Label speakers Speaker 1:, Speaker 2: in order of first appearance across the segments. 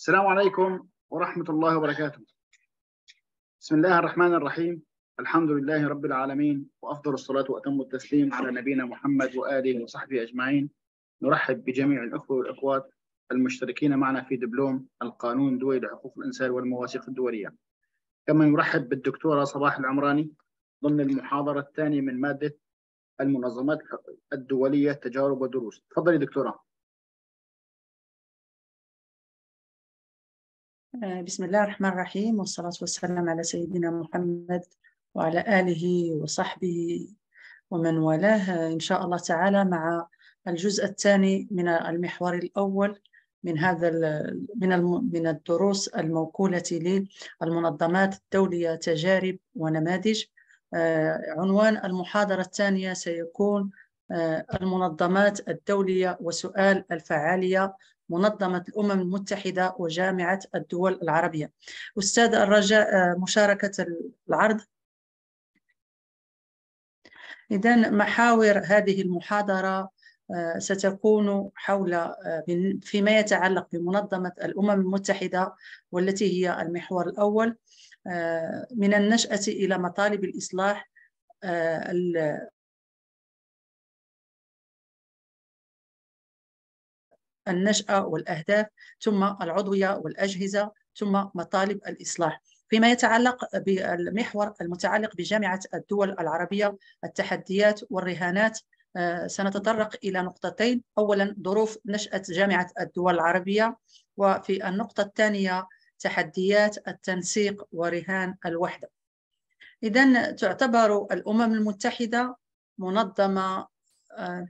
Speaker 1: السلام عليكم
Speaker 2: ورحمة الله وبركاته بسم الله الرحمن الرحيم الحمد لله رب العالمين وأفضل الصلاة وأتم التسليم على نبينا محمد وآله وصحبه أجمعين نرحب بجميع الأخوة والأخوات المشتركين معنا في دبلوم القانون الدولي لحقوق الإنسان والمواثيق الدولية كما نرحب بالدكتورة صباح العمراني ضمن المحاضرة الثانية من مادة المنظمات الدولية تجارب ودروس
Speaker 1: تفضلي دكتورة
Speaker 3: آه، بسم الله الرحمن الرحيم والصلاة والسلام على سيدنا محمد وعلى آله وصحبه ومن والاه إن شاء الله تعالى مع الجزء الثاني من المحور الأول من هذا من من الدروس الموكولة للمنظمات الدولية تجارب ونماذج آه، عنوان المحاضرة الثانية سيكون آه، المنظمات الدولية وسؤال الفعالية منظمة الأمم المتحدة وجامعة الدول العربية أستاذ الرجاء آه، مشاركة العرض إذا محاور هذه المحاضرة آه، ستكون حول آه، فيما يتعلق بمنظمة الأمم المتحدة والتي هي المحور الأول من النشأة إلى مطالب الإصلاح النشأة والأهداف ثم العضوية والأجهزة ثم مطالب الإصلاح فيما يتعلق بالمحور المتعلق بجامعة الدول العربية التحديات والرهانات آه، سنتطرق إلى نقطتين أولا ظروف نشأة جامعة الدول العربية وفي النقطة الثانية تحديات التنسيق ورهان الوحدة إذا تعتبر الأمم المتحدة منظمة آه،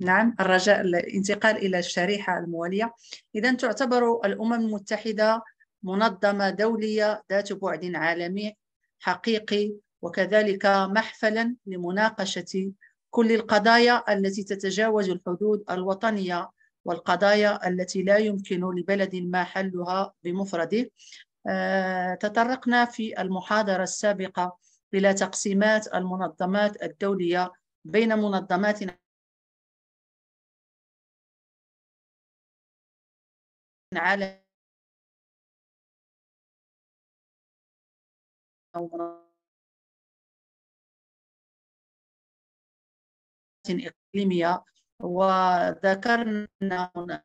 Speaker 3: نعم الرجاء الانتقال إلى الشريحة الموالية إذا تعتبر الأمم المتحدة منظمة دولية ذات بعد عالمي حقيقي وكذلك محفلا لمناقشة كل القضايا التي تتجاوز الحدود الوطنية والقضايا التي لا يمكن لبلد ما حلها بمفرده آه، تطرقنا في المحاضرة السابقة إلى تقسيمات المنظمات الدولية بين منظمات
Speaker 1: على إقليمية
Speaker 3: وذكرنا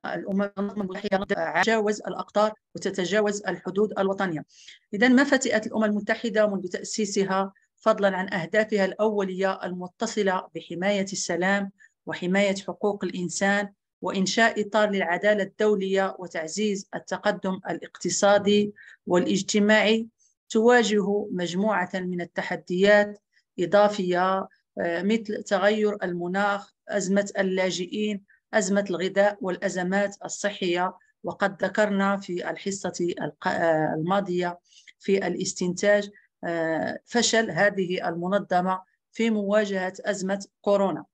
Speaker 3: الامم المتحده تتجاوز الاقطار وتتجاوز الحدود الوطنيه. اذا ما فتئت الامم المتحده منذ تاسيسها فضلا عن اهدافها الاوليه المتصله بحمايه السلام وحمايه حقوق الانسان وإنشاء إطار للعدالة الدولية وتعزيز التقدم الاقتصادي والاجتماعي تواجه مجموعة من التحديات إضافية آه، مثل تغير المناخ، أزمة اللاجئين، أزمة الغذاء والأزمات الصحية وقد ذكرنا في الحصة آه، الماضية في الاستنتاج آه، فشل هذه المنظمة في مواجهة أزمة كورونا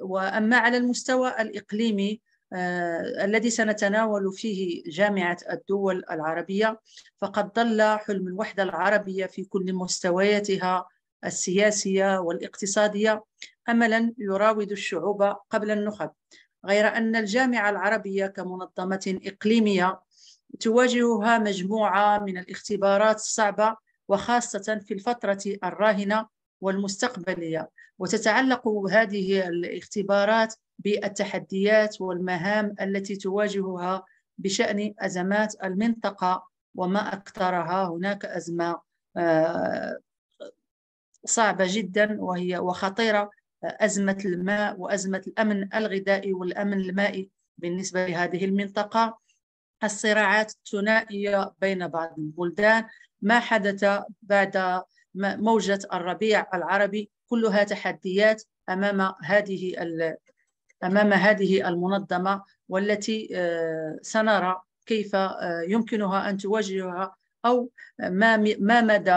Speaker 3: وأما على المستوى الإقليمي آه، الذي سنتناول فيه جامعة الدول العربية فقد ظل حلم الوحدة العربية في كل مستوياتها السياسية والاقتصادية أملا يراود الشعوب قبل النخب غير أن الجامعة العربية كمنظمة إقليمية تواجهها مجموعة من الاختبارات الصعبة وخاصة في الفترة الراهنة والمستقبلية وتتعلق هذه الاختبارات بالتحديات والمهام التي تواجهها بشأن أزمات المنطقة وما أكثرها هناك أزمة آه، صعبة جدا وهي وخطيرة آه، أزمة الماء وأزمة الأمن الغذائي والأمن المائي بالنسبة لهذه المنطقة الصراعات الثنائية بين بعض البلدان ما حدث بعد موجة الربيع العربي كلها تحديات أمام هذه أمام هذه المنظمة والتي آه، سنرى كيف آه، يمكنها أن تواجهها أو ما ما مدى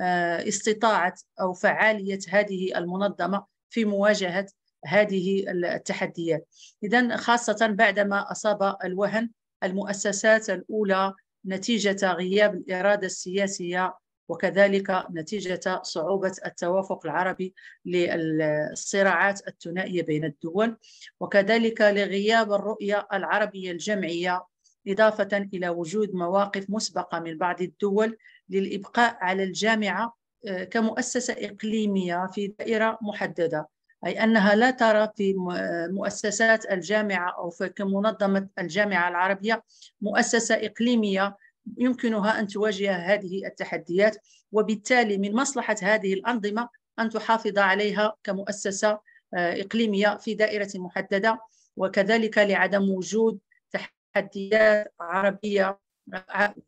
Speaker 3: آه، استطاعة أو فعالية هذه المنظمة في مواجهة هذه التحديات إذا خاصة بعدما أصاب الوهن المؤسسات الأولى نتيجة غياب الإرادة السياسية وكذلك نتيجة صعوبة التوافق العربي للصراعات الثنائية بين الدول وكذلك لغياب الرؤية العربية الجمعية إضافة إلى وجود مواقف مسبقة من بعض الدول للإبقاء على الجامعة آه، كمؤسسة إقليمية في دائرة محددة أي أنها لا ترى في آه، مؤسسات الجامعة أو في كمنظمة الجامعة العربية مؤسسة إقليمية يمكنها أن تواجه هذه التحديات وبالتالي من مصلحة هذه الأنظمة أن تحافظ عليها كمؤسسة آه، إقليمية في دائرة محددة وكذلك لعدم وجود تحديات عربية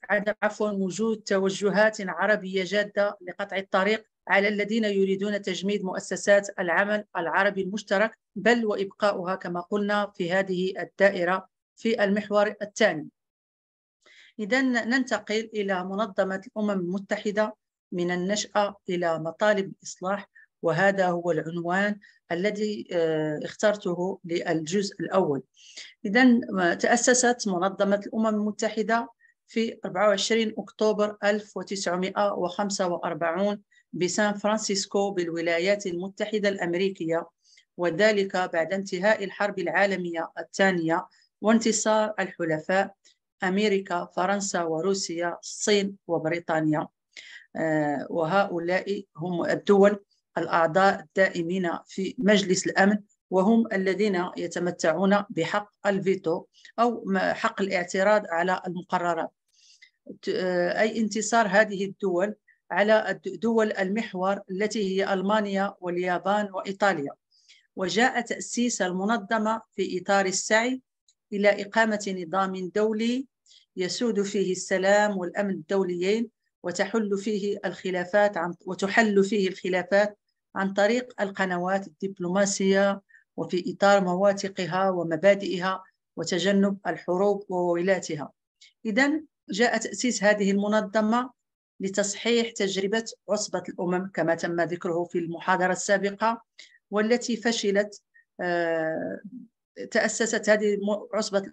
Speaker 3: عدم عفوا وجود توجهات عربية جادة لقطع الطريق على الذين يريدون تجميد مؤسسات العمل العربي المشترك بل وإبقاؤها كما قلنا في هذه الدائرة في المحور الثاني إذا ننتقل إلى منظمة الأمم المتحدة من النشأة إلى مطالب الإصلاح وهذا هو العنوان الذي آه، اخترته للجزء الأول إذا آه، تأسست منظمة الأمم المتحدة في 24 أكتوبر 1945 بسان فرانسيسكو بالولايات المتحدة الأمريكية وذلك بعد انتهاء الحرب العالمية الثانية وانتصار الحلفاء أمريكا فرنسا وروسيا الصين وبريطانيا آه، وهؤلاء هم الدول الأعضاء الدائمين في مجلس الأمن وهم الذين يتمتعون بحق الفيتو أو حق الاعتراض على المقررات آه، أي انتصار هذه الدول على دول المحور التي هي ألمانيا واليابان وإيطاليا وجاء تأسيس المنظمة في إطار السعي إلى إقامة نظام دولي يسود فيه السلام والأمن الدوليين وتحل فيه الخلافات عن وتحل فيه الخلافات عن طريق القنوات الدبلوماسية وفي إطار مواثقها ومبادئها وتجنب الحروب وويلاتها. إذا جاء تأسيس هذه المنظمة لتصحيح تجربة عصبة الأمم كما تم ذكره في المحاضرة السابقة والتي فشلت آه، تأسست هذه عصبة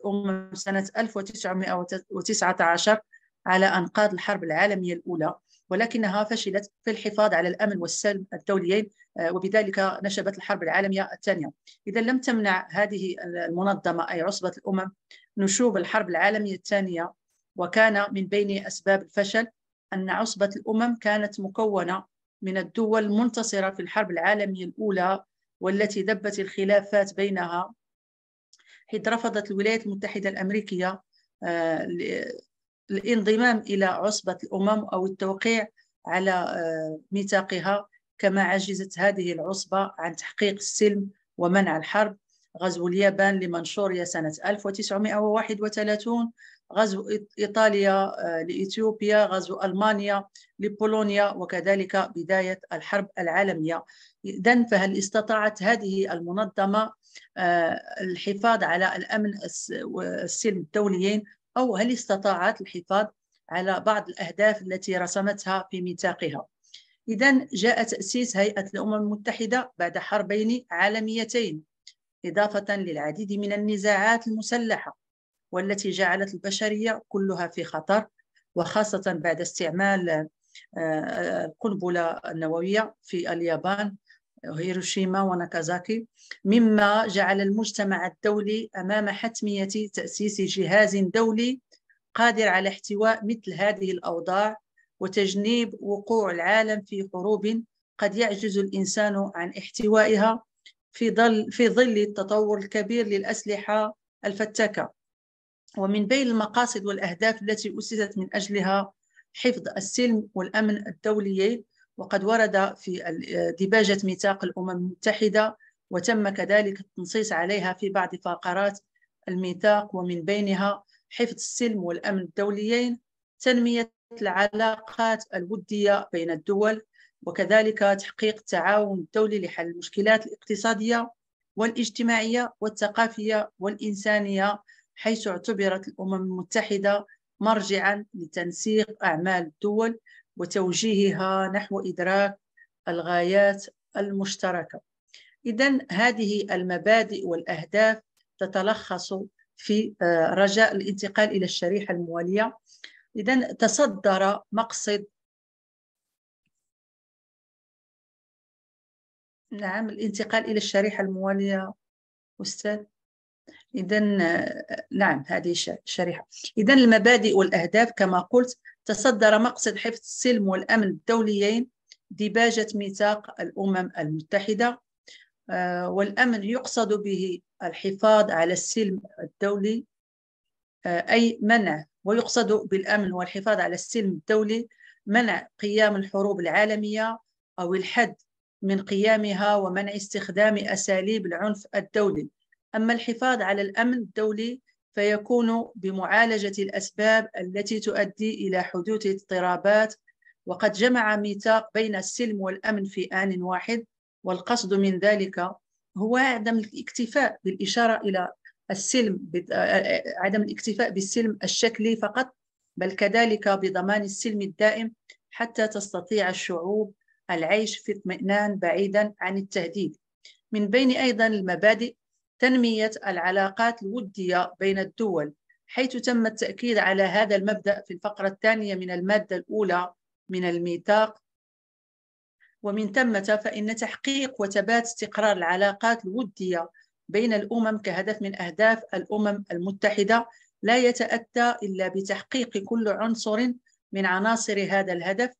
Speaker 3: الأمم سنة 1919 على أنقاض الحرب العالمية الأولى ولكنها فشلت في الحفاظ على الأمن والسلم الدوليين آه، وبذلك نشبت الحرب العالمية الثانية إذا لم تمنع هذه المنظمة أي عصبة الأمم نشوب الحرب العالمية الثانية وكان من بين أسباب الفشل أن عصبة الأمم كانت مكونة من الدول المنتصرة في الحرب العالمية الأولى والتي دبت الخلافات بينها حيث رفضت الولايات المتحدة الأمريكية آه، الانضمام إلى عصبة الأمم أو التوقيع على آه، ميثاقها كما عجزت هذه العصبة عن تحقيق السلم ومنع الحرب غزو اليابان لمنشوريا سنة 1931 غزو إيطاليا آه، لإثيوبيا غزو ألمانيا لبولونيا وكذلك بداية الحرب العالمية إذن فهل استطاعت هذه المنظمة آه، الحفاظ على الأمن والسلم الدوليين أو هل استطاعت الحفاظ على بعض الأهداف التي رسمتها في ميثاقها إذا جاء تأسيس هيئة الأمم المتحدة بعد حربين عالميتين إضافة للعديد من النزاعات المسلحة والتي جعلت البشرية كلها في خطر وخاصة بعد استعمال آه، القنبلة النووية في اليابان هيروشيما وناكازاكي مما جعل المجتمع الدولي أمام حتمية تأسيس جهاز دولي قادر على احتواء مثل هذه الأوضاع وتجنيب وقوع العالم في حروب قد يعجز الإنسان عن احتوائها في ظل في ظل التطور الكبير للأسلحة الفتاكة ومن بين المقاصد والأهداف التي أسست من أجلها حفظ السلم والأمن الدوليين وقد ورد في دباجة ميثاق الأمم المتحدة وتم كذلك التنصيص عليها في بعض فقرات الميثاق ومن بينها حفظ السلم والأمن الدوليين تنمية العلاقات الودية بين الدول وكذلك تحقيق التعاون الدولي لحل المشكلات الاقتصادية والاجتماعية والثقافية والإنسانية حيث اعتبرت الأمم المتحدة مرجعا لتنسيق أعمال الدول وتوجيهها نحو إدراك الغايات المشتركة إذا هذه المبادئ والأهداف تتلخص في آه، رجاء الانتقال إلى الشريحة الموالية إذا تصدر مقصد نعم الانتقال إلى الشريحة الموالية أستاذ إذا نعم هذه شريحة إذا المبادئ والأهداف كما قلت تصدر مقصد حفظ السلم والأمن الدوليين دباجة ميثاق الأمم المتحدة آه، والأمن يقصد به الحفاظ على السلم الدولي آه، أي منع ويقصد بالأمن والحفاظ على السلم الدولي منع قيام الحروب العالمية أو الحد من قيامها ومنع استخدام أساليب العنف الدولي أما الحفاظ على الأمن الدولي فيكون بمعالجة الأسباب التي تؤدي إلى حدوث اضطرابات وقد جمع ميثاق بين السلم والأمن في آن واحد والقصد من ذلك هو عدم الاكتفاء بالإشارة إلى السلم عدم الاكتفاء بالسلم الشكلي فقط بل كذلك بضمان السلم الدائم حتى تستطيع الشعوب العيش في اطمئنان بعيدا عن التهديد من بين ايضا المبادئ تنمية العلاقات الودية بين الدول حيث تم التأكيد على هذا المبدأ في الفقرة الثانية من المادة الأولى من الميثاق ومن ثمة فإن تحقيق وثبات استقرار العلاقات الودية بين الأمم كهدف من أهداف الأمم المتحدة لا يتأتى إلا بتحقيق كل عنصر من عناصر هذا الهدف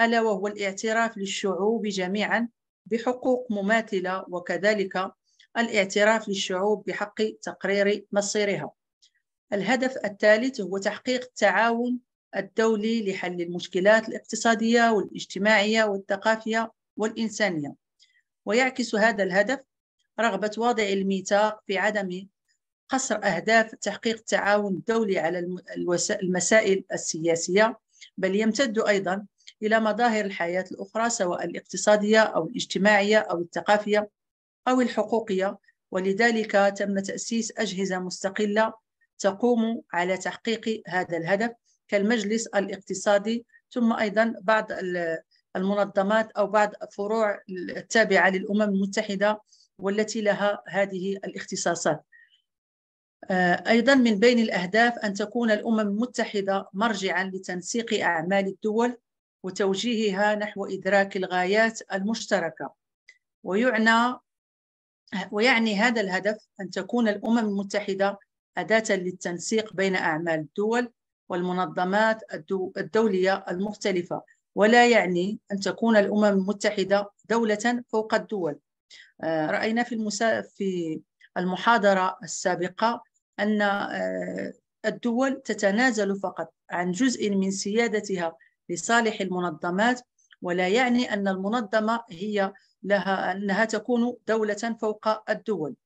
Speaker 3: ألا وهو الاعتراف للشعوب جميعا بحقوق مماثلة وكذلك الاعتراف للشعوب بحق تقرير مصيرها الهدف الثالث هو تحقيق التعاون الدولي لحل المشكلات الاقتصادية والاجتماعية والثقافية والإنسانية ويعكس هذا الهدف رغبة واضع الميثاق في عدم قصر أهداف تحقيق التعاون الدولي على المسائل السياسية بل يمتد أيضا إلى مظاهر الحياة الأخرى سواء الاقتصادية أو الاجتماعية أو الثقافية أو الحقوقية ولذلك تم تأسيس أجهزة مستقلة تقوم على تحقيق هذا الهدف كالمجلس الاقتصادي ثم أيضا بعض المنظمات أو بعض فروع التابعة للأمم المتحدة والتي لها هذه الاختصاصات آه، أيضا من بين الأهداف أن تكون الأمم المتحدة مرجعا لتنسيق أعمال الدول وتوجيهها نحو إدراك الغايات المشتركة ويعنى ويعني هذا الهدف أن تكون الأمم المتحدة أداة للتنسيق بين أعمال الدول والمنظمات الدولية المختلفة ولا يعني أن تكون الأمم المتحدة دولة فوق الدول آه، رأينا في, في المحاضرة السابقة أن آه، الدول تتنازل فقط عن جزء من سيادتها لصالح المنظمات ولا يعني أن المنظمة هي لها أنها تكون دولة فوق الدول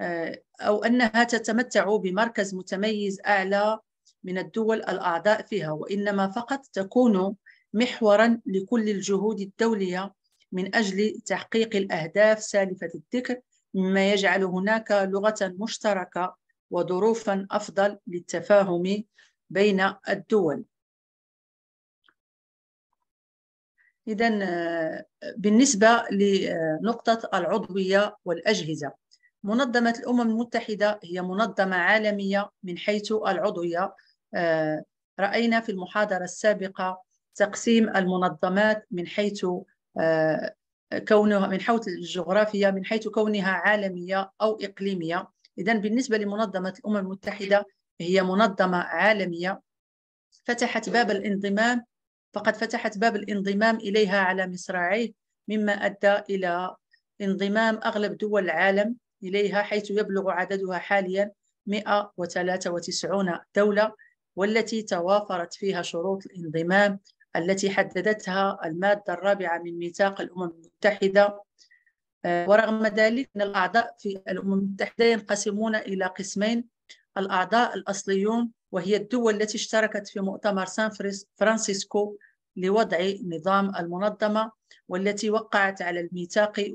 Speaker 3: آه، أو أنها تتمتع بمركز متميز أعلى من الدول الأعضاء فيها وإنما فقط تكون محورا لكل الجهود الدولية من أجل تحقيق الأهداف سالفة الذكر مما يجعل هناك لغة مشتركة وظروفا أفضل للتفاهم بين الدول إذا آه، بالنسبة لنقطة العضوية والأجهزة منظمة الأمم المتحدة هي منظمة عالمية من حيث العضوية آه، رأينا في المحاضرة السابقة تقسيم المنظمات من حيث آه، كونها من حيث الجغرافيا من حيث كونها عالمية أو إقليمية إذا بالنسبة لمنظمة الأمم المتحدة هي منظمة عالمية فتحت باب الانضمام فقد فتحت باب الانضمام إليها على مصراعيه مما أدى إلى انضمام أغلب دول العالم إليها حيث يبلغ عددها حاليا 193 دولة والتي توافرت فيها شروط الانضمام التي حددتها المادة الرابعة من ميثاق الأمم المتحدة آه، ورغم ذلك أن الأعضاء في الأمم المتحدة ينقسمون إلى قسمين الأعضاء الأصليون وهي الدول التي اشتركت في مؤتمر سان فرانسيسكو لوضع نظام المنظمة والتي وقعت على الميثاق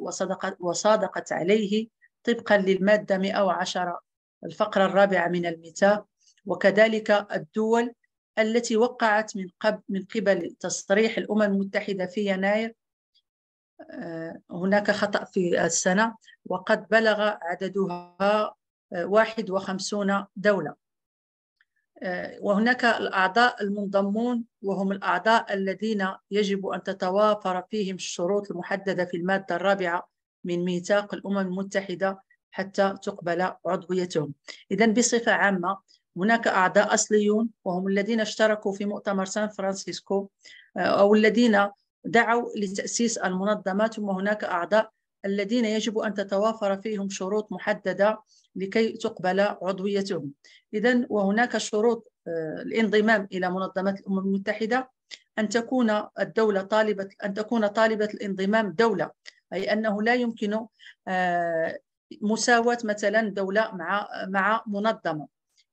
Speaker 3: وصادقت عليه طبقا للمادة 110 الفقرة الرابعة من الميثاق وكذلك الدول التي وقعت من قبل من قبل تصريح الامم المتحده في يناير آه، هناك خطا في السنه وقد بلغ عددها 51 دولة آه، وهناك الأعضاء المنضمون وهم الأعضاء الذين يجب أن تتوافر فيهم الشروط المحددة في المادة الرابعة من ميثاق الأمم المتحدة حتى تقبل عضويتهم إذا بصفة عامة هناك أعضاء أصليون وهم الذين اشتركوا في مؤتمر سان فرانسيسكو آه، أو الذين دعوا لتأسيس المنظمة ثم هناك أعضاء الذين يجب أن تتوافر فيهم شروط محددة لكي تقبل عضويتهم إذا وهناك شروط آه، الانضمام إلى منظمة الأمم المتحدة أن تكون الدولة طالبة أن تكون طالبة الانضمام دولة أي أنه لا يمكن آه، مساواة مثلا دولة مع مع منظمة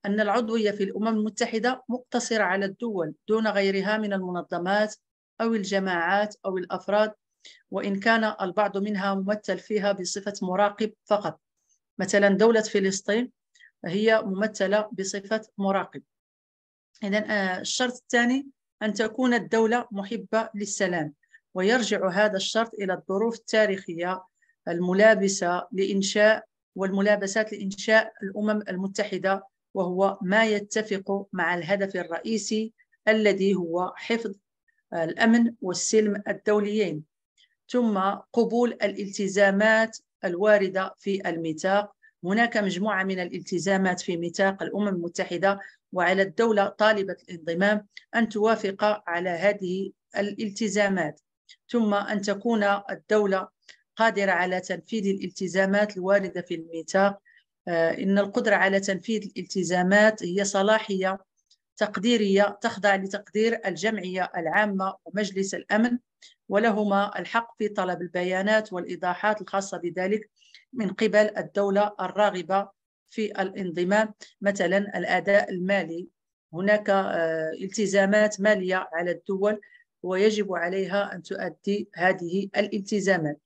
Speaker 3: أن العضوية في الأمم المتحدة مقتصرة على الدول دون غيرها من المنظمات أو الجماعات أو الأفراد وإن كان البعض منها ممثل فيها بصفة مراقب فقط مثلا دولة فلسطين هي ممثلة بصفة مراقب إذا آه، الشرط الثاني أن تكون الدولة محبة للسلام ويرجع هذا الشرط إلى الظروف التاريخية الملابسة لإنشاء والملابسات لإنشاء الأمم المتحدة وهو ما يتفق مع الهدف الرئيسي الذي هو حفظ آه، الأمن والسلم الدوليين ثم قبول الالتزامات الوارده في الميثاق هناك مجموعه من الالتزامات في ميثاق الامم المتحده وعلى الدوله طالبه الانضمام ان توافق على هذه الالتزامات ثم ان تكون الدوله قادره على تنفيذ الالتزامات الوارده في الميثاق آه، ان القدره على تنفيذ الالتزامات هي صلاحيه تقديريه تخضع لتقدير الجمعيه العامه ومجلس الامن ولهما الحق في طلب البيانات والإيضاحات الخاصة بذلك من قبل الدولة الراغبة في الانضمام مثلا الأداء المالي هناك آه، التزامات مالية على الدول ويجب عليها أن تؤدي هذه الالتزامات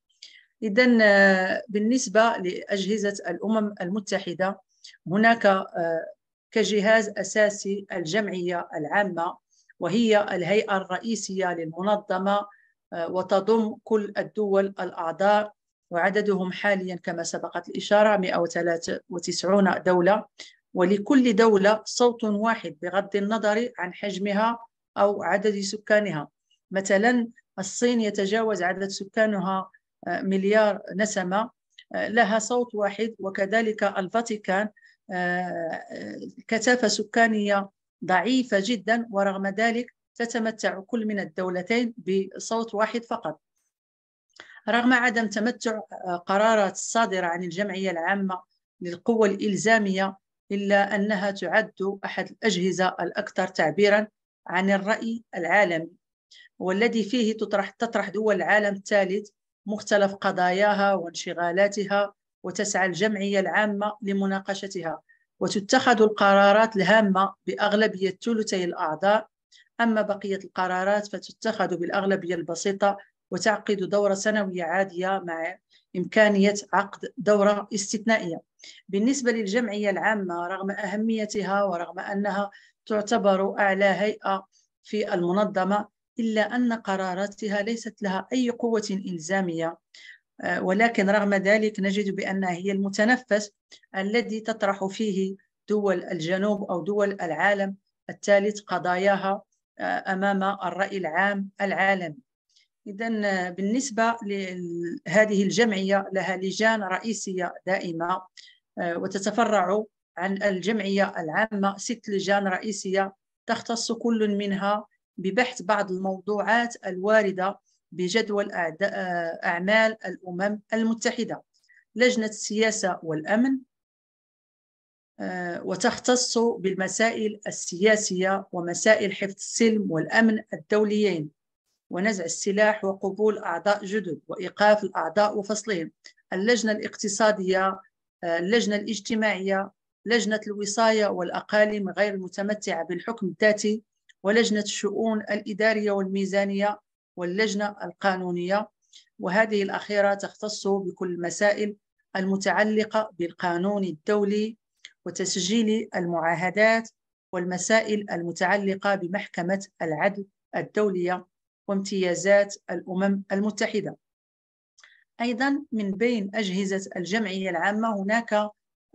Speaker 3: إذا آه، بالنسبة لأجهزة الأمم المتحدة هناك آه، كجهاز أساسي الجمعية العامة وهي الهيئة الرئيسية للمنظمة وتضم كل الدول الأعضاء وعددهم حاليا كما سبقت الإشارة 193 دولة ولكل دولة صوت واحد بغض النظر عن حجمها أو عدد سكانها مثلا الصين يتجاوز عدد سكانها آه، مليار نسمة آه، لها صوت واحد وكذلك الفاتيكان آه، كثافة سكانية ضعيفة جدا ورغم ذلك تتمتع كل من الدولتين بصوت واحد فقط رغم عدم تمتع آه، قرارات الصادرة عن الجمعية العامة للقوة الإلزامية إلا أنها تعد أحد الأجهزة الأكثر تعبيرا عن الرأي العالمي والذي فيه تطرح تطرح دول العالم الثالث مختلف قضاياها وانشغالاتها وتسعى الجمعية العامة لمناقشتها وتتخذ القرارات الهامة بأغلبية ثلثي الأعضاء أما بقية القرارات فتتخذ بالأغلبية البسيطة وتعقد دورة سنوية عادية مع إمكانية عقد دورة استثنائية بالنسبة للجمعية العامة رغم أهميتها ورغم أنها تعتبر أعلى هيئة في المنظمة إلا أن قراراتها ليست لها أي قوة إلزامية آه، ولكن رغم ذلك نجد بأنها هي المتنفس الذي تطرح فيه دول الجنوب أو دول العالم الثالث قضاياها امام الراي العام العالمي اذا آه، بالنسبه لهذه الجمعيه لها لجان رئيسيه دائمه آه، وتتفرع عن الجمعيه العامه ست لجان رئيسيه تختص كل منها ببحث بعض الموضوعات الوارده بجدول آه، اعمال الامم المتحده لجنه السياسه والامن آه، وتختص بالمسائل السياسية ومسائل حفظ السلم والأمن الدوليين ونزع السلاح وقبول أعضاء جدد وإيقاف الأعضاء وفصلهم اللجنة الاقتصادية آه، اللجنة الاجتماعية لجنة الوصاية والأقاليم غير المتمتعة بالحكم الذاتي ولجنة الشؤون الإدارية والميزانية واللجنة القانونية وهذه الأخيرة تختص بكل المسائل المتعلقة بالقانون الدولي وتسجيل المعاهدات والمسائل المتعلقة بمحكمة العدل الدولية وامتيازات الأمم المتحدة أيضا من بين أجهزة الجمعية العامة هناك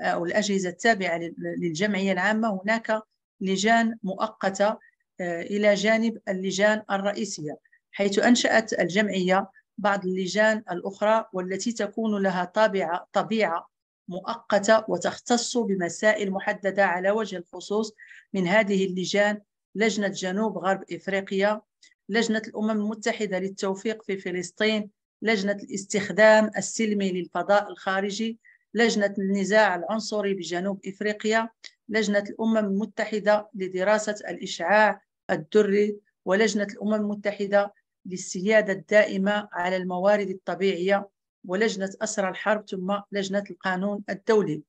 Speaker 3: أو الأجهزة التابعة للجمعية العامة هناك لجان مؤقتة آه، إلى جانب اللجان الرئيسية حيث أنشأت الجمعية بعض اللجان الأخرى والتي تكون لها طابعة طبيعة مؤقتة وتختص بمسائل محددة على وجه الخصوص من هذه اللجان لجنة جنوب غرب إفريقيا لجنة الأمم المتحدة للتوفيق في فلسطين لجنة الاستخدام السلمي للفضاء الخارجي لجنة النزاع العنصري بجنوب إفريقيا لجنة الأمم المتحدة لدراسة الإشعاع الدري ولجنة الأمم المتحدة للسيادة الدائمة على الموارد الطبيعية ولجنة أسرى الحرب ثم لجنة القانون الدولي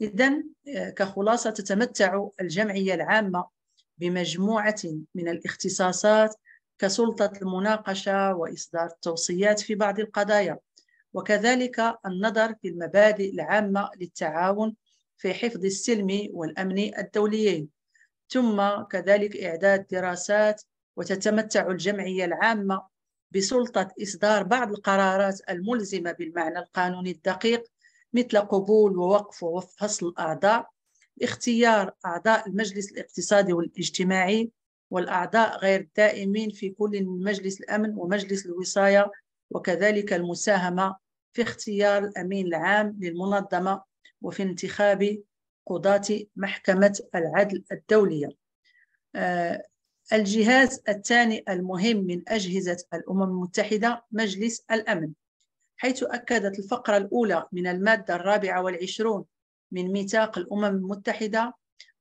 Speaker 3: إذا آه، كخلاصة تتمتع الجمعية العامة بمجموعة من الاختصاصات كسلطة المناقشة وإصدار التوصيات في بعض القضايا وكذلك النظر في المبادئ العامة للتعاون في حفظ السلم والأمن الدوليين ثم كذلك إعداد دراسات وتتمتع الجمعية العامة بسلطة إصدار بعض القرارات الملزمة بالمعنى القانوني الدقيق مثل قبول ووقف وفصل الأعضاء اختيار أعضاء المجلس الاقتصادي والاجتماعي والأعضاء غير الدائمين في كل من مجلس الأمن ومجلس الوصاية وكذلك المساهمة في اختيار الأمين العام للمنظمة وفي انتخاب قضاة محكمة العدل الدولية آه، الجهاز الثاني المهم من أجهزة الأمم المتحدة مجلس الأمن حيث أكدت الفقرة الأولى من المادة الرابعة والعشرون من ميثاق الأمم المتحدة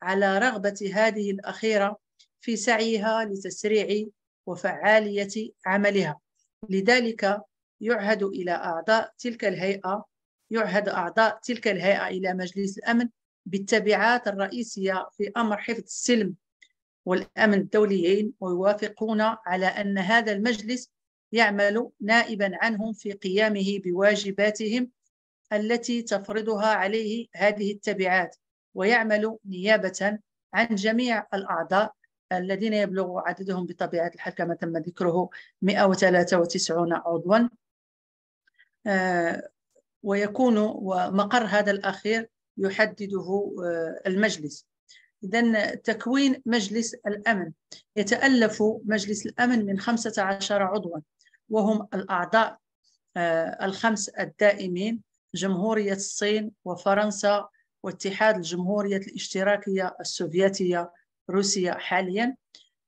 Speaker 3: على رغبة هذه الأخيرة في سعيها لتسريع وفعالية عملها لذلك يعهد إلى أعضاء تلك الهيئة يعهد أعضاء تلك الهيئة إلى مجلس الأمن بالتبعات الرئيسية في أمر حفظ السلم والأمن الدوليين ويوافقون على أن هذا المجلس يعمل نائبا عنهم في قيامه بواجباتهم التي تفرضها عليه هذه التبعات ويعمل نيابة عن جميع الأعضاء الذين يبلغ عددهم بطبيعة الحال كما تم ذكره 193 عضوا آه، ويكون ومقر هذا الأخير يحدده آه، المجلس إذا تكوين مجلس الأمن يتألف مجلس الأمن من 15 عضوا وهم الأعضاء آه، الخمس الدائمين جمهورية الصين وفرنسا واتحاد الجمهورية الاشتراكية السوفيتية روسيا حاليا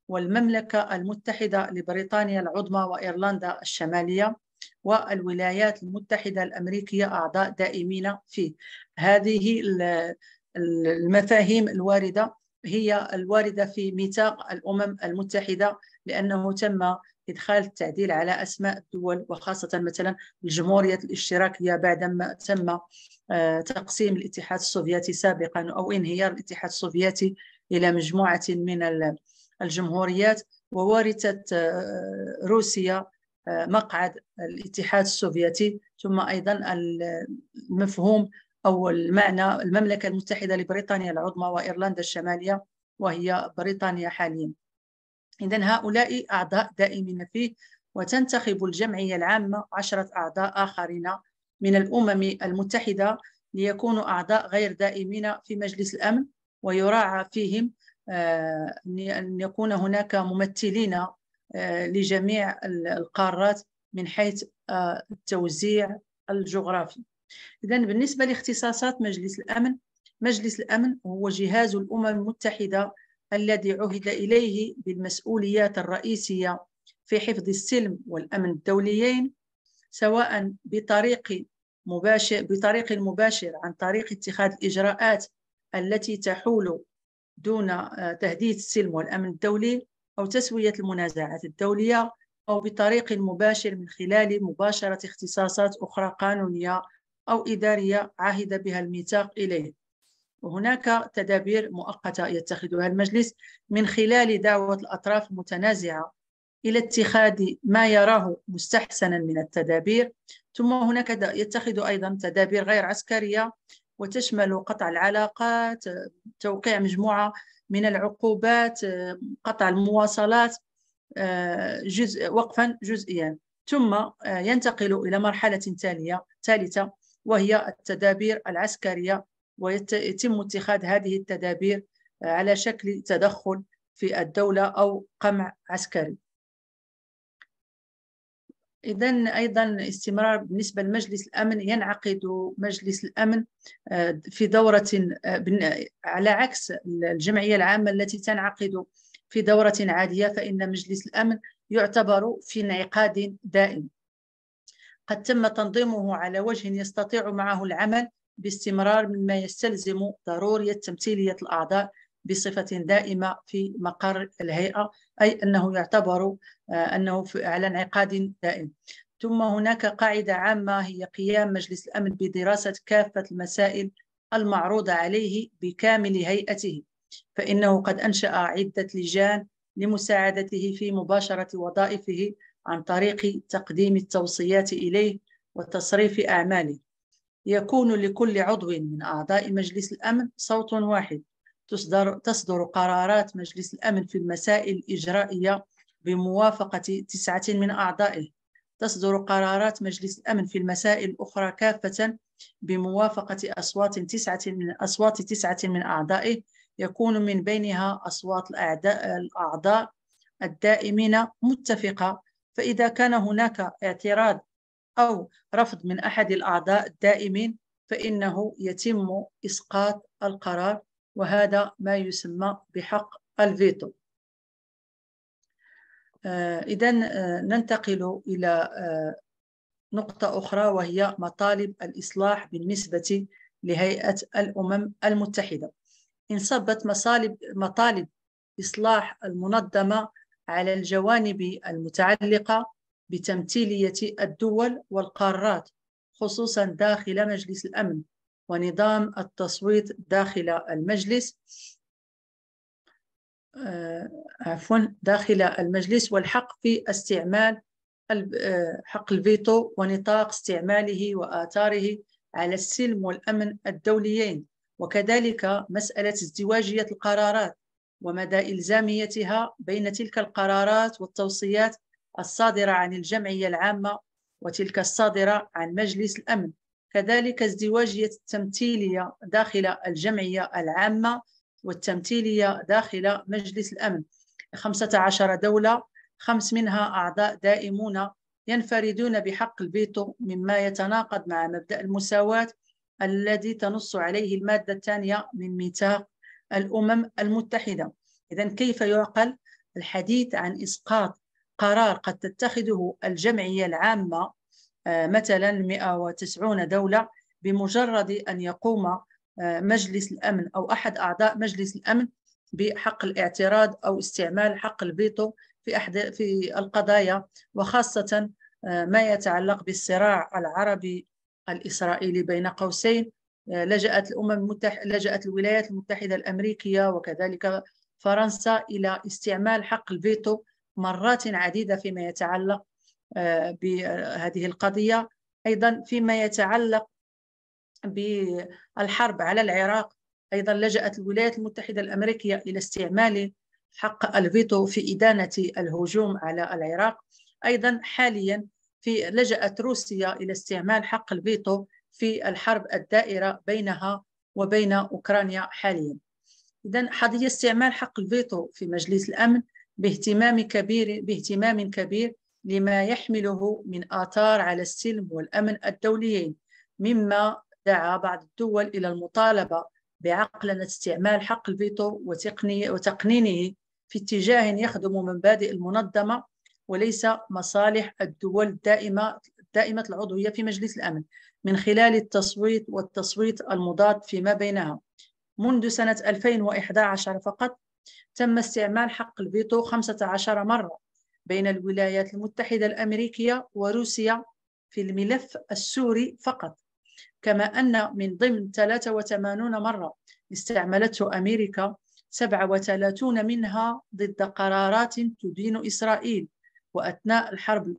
Speaker 3: والمملكة المتحدة لبريطانيا العظمى وإيرلندا الشمالية والولايات المتحدة الأمريكية أعضاء دائمين فيه هذه المفاهيم الوارده هي الوارده في ميثاق الامم المتحده لانه تم ادخال التعديل على اسماء الدول وخاصه مثلا الجمهوريه الاشتراكيه بعدما تم آه، تقسيم الاتحاد السوفيتي سابقا او انهيار الاتحاد السوفيتي الى مجموعه من الجمهوريات ووارثة آه، روسيا آه، مقعد الاتحاد السوفيتي ثم ايضا المفهوم أو المعنى المملكة المتحدة لبريطانيا العظمى وإيرلندا الشمالية وهي بريطانيا حاليا إذا هؤلاء أعضاء دائمين فيه وتنتخب الجمعية العامة عشرة أعضاء آخرين من الأمم المتحدة ليكونوا أعضاء غير دائمين في مجلس الأمن ويراعى فيهم آه، أن يكون هناك ممثلين آه، لجميع القارات من حيث آه، التوزيع الجغرافي إذا بالنسبة لاختصاصات مجلس الأمن مجلس الأمن هو جهاز الأمم المتحدة الذي عهد إليه بالمسؤوليات الرئيسية في حفظ السلم والأمن الدوليين سواء بطريق مباشر بطريق مباشر عن طريق اتخاذ الإجراءات التي تحول دون آه، تهديد السلم والأمن الدولي أو تسوية المنازعات الدولية أو بطريق مباشر من خلال مباشرة اختصاصات أخرى قانونية أو إدارية عهد بها الميثاق إليه وهناك تدابير مؤقتة يتخذها المجلس من خلال دعوة الأطراف المتنازعة إلى اتخاذ ما يراه مستحسنا من التدابير ثم هناك يتخذ أيضا تدابير غير عسكرية وتشمل قطع العلاقات توقيع مجموعة من العقوبات قطع المواصلات آه، جزء وقفا جزئيا ثم آه، ينتقل إلى مرحلة تالية ثالثة وهي التدابير العسكرية ويتم اتخاذ هذه التدابير آه، على شكل تدخل في الدولة أو قمع عسكري إذا أيضا استمرار بالنسبة لمجلس الأمن ينعقد مجلس الأمن آه، في دورة آه، على عكس الجمعية العامة التي تنعقد في دورة عادية فإن مجلس الأمن يعتبر في انعقاد دائم قد تم تنظيمه على وجه يستطيع معه العمل باستمرار مما يستلزم ضرورية تمثيلية الأعضاء بصفة دائمة في مقر الهيئة أي أنه يعتبر آه، أنه على انعقاد دائم ثم هناك قاعدة عامة هي قيام مجلس الأمن بدراسة كافة المسائل المعروضة عليه بكامل هيئته فإنه قد أنشأ عدة لجان لمساعدته في مباشرة وظائفه عن طريق تقديم التوصيات إليه وتصريف أعماله يكون لكل عضو من أعضاء مجلس الأمن صوت واحد تصدر, تصدر قرارات مجلس الأمن في المسائل الإجرائية بموافقة تسعة من أعضائه تصدر قرارات مجلس الأمن في المسائل الأخرى كافة بموافقة أصوات تسعة من أصوات تسعة من أعضائه يكون من بينها أصوات الأعداء الأعضاء الدائمين متفقة فإذا كان هناك اعتراض أو رفض من أحد الأعضاء الدائمين فإنه يتم إسقاط القرار وهذا ما يسمى بحق الفيتو آه، إذا آه، ننتقل إلى آه، نقطة أخرى وهي مطالب الإصلاح بالنسبة لهيئة الأمم المتحدة إن مصالب مطالب إصلاح المنظمة على الجوانب المتعلقة بتمثيلية الدول والقارات خصوصا داخل مجلس الأمن ونظام التصويت داخل المجلس آه، عفوا داخل المجلس والحق في استعمال آه، حق الفيتو ونطاق استعماله وآثاره على السلم والأمن الدوليين وكذلك مسألة ازدواجية القرارات ومدى إلزاميتها بين تلك القرارات والتوصيات الصادرة عن الجمعية العامة وتلك الصادرة عن مجلس الأمن كذلك ازدواجية التمثيلية داخل الجمعية العامة والتمثيلية داخل مجلس الأمن 15 دولة خمس منها أعضاء دائمون ينفردون بحق البيتو مما يتناقض مع مبدأ المساواة الذي تنص عليه المادة الثانية من ميثاق الأمم المتحدة إذا كيف يعقل الحديث عن إسقاط قرار قد تتخذه الجمعية العامة آه، مثلا 190 دولة بمجرد أن يقوم آه، مجلس الأمن أو أحد أعضاء مجلس الأمن بحق الاعتراض أو استعمال حق البيتو في, أحد في القضايا وخاصة آه، ما يتعلق بالصراع العربي الإسرائيلي بين قوسين لجأت الأمم المتح... لجأت الولايات المتحدة الأمريكية وكذلك فرنسا إلى استعمال حق الفيتو مرات عديدة فيما يتعلق آه، بهذه القضية أيضا فيما يتعلق بالحرب على العراق أيضا لجأت الولايات المتحدة الأمريكية إلى استعمال حق الفيتو في إدانة الهجوم على العراق أيضا حاليا في لجأت روسيا إلى استعمال حق الفيتو في الحرب الدائرة بينها وبين أوكرانيا حاليا إذا حظي استعمال حق الفيتو في مجلس الأمن باهتمام كبير باهتمام كبير لما يحمله من آثار على السلم والأمن الدوليين مما دعا بعض الدول إلى المطالبة بعقلنة استعمال حق الفيتو وتقنينه في اتجاه يخدم مبادئ المنظمة وليس مصالح الدول الدائمة دائمة العضوية في مجلس الأمن من خلال التصويت والتصويت المضاد فيما بينها منذ سنة 2011 فقط تم استعمال حق الفيتو 15 مرة بين الولايات المتحدة الأمريكية وروسيا في الملف السوري فقط كما أن من ضمن 83 مرة استعملته أمريكا 37 منها ضد قرارات تدين إسرائيل وأثناء الحرب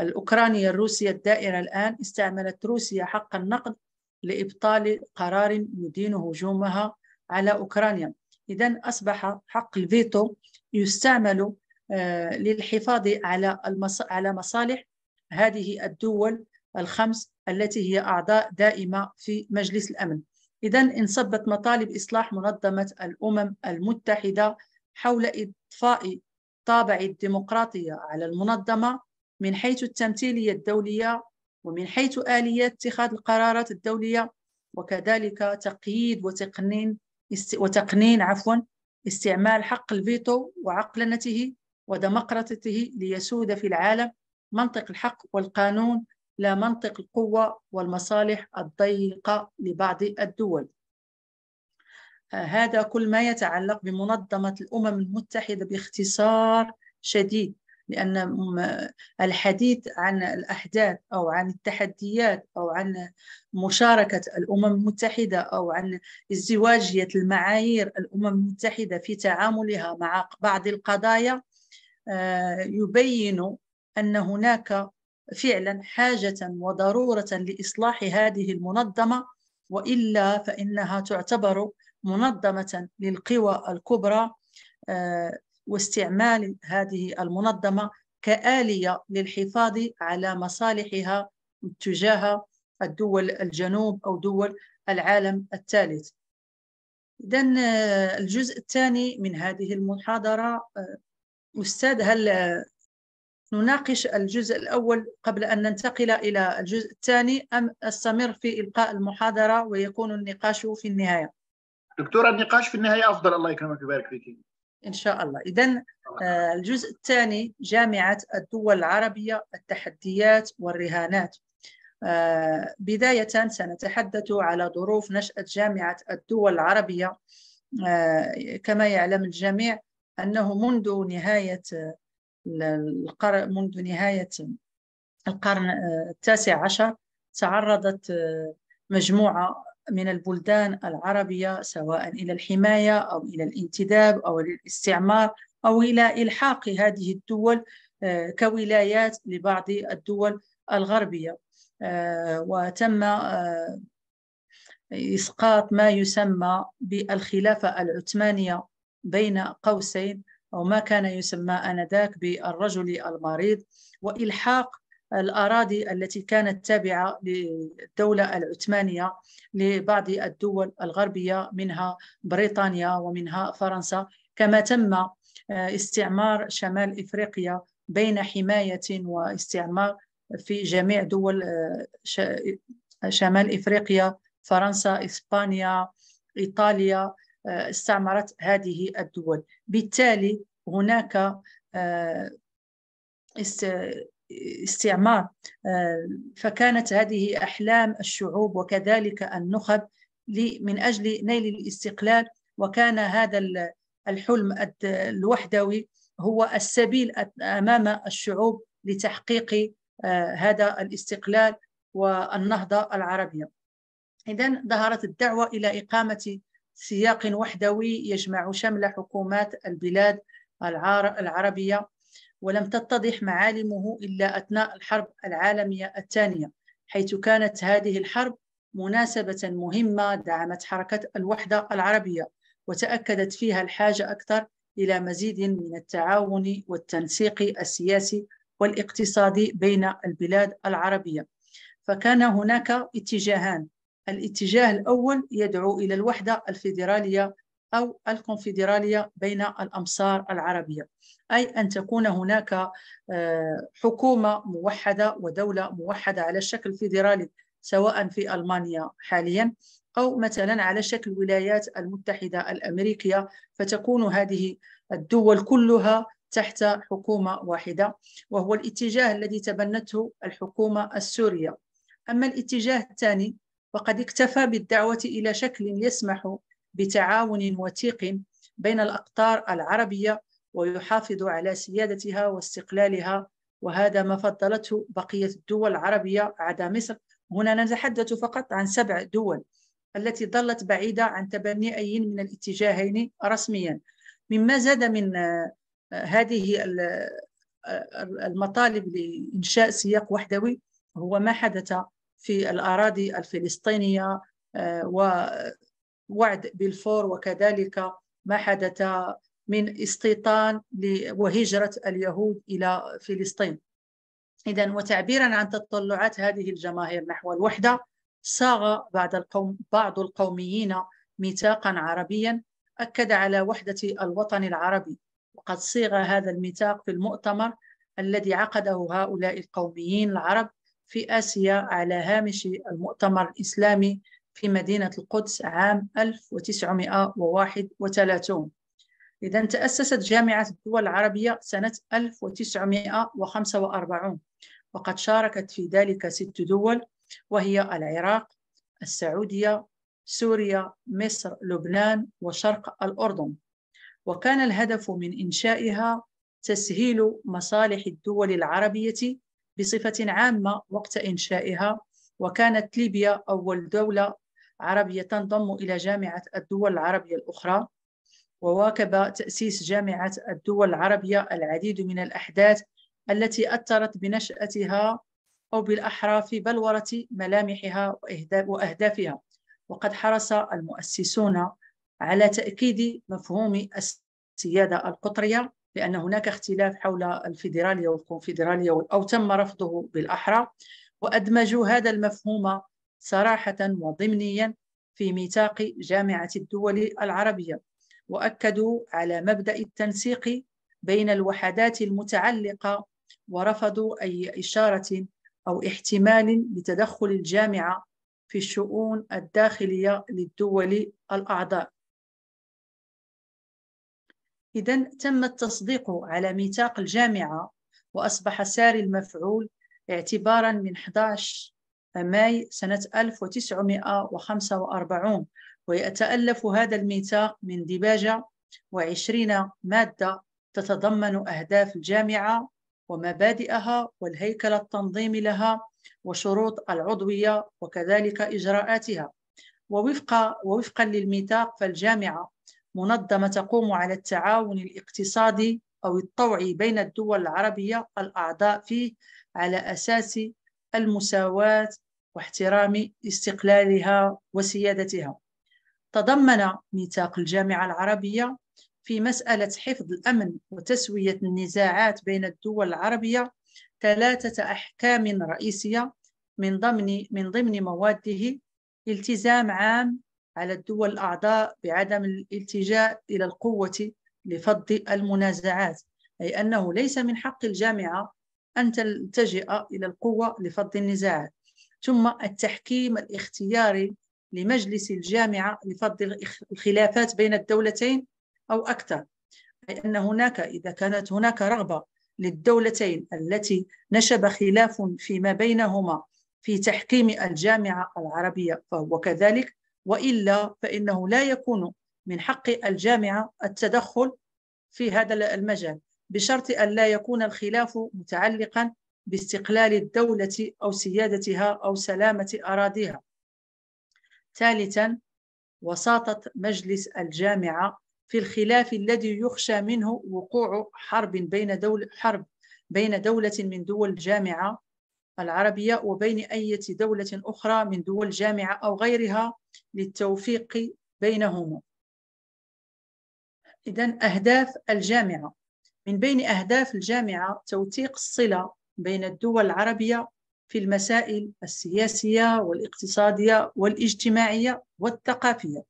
Speaker 3: الأوكرانية الروسية الدائرة الآن استعملت روسيا حق النقد لإبطال قرار يدين هجومها على أوكرانيا إذا أصبح حق الفيتو يستعمل آه، للحفاظ على على مصالح هذه الدول الخمس التي هي أعضاء دائمة في مجلس الأمن إذا انصبت مطالب إصلاح منظمة الأمم المتحدة حول إضفاء طابع الديمقراطية على المنظمة من حيث التمثيلية الدولية ومن حيث آلية اتخاذ القرارات الدولية وكذلك تقييد وتقنين است... وتقنين عفوا استعمال حق الفيتو وعقلنته ودمقرطته ليسود في العالم منطق الحق والقانون لا منطق القوة والمصالح الضيقة لبعض الدول آه، هذا كل ما يتعلق بمنظمة الأمم المتحدة باختصار شديد لأن الحديث عن الأحداث أو عن التحديات أو عن مشاركة الأمم المتحدة أو عن ازدواجية المعايير الأمم المتحدة في تعاملها مع بعض القضايا آه، يبين أن هناك فعلا حاجة وضرورة لإصلاح هذه المنظمة وإلا فإنها تعتبر منظمة للقوى الكبرى آه، واستعمال هذه المنظمة كآلية للحفاظ على مصالحها تجاه الدول الجنوب أو دول العالم الثالث إذا آه، الجزء الثاني من هذه المحاضرة آه، أستاذ هل نناقش الجزء الأول قبل أن ننتقل إلى الجزء الثاني أم أستمر في إلقاء المحاضرة ويكون النقاش في النهاية؟
Speaker 2: دكتورة النقاش في النهاية أفضل الله يكرمك ويبارك فيك
Speaker 3: إن شاء الله إذا آه، الجزء الثاني جامعة الدول العربية التحديات والرهانات آه، بداية سنتحدث على ظروف نشأة جامعة الدول العربية آه، كما يعلم الجميع أنه منذ نهاية القرن منذ نهاية القرن التاسع عشر تعرضت مجموعة من البلدان العربية سواء إلى الحماية أو إلى الانتداب أو الاستعمار أو إلى إلحاق هذه الدول آه، كولايات لبعض الدول الغربية آه، وتم آه، إسقاط ما يسمى بالخلافة العثمانية بين قوسين أو ما كان يسمى آنذاك بالرجل المريض وإلحاق الأراضي التي كانت تابعة للدولة العثمانية لبعض الدول الغربية منها بريطانيا ومنها فرنسا كما تم آه، استعمار شمال إفريقيا بين حماية واستعمار في جميع دول آه، شمال إفريقيا فرنسا إسبانيا إيطاليا آه، استعمرت هذه الدول بالتالي هناك استعمار آه، فكانت هذه أحلام الشعوب وكذلك النخب من أجل نيل الاستقلال وكان هذا الحلم الوحدوي هو السبيل أمام الشعوب لتحقيق آه، هذا الاستقلال والنهضة العربية إذا ظهرت الدعوة إلى إقامة سياق وحدوي يجمع شمل حكومات البلاد العربية ولم تتضح معالمه إلا أثناء الحرب العالمية الثانية حيث كانت هذه الحرب مناسبة مهمة دعمت حركة الوحدة العربية وتأكدت فيها الحاجة أكثر إلى مزيد من التعاون والتنسيق السياسي والاقتصادي بين البلاد العربية فكان هناك اتجاهان الاتجاه الأول يدعو إلى الوحدة الفيدرالية أو الكونفدرالية بين الأمصار العربية أي أن تكون هناك آه، حكومة موحدة ودولة موحدة على شكل فيدرالي سواء في ألمانيا حاليا أو مثلا على شكل الولايات المتحدة الأمريكية فتكون هذه الدول كلها تحت حكومة واحدة وهو الاتجاه الذي تبنته الحكومة السورية أما الاتجاه الثاني فقد اكتفى بالدعوة إلى شكل يسمح بتعاون وثيق بين الأقطار العربية ويحافظ على سيادتها واستقلالها وهذا ما فضلته بقية الدول العربية عدا مصر هنا نتحدث فقط عن سبع دول التي ظلت بعيدة عن تبني أي من الاتجاهين رسميا مما زاد من آه، هذه آه، المطالب لإنشاء سياق وحدوي هو ما حدث في الأراضي الفلسطينية آه، ووعد بالفور وكذلك ما حدث من استيطان وهجرة اليهود إلى فلسطين إذا وتعبيرا عن تطلعات هذه الجماهير نحو الوحدة صاغ بعد القوم بعض القوميين ميثاقا عربيا أكد على وحدة الوطن العربي وقد صيغ هذا الميثاق في المؤتمر الذي عقده هؤلاء القوميين العرب في آسيا على هامش المؤتمر الإسلامي في مدينة القدس عام 1931 إذا تأسست جامعة الدول العربية سنة 1945 وقد شاركت في ذلك ست دول وهي العراق، السعودية، سوريا، مصر، لبنان وشرق الأردن. وكان الهدف من إنشائها تسهيل مصالح الدول العربية بصفة عامة وقت إنشائها، وكانت ليبيا أول دولة عربية تنضم إلى جامعة الدول العربية الأخرى وواكب تأسيس جامعة الدول العربية العديد من الأحداث التي أثرت بنشأتها أو بالأحرى في بلورة ملامحها وأهدافها وقد حرص المؤسسون على تأكيد مفهوم السيادة القطرية لأن هناك اختلاف حول الفيدرالية والكونفدرالية أو تم رفضه بالأحرى وأدمجوا هذا المفهوم صراحة وضمنيا في ميثاق جامعة الدول العربية واكدوا على مبدا التنسيق بين الوحدات المتعلقه ورفضوا اي اشاره او احتمال لتدخل الجامعه في الشؤون الداخليه للدول الاعضاء اذا تم التصديق على ميثاق الجامعه واصبح ساري المفعول اعتبارا من 11 ماي سنة 1945 ويتألف هذا الميثاق من ديباجة وعشرين مادة تتضمن أهداف الجامعة ومبادئها والهيكل التنظيمي لها وشروط العضوية وكذلك إجراءاتها ووفق ووفقا للميثاق فالجامعة منظمة تقوم على التعاون الاقتصادي أو الطوعي بين الدول العربية الأعضاء فيه على أساس المساواة واحترام استقلالها وسيادتها تضمن ميثاق الجامعة العربية في مسألة حفظ الأمن وتسوية النزاعات بين الدول العربية ثلاثة أحكام رئيسية من ضمن من ضمن مواده التزام عام على الدول الأعضاء بعدم الالتجاء إلى القوة لفض المنازعات أي أنه ليس من حق الجامعة أن تلتجئ إلى القوة لفض النزاعات ثم التحكيم الاختياري لمجلس الجامعة لفرض الخلافات بين الدولتين أو أكثر أي أن هناك إذا كانت هناك رغبة للدولتين التي نشب خلاف فيما بينهما في تحكيم الجامعة العربية فهو كذلك وإلا فإنه لا يكون من حق الجامعة التدخل في هذا المجال بشرط أن لا يكون الخلاف متعلقا باستقلال الدولة أو سيادتها أو سلامة أراضيها ثالثا وساطة مجلس الجامعة في الخلاف الذي يخشى منه وقوع حرب بين دول حرب بين دولة من دول الجامعة العربية وبين أي دولة أخرى من دول الجامعة أو غيرها للتوفيق بينهما إذا أهداف الجامعة من بين أهداف الجامعة توثيق الصلة بين الدول العربية في المسائل السياسية والاقتصادية والاجتماعية والثقافية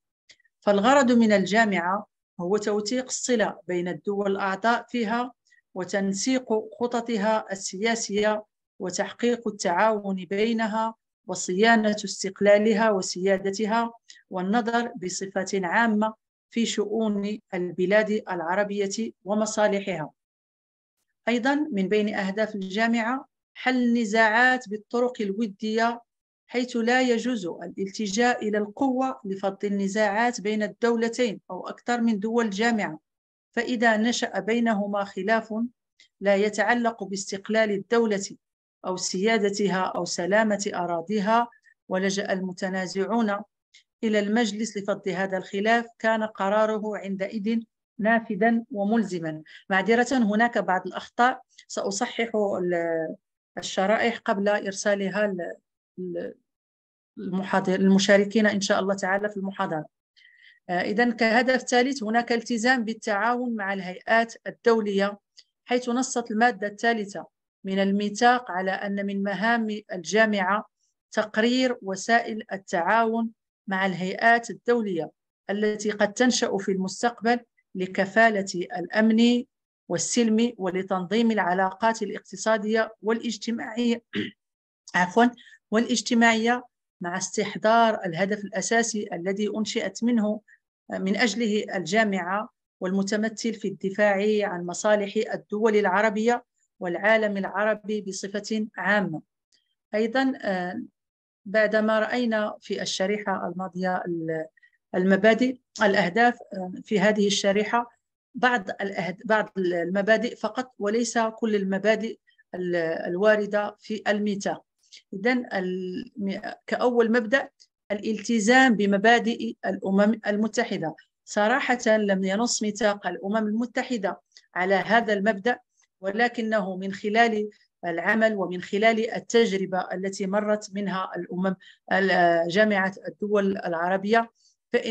Speaker 3: فالغرض من الجامعة هو توثيق الصلة بين الدول الأعضاء فيها وتنسيق خططها السياسية وتحقيق التعاون بينها وصيانة استقلالها وسيادتها والنظر بصفة عامة في شؤون البلاد العربية ومصالحها أيضا من بين أهداف الجامعة حل النزاعات بالطرق الودية حيث لا يجوز الالتجاء إلى القوة لفض النزاعات بين الدولتين أو أكثر من دول جامعة فإذا نشأ بينهما خلاف لا يتعلق باستقلال الدولة أو سيادتها أو سلامة أراضيها ولجأ المتنازعون إلى المجلس لفض هذا الخلاف كان قراره عندئذ نافذا وملزما معذرة هناك بعض الأخطاء سأصحح الشرائح قبل إرسالها للمشاركين إن شاء الله تعالى في المحاضرة آه، إذا كهدف ثالث هناك التزام بالتعاون مع الهيئات الدولية حيث نصت المادة الثالثة من الميثاق على أن من مهام الجامعة تقرير وسائل التعاون مع الهيئات الدولية التي قد تنشأ في المستقبل لكفالة الأمن والسلم ولتنظيم العلاقات الاقتصادية والاجتماعية عفوا والاجتماعية مع استحضار الهدف الأساسي الذي أنشئت منه آه، من أجله الجامعة والمتمثل في الدفاع عن مصالح الدول العربية والعالم العربي بصفة عامة أيضا آه، بعدما رأينا في الشريحة الماضية المبادئ الأهداف آه، في هذه الشريحة بعض بعض المبادئ فقط وليس كل المبادئ الوارده في الميتا اذا كاول مبدا الالتزام بمبادئ الامم المتحده صراحه لم ينص ميثاق الامم المتحده على هذا المبدا ولكنه من خلال العمل ومن خلال التجربه التي مرت منها الامم جامعه الدول العربيه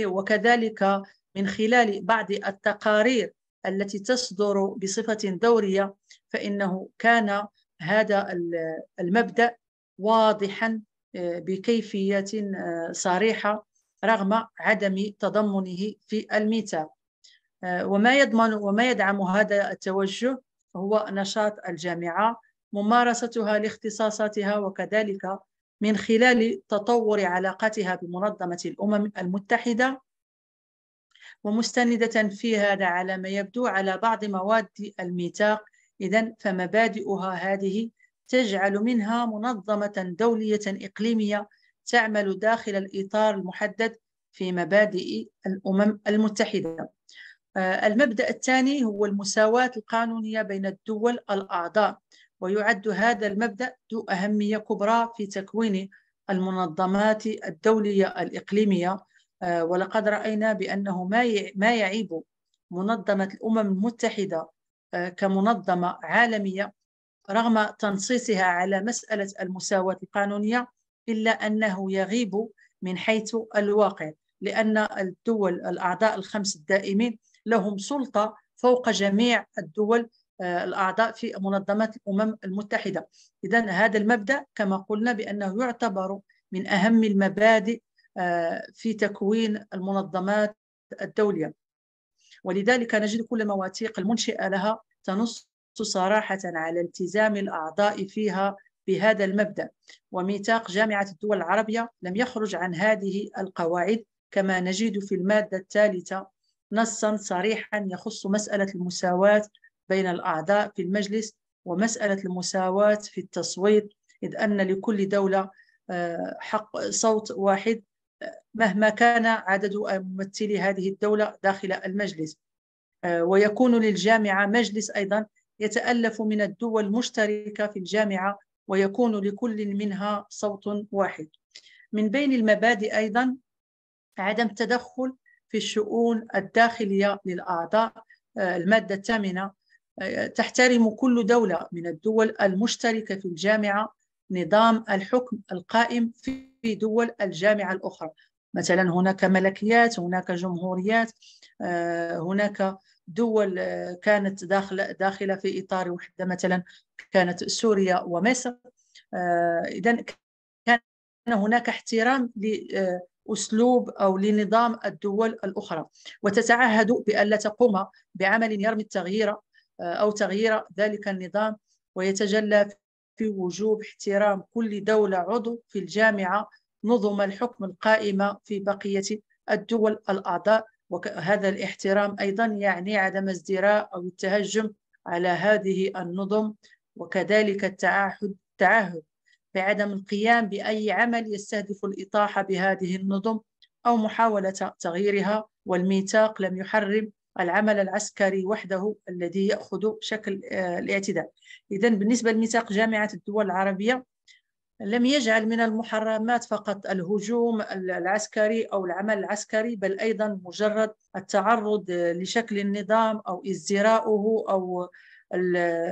Speaker 3: وكذلك من خلال بعض التقارير التي تصدر بصفة دورية فإنه كان هذا المبدأ واضحا آه، بكيفية آه، صريحة رغم عدم تضمنه في الميثاق آه، وما يضمن وما يدعم هذا التوجه هو نشاط الجامعة ممارستها لاختصاصاتها وكذلك من خلال تطور علاقتها بمنظمة الأمم المتحدة ومستندة في هذا على ما يبدو على بعض مواد الميثاق إذا فمبادئها هذه تجعل منها منظمة دولية إقليمية تعمل داخل الإطار المحدد في مبادئ الأمم المتحدة آه، المبدأ الثاني هو المساواة القانونية بين الدول الأعضاء ويعد هذا المبدأ ذو أهمية كبرى في تكوين المنظمات الدولية الإقليمية آه، ولقد رأينا بأنه ما ما يعيب منظمة الأمم المتحدة آه، كمنظمة عالمية رغم تنصيصها على مسألة المساواة القانونية إلا أنه يغيب من حيث الواقع لأن الدول الأعضاء الخمس الدائمين لهم سلطة فوق جميع الدول آه، الأعضاء في منظمة الأمم المتحدة إذا هذا المبدأ كما قلنا بأنه يعتبر من أهم المبادئ في تكوين المنظمات الدولية ولذلك نجد كل مواثيق المنشئة لها تنص صراحة على التزام الأعضاء فيها بهذا المبدأ وميثاق جامعة الدول العربية لم يخرج عن هذه القواعد كما نجد في المادة الثالثة نصا صريحا يخص مسألة المساواة بين الأعضاء في المجلس ومسألة المساواة في التصويت إذ أن لكل دولة آه، حق صوت واحد مهما كان عدد ممثلي هذه الدولة داخل المجلس آه، ويكون للجامعة مجلس أيضا يتألف من الدول المشتركة في الجامعة ويكون لكل منها صوت واحد من بين المبادئ أيضا عدم التدخل في الشؤون الداخلية للأعضاء آه، المادة الثامنة آه، تحترم كل دولة من الدول المشتركة في الجامعة نظام الحكم القائم في دول الجامعة الأخرى مثلا هناك ملكيات هناك جمهوريات آه، هناك دول آه، كانت داخل داخله في اطار وحده مثلا كانت سوريا ومصر آه، اذا كان هناك احترام لاسلوب او لنظام الدول الاخرى وتتعهد بألا تقوم بعمل يرمي التغيير او تغيير ذلك النظام ويتجلى في وجوب احترام كل دولة عضو في الجامعة نظم الحكم القائمة في بقية الدول الأعضاء وهذا الاحترام أيضا يعني عدم ازدراء أو التهجم على هذه النظم وكذلك التعهد التعهد بعدم القيام بأي عمل يستهدف الإطاحة بهذه النظم أو محاولة تغييرها والميثاق لم يحرم العمل العسكري وحده الذي يأخذ شكل آه، الاعتداء إذا بالنسبة لميثاق جامعة الدول العربية لم يجعل من المحرمات فقط الهجوم العسكري أو العمل العسكري بل أيضا مجرد التعرض لشكل النظام أو ازدراؤه أو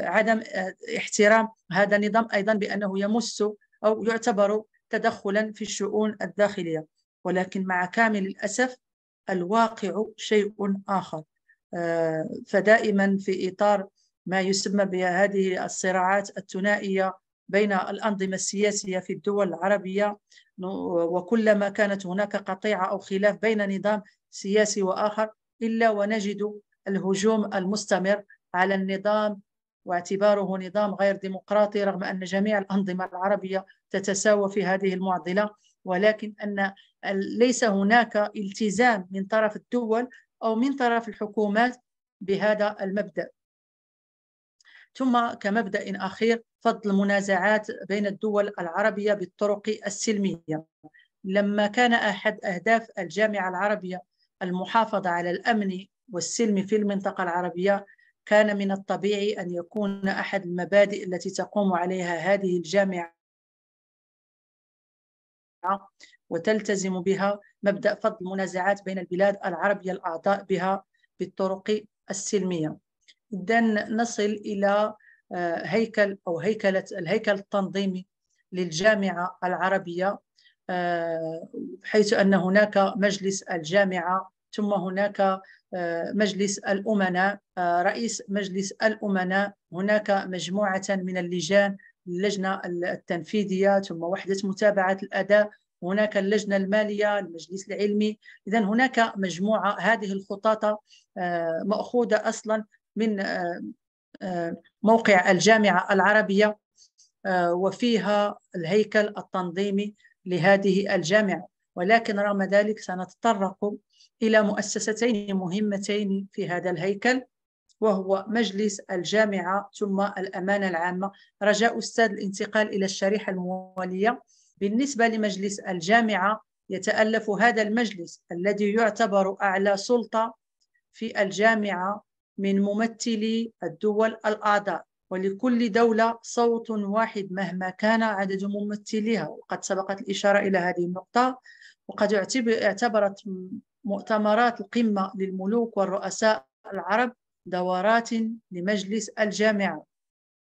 Speaker 3: عدم آه، احترام هذا النظام أيضا بأنه يمس أو يعتبر تدخلا في الشؤون الداخلية ولكن مع كامل الأسف الواقع شيء آخر آه، فدائما في إطار ما يسمى بهذه الصراعات الثنائية بين الأنظمة السياسية في الدول العربية وكلما كانت هناك قطيعة أو خلاف بين نظام سياسي وآخر إلا ونجد الهجوم المستمر على النظام واعتباره نظام غير ديمقراطي رغم أن جميع الأنظمة العربية تتساوى في هذه المعضلة ولكن أن ليس هناك التزام من طرف الدول أو من طرف الحكومات بهذا المبدأ ثم كمبدأ أخير فضل المنازعات بين الدول العربية بالطرق السلمية لما كان أحد أهداف الجامعة العربية المحافظة على الأمن والسلم في المنطقة العربية كان من الطبيعي أن يكون أحد المبادئ التي تقوم عليها هذه الجامعة وتلتزم بها مبدأ فض المنازعات بين البلاد العربية الأعضاء بها بالطرق السلمية إذا نصل إلى آه، هيكل أو هيكلة الهيكل التنظيمي للجامعة العربية آه، حيث أن هناك مجلس الجامعة ثم هناك آه، مجلس الأمناء رئيس مجلس الأمناء هناك مجموعة من اللجان اللجنة التنفيذية ثم وحدة متابعة الأداء هناك اللجنة المالية المجلس العلمي إذا هناك مجموعة هذه الخطاطة آه، مأخوذة أصلا من آه، آه، موقع الجامعة العربية وفيها الهيكل التنظيمي لهذه الجامعة ولكن رغم ذلك سنتطرق إلى مؤسستين مهمتين في هذا الهيكل وهو مجلس الجامعة ثم الأمانة العامة رجاء أستاذ الانتقال إلى الشريحة الموالية بالنسبة لمجلس الجامعة يتألف هذا المجلس الذي يعتبر أعلى سلطة في الجامعة من ممثلي الدول الأعضاء ولكل دولة صوت واحد مهما كان عدد ممثليها وقد سبقت الإشارة إلى هذه النقطة وقد اعتبرت مؤتمرات القمة للملوك والرؤساء العرب دورات لمجلس الجامعة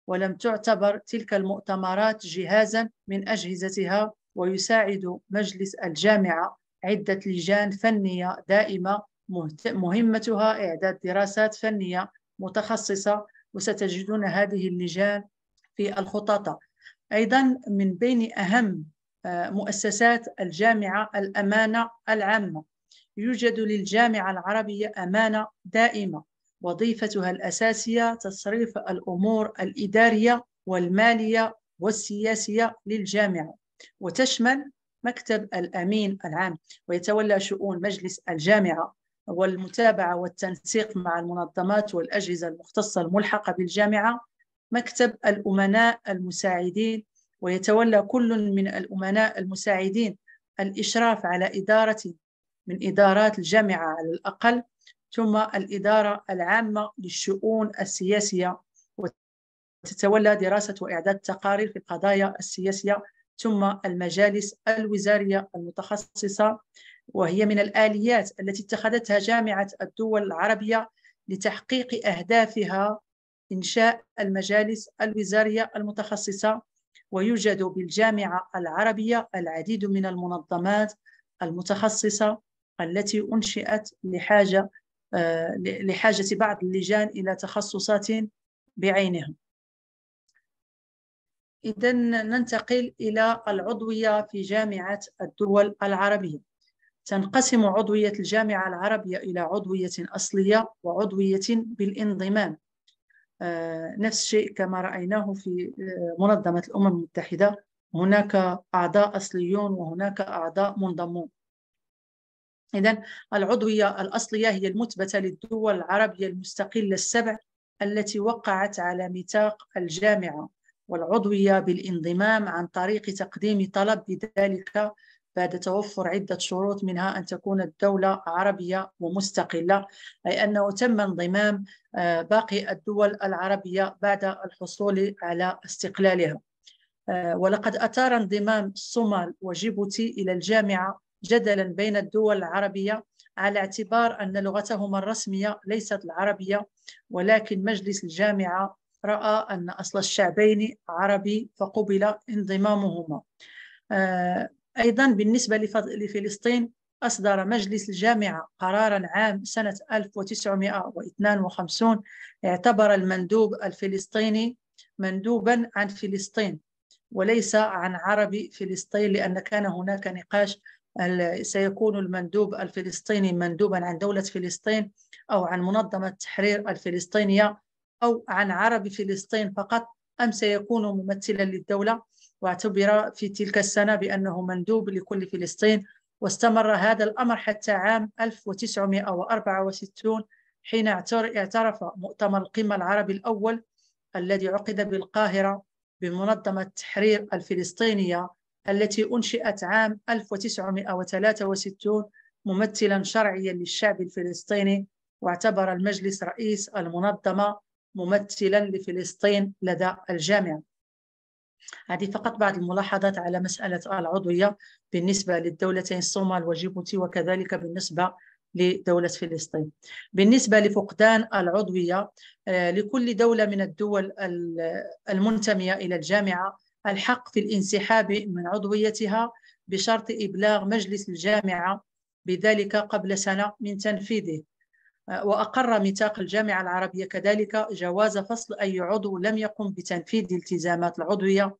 Speaker 3: ولم تعتبر تلك المؤتمرات جهازا من اجهزتها ويساعد مجلس الجامعه عده لجان فنيه دائمه مهمتها اعداد دراسات فنيه متخصصه وستجدون هذه اللجان في الخطاطه ايضا من بين اهم آه، مؤسسات الجامعه الامانه العامه يوجد للجامعه العربيه امانه دائمه وظيفتها الأساسية تصريف الأمور الإدارية والمالية والسياسية للجامعة وتشمل مكتب الأمين العام ويتولى شؤون مجلس الجامعة والمتابعة والتنسيق مع المنظمات والأجهزة المختصة الملحقة بالجامعة مكتب الأمناء المساعدين ويتولى كل من الأمناء المساعدين الإشراف على إدارة من إدارات الجامعة على الأقل ثم الإدارة العامة للشؤون السياسية وتتولى دراسة وإعداد تقارير في القضايا السياسية ثم المجالس الوزارية المتخصصة وهي من الآليات التي اتخذتها جامعة الدول العربية لتحقيق أهدافها إنشاء المجالس الوزارية المتخصصة ويوجد بالجامعة العربية العديد من المنظمات المتخصصة التي أنشئت لحاجة آه، لحاجة بعض اللجان إلى تخصصات بعينها إذا ننتقل إلى العضوية في جامعة الدول العربية تنقسم عضوية الجامعة العربية إلى عضوية أصلية وعضوية بالانضمام آه، نفس الشيء كما رأيناه في آه، منظمة الأمم المتحدة هناك أعضاء أصليون وهناك أعضاء منضمون إذا العضوية الأصلية هي المثبتة للدول العربية المستقلة السبع التي وقعت على ميثاق الجامعة والعضوية بالانضمام عن طريق تقديم طلب بذلك بعد توفر عدة شروط منها أن تكون الدولة عربية ومستقلة أي أنه تم انضمام آه، باقي الدول العربية بعد الحصول على استقلالها آه، ولقد أثار انضمام الصومال وجيبوتي إلى الجامعة جدلا بين الدول العربية على اعتبار أن لغتهما الرسمية ليست العربية ولكن مجلس الجامعة رأى أن أصل الشعبين عربي فقبل انضمامهما آه، أيضا بالنسبة لفلسطين أصدر مجلس الجامعة قرارا عام سنة 1952 اعتبر المندوب الفلسطيني مندوبا عن فلسطين وليس عن عربي فلسطين لأن كان هناك نقاش سيكون المندوب الفلسطيني مندوبا عن دولة فلسطين أو عن منظمة التحرير الفلسطينية أو عن عرب فلسطين فقط أم سيكون ممثلا للدولة واعتبر في تلك السنة بأنه مندوب لكل فلسطين واستمر هذا الأمر حتى عام 1964 حين اعترف مؤتمر القمة العربي الأول الذي عقد بالقاهرة بمنظمة التحرير الفلسطينية التي أنشئت عام 1963 ممثلا شرعيا للشعب الفلسطيني واعتبر المجلس رئيس المنظمة ممثلا لفلسطين لدى الجامعة هذه فقط بعض الملاحظات على مسألة العضوية بالنسبة للدولتين الصومال وجيبوتي وكذلك بالنسبة لدولة فلسطين بالنسبة لفقدان العضوية آه، لكل دولة من الدول المنتمية إلى الجامعة الحق في الانسحاب من عضويتها بشرط إبلاغ مجلس الجامعة بذلك قبل سنة من تنفيذه آه، وأقر ميثاق الجامعة العربية كذلك جواز فصل أي عضو لم يقم بتنفيذ التزامات العضوية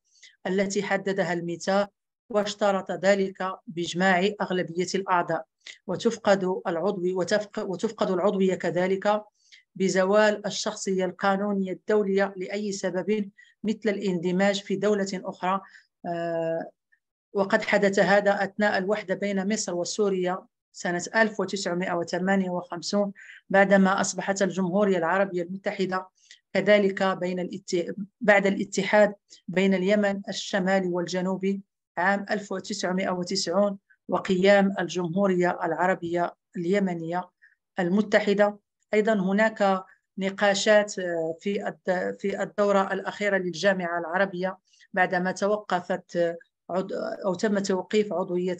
Speaker 3: التي حددها الميثاق واشترط ذلك بإجماع أغلبية الأعضاء وتفقد العضو وتفقد العضوية كذلك بزوال الشخصية القانونية الدولية لأي سبب مثل الاندماج في دولة أخرى آه، وقد حدث هذا أثناء الوحدة بين مصر وسوريا سنة 1958 بعدما أصبحت الجمهورية العربية المتحدة كذلك بين الات... بعد الاتحاد بين اليمن الشمالي والجنوبي عام 1990 وقيام الجمهورية العربية اليمنية المتحدة أيضا هناك نقاشات آه، في في الدوره الاخيره للجامعه العربيه بعدما توقفت آه، او تم توقيف عضويه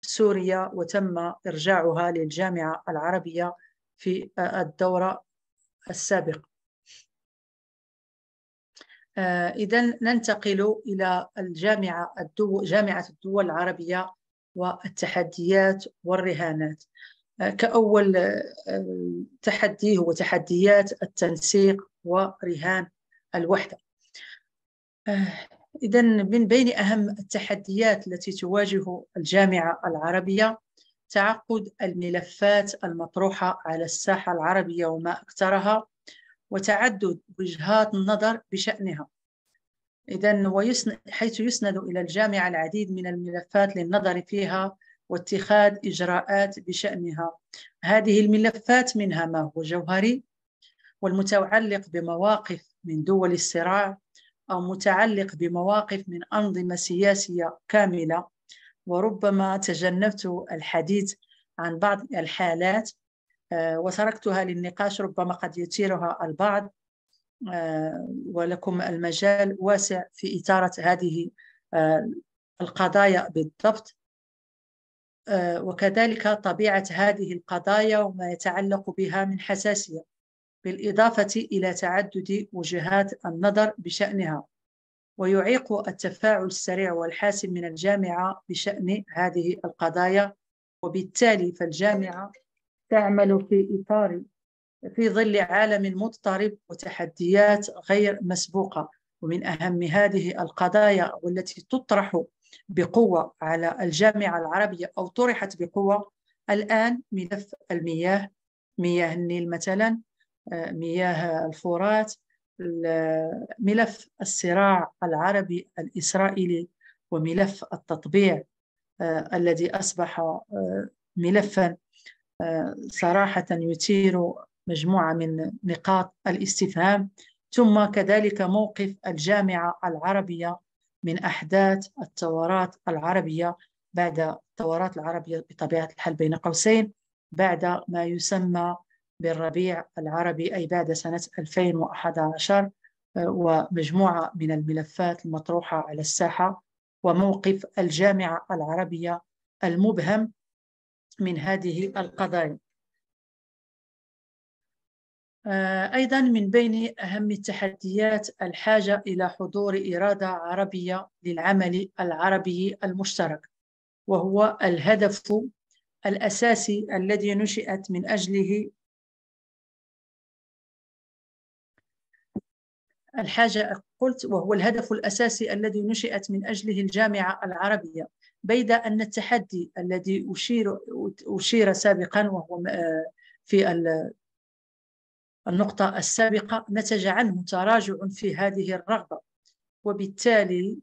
Speaker 3: سوريا وتم ارجاعها للجامعه العربيه في آه، الدوره السابقه. اذا ننتقل الى الجامعه الدول جامعه الدول العربيه والتحديات والرهانات. كأول آه، تحدي هو تحديات التنسيق ورهان الوحدة آه، إذا من بين أهم التحديات التي تواجه الجامعة العربية تعقد الملفات المطروحة على الساحة العربية وما أكثرها وتعدد وجهات النظر بشأنها إذا حيث يسند إلى الجامعة العديد من الملفات للنظر فيها واتخاذ إجراءات بشأنها هذه الملفات منها ما هو جوهري والمتعلق بمواقف من دول الصراع أو متعلق بمواقف من أنظمة سياسية كاملة وربما تجنبت الحديث عن بعض الحالات آه، وتركتها للنقاش ربما قد يثيرها البعض آه، ولكم المجال واسع في إثارة هذه آه، القضايا بالضبط آه، وكذلك طبيعة هذه القضايا وما يتعلق بها من حساسية بالإضافة إلى تعدد وجهات النظر بشأنها ويعيق التفاعل السريع والحاسم من الجامعة بشأن هذه القضايا وبالتالي فالجامعة تعمل في إطار في ظل عالم مضطرب وتحديات غير مسبوقة ومن أهم هذه القضايا والتي تطرح بقوة على الجامعة العربية أو طرحت بقوة الآن ملف المياه مياه النيل مثلا آه، مياه الفرات ملف الصراع العربي الإسرائيلي وملف التطبيع آه، الذي أصبح آه، ملفا صراحة يثير مجموعة من نقاط الاستفهام ثم كذلك موقف الجامعة العربية من أحداث الثورات العربية بعد الثورات العربية بطبيعة الحال بين قوسين بعد ما يسمى بالربيع العربي أي بعد سنة 2011 آه، ومجموعة من الملفات المطروحة على الساحة وموقف الجامعة العربية المبهم من هذه القضايا آه، أيضا من بين أهم التحديات الحاجة إلى حضور إرادة عربية للعمل العربي المشترك وهو الهدف الأساسي الذي نشئت
Speaker 1: من أجله
Speaker 3: الحاجة قلت وهو الهدف الأساسي الذي نشئت من أجله الجامعة العربية بيد أن التحدي الذي أشير, أشير سابقا وهو آه، في النقطة السابقة نتج عنه تراجع في هذه الرغبة وبالتالي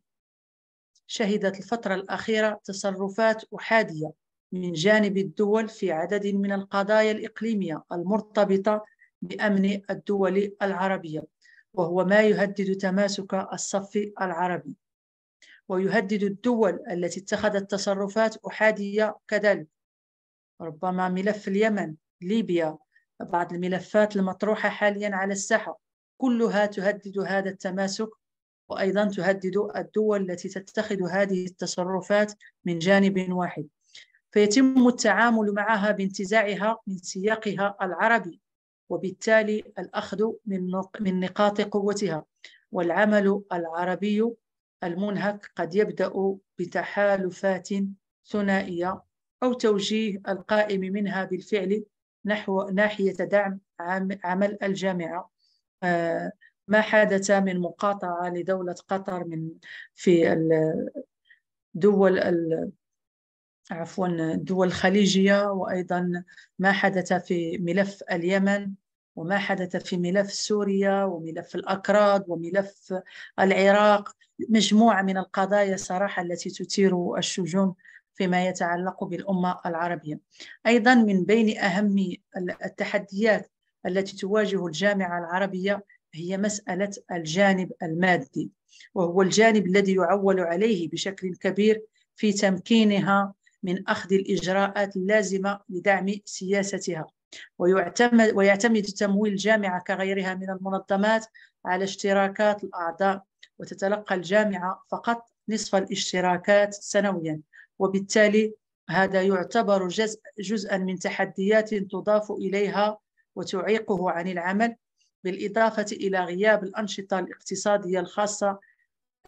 Speaker 3: شهدت الفترة الأخيرة تصرفات أحادية من جانب الدول في عدد من القضايا الإقليمية المرتبطة بأمن الدول العربية وهو ما يهدد تماسك الصف العربي ويهدد الدول التي اتخذت تصرفات أحادية كذلك ربما ملف اليمن ليبيا بعض الملفات المطروحة حاليا على الساحة كلها تهدد هذا التماسك وأيضا تهدد الدول التي تتخذ هذه التصرفات من جانب واحد فيتم التعامل معها بانتزاعها من سياقها العربي وبالتالي الأخذ من نقاط قوتها والعمل العربي المنهك قد يبدأ بتحالفات ثنائية أو توجيه القائم منها بالفعل نحو ناحية دعم عمل الجامعة آه، ما حدث من مقاطعة لدولة قطر من في الدول عفوا الدول الخليجية وأيضا ما حدث في ملف اليمن وما حدث في ملف سوريا وملف الأكراد وملف العراق مجموعة من القضايا صراحة التي تثير الشجون فيما يتعلق بالامه العربيه. ايضا من بين اهم التحديات التي تواجه الجامعه العربيه هي مساله الجانب المادي وهو الجانب الذي يعول عليه بشكل كبير في تمكينها من اخذ الاجراءات اللازمه لدعم سياستها ويعتمد ويعتمد تمويل الجامعه كغيرها من المنظمات على اشتراكات الاعضاء وتتلقى الجامعه فقط نصف الاشتراكات سنويا وبالتالي هذا يعتبر جزء جزءا من تحديات تضاف إليها وتعيقه عن العمل بالإضافة إلى غياب الأنشطة الاقتصادية الخاصة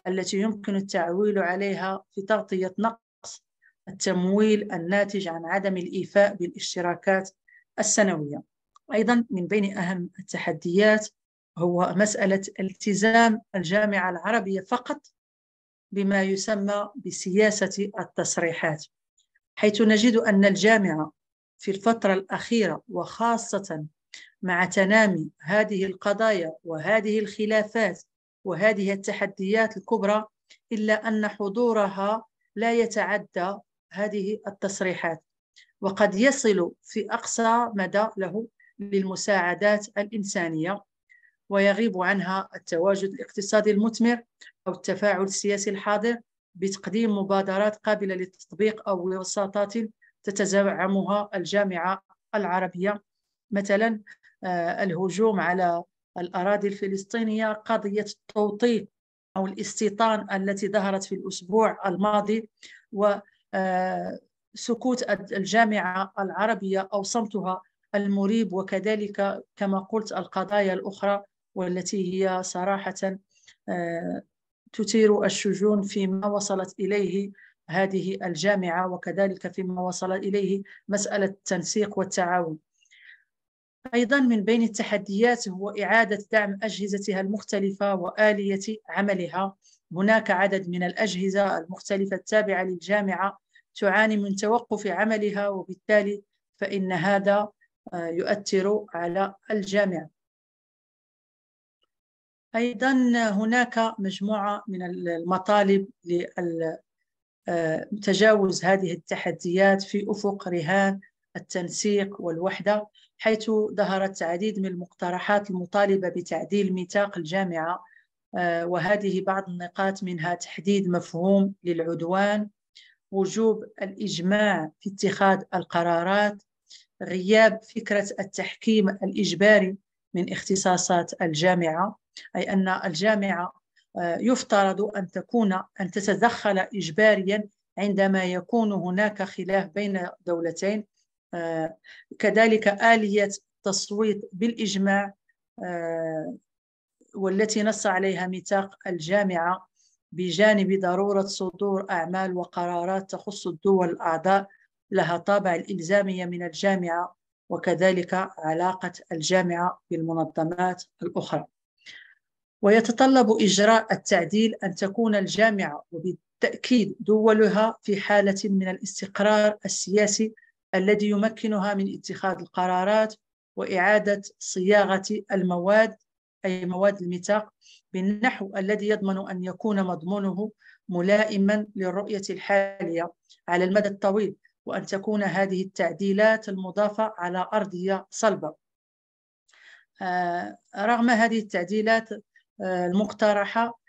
Speaker 3: التي يمكن التعويل عليها في تغطية نقص التمويل الناتج عن عدم الإيفاء بالاشتراكات السنوية أيضا من بين أهم التحديات هو مسألة التزام الجامعة العربية فقط بما يسمى بسياسة التصريحات حيث نجد أن الجامعة في الفترة الأخيرة وخاصة مع تنامي هذه القضايا وهذه الخلافات وهذه التحديات الكبرى إلا أن حضورها لا يتعدى هذه التصريحات وقد يصل في أقصى مدى له للمساعدات الإنسانية ويغيب عنها التواجد الاقتصادي المثمر أو التفاعل السياسي الحاضر بتقديم مبادرات قابلة للتطبيق أو وساطات تتزعمها الجامعة العربية مثلا آه، الهجوم على الأراضي الفلسطينية قضية التوطين أو الاستيطان التي ظهرت في الأسبوع الماضي وسكوت آه، الجامعة العربية أو صمتها المريب وكذلك كما قلت القضايا الأخرى والتي هي صراحة آه، تثير الشجون فيما وصلت إليه هذه الجامعة وكذلك فيما وصل إليه مسألة التنسيق والتعاون أيضا من بين التحديات هو إعادة دعم أجهزتها المختلفة وآلية عملها هناك عدد من الأجهزة المختلفة التابعة للجامعة تعاني من توقف عملها وبالتالي فإن هذا آه، يؤثر على الجامعة أيضا هناك مجموعة من المطالب لتجاوز آه، هذه التحديات في أفق رهان التنسيق والوحدة حيث ظهرت العديد من المقترحات المطالبة بتعديل ميثاق الجامعة آه، وهذه بعض النقاط منها تحديد مفهوم للعدوان وجوب الإجماع في اتخاذ القرارات غياب فكرة التحكيم الإجباري من اختصاصات الجامعة أي أن الجامعة آه، يفترض أن تكون أن تتدخل إجباريا عندما يكون هناك خلاف بين دولتين آه، كذلك آلية التصويت بالإجماع آه، والتي نص عليها ميثاق الجامعة بجانب ضرورة صدور أعمال وقرارات تخص الدول الأعضاء لها طابع الإلزامية من الجامعة وكذلك علاقة الجامعة بالمنظمات الأخرى ويتطلب إجراء التعديل أن تكون الجامعة وبالتأكيد دولها في حالة من الاستقرار السياسي الذي يمكنها من اتخاذ القرارات وإعادة صياغة المواد أي مواد الميثاق بالنحو الذي يضمن أن يكون مضمونه ملائما للرؤية الحالية على المدى الطويل وأن تكون هذه التعديلات المضافة على أرضية صلبة آه، رغم هذه التعديلات المقترحه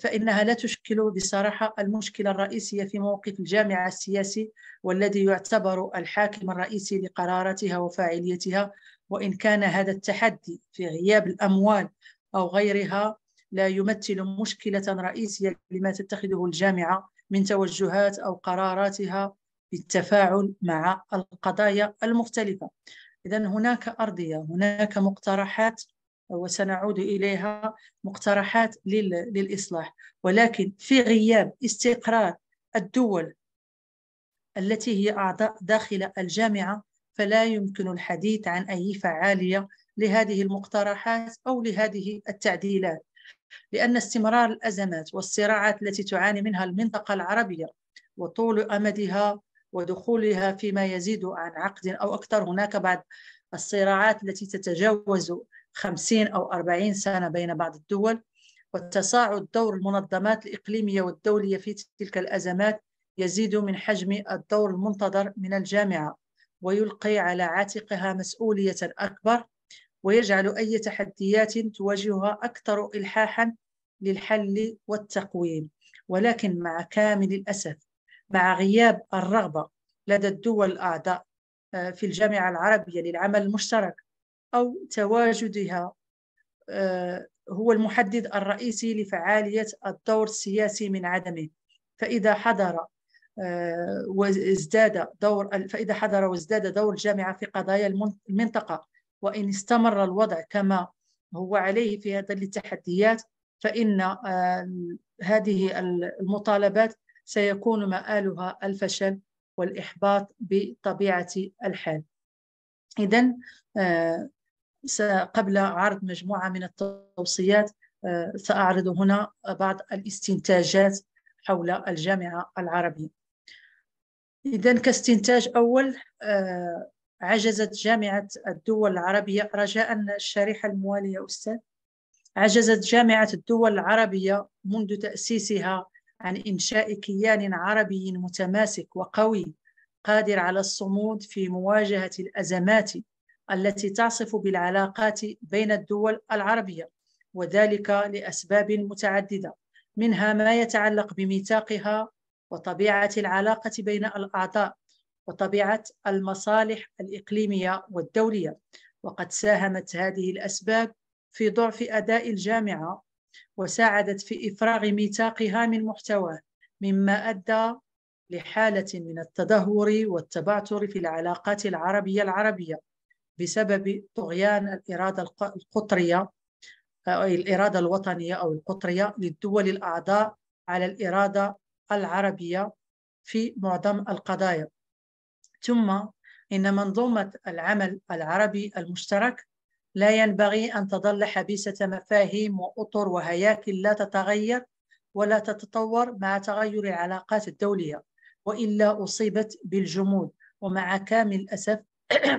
Speaker 3: فإنها لا تشكل بصراحة المشكلة الرئيسية في موقف الجامعة السياسي والذي يعتبر الحاكم الرئيسي لقراراتها وفاعليتها وإن كان هذا التحدي في غياب الأموال أو غيرها لا يمثل مشكلة رئيسية لما تتخذه الجامعة من توجهات أو قراراتها بالتفاعل مع القضايا المختلفة إذا هناك أرضية هناك مقترحات وسنعود اليها مقترحات للاصلاح ولكن في غياب استقرار الدول التي هي اعضاء داخل الجامعه فلا يمكن الحديث عن اي فعاليه لهذه المقترحات او لهذه التعديلات لان استمرار الازمات والصراعات التي تعاني منها المنطقه العربيه وطول امدها ودخولها فيما يزيد عن عقد او اكثر هناك بعض الصراعات التي تتجاوز 50 أو 40 سنة بين بعض الدول وتصاعد دور المنظمات الإقليمية والدولية في تلك الأزمات يزيد من حجم الدور المنتظر من الجامعة ويلقي على عاتقها مسؤولية أكبر ويجعل أي تحديات تواجهها أكثر إلحاحا للحل والتقويم ولكن مع كامل الأسف مع غياب الرغبة لدى الدول الأعضاء آه، في الجامعة العربية للعمل المشترك أو تواجدها آه، هو المحدد الرئيسي لفعالية الدور السياسي من عدمه فإذا حضر آه، وازداد دور فإذا حضر وازداد دور الجامعة في قضايا المنطقة وإن استمر الوضع كما هو عليه في هذا التحديات فإن آه، هذه المطالبات سيكون مآلها الفشل والإحباط بطبيعة الحال إذا قبل عرض مجموعة من التوصيات آه، سأعرض هنا بعض الاستنتاجات حول الجامعة العربية إذا كاستنتاج أول آه، عجزت جامعة الدول العربية رجاء الشريحة الموالية أستاذ عجزت جامعة الدول العربية منذ تأسيسها عن إنشاء كيان عربي متماسك وقوي قادر على الصمود في مواجهة الأزمات التي تعصف بالعلاقات بين الدول العربية وذلك لأسباب متعددة منها ما يتعلق بميثاقها وطبيعة العلاقة بين الأعضاء وطبيعة المصالح الإقليمية والدولية وقد ساهمت هذه الأسباب في ضعف أداء الجامعة وساعدت في إفراغ ميثاقها من محتواه مما أدى لحالة من التدهور والتبعثر في العلاقات العربية العربية بسبب طغيان الإرادة القطرية آه، الإرادة الوطنية أو القطرية للدول الأعضاء على الإرادة العربية في معظم القضايا ثم إن منظومة العمل العربي المشترك لا ينبغي أن تظل حبيسة مفاهيم وأطر وهياكل لا تتغير ولا تتطور مع تغير العلاقات الدولية وإلا أصيبت بالجمود ومع كامل الأسف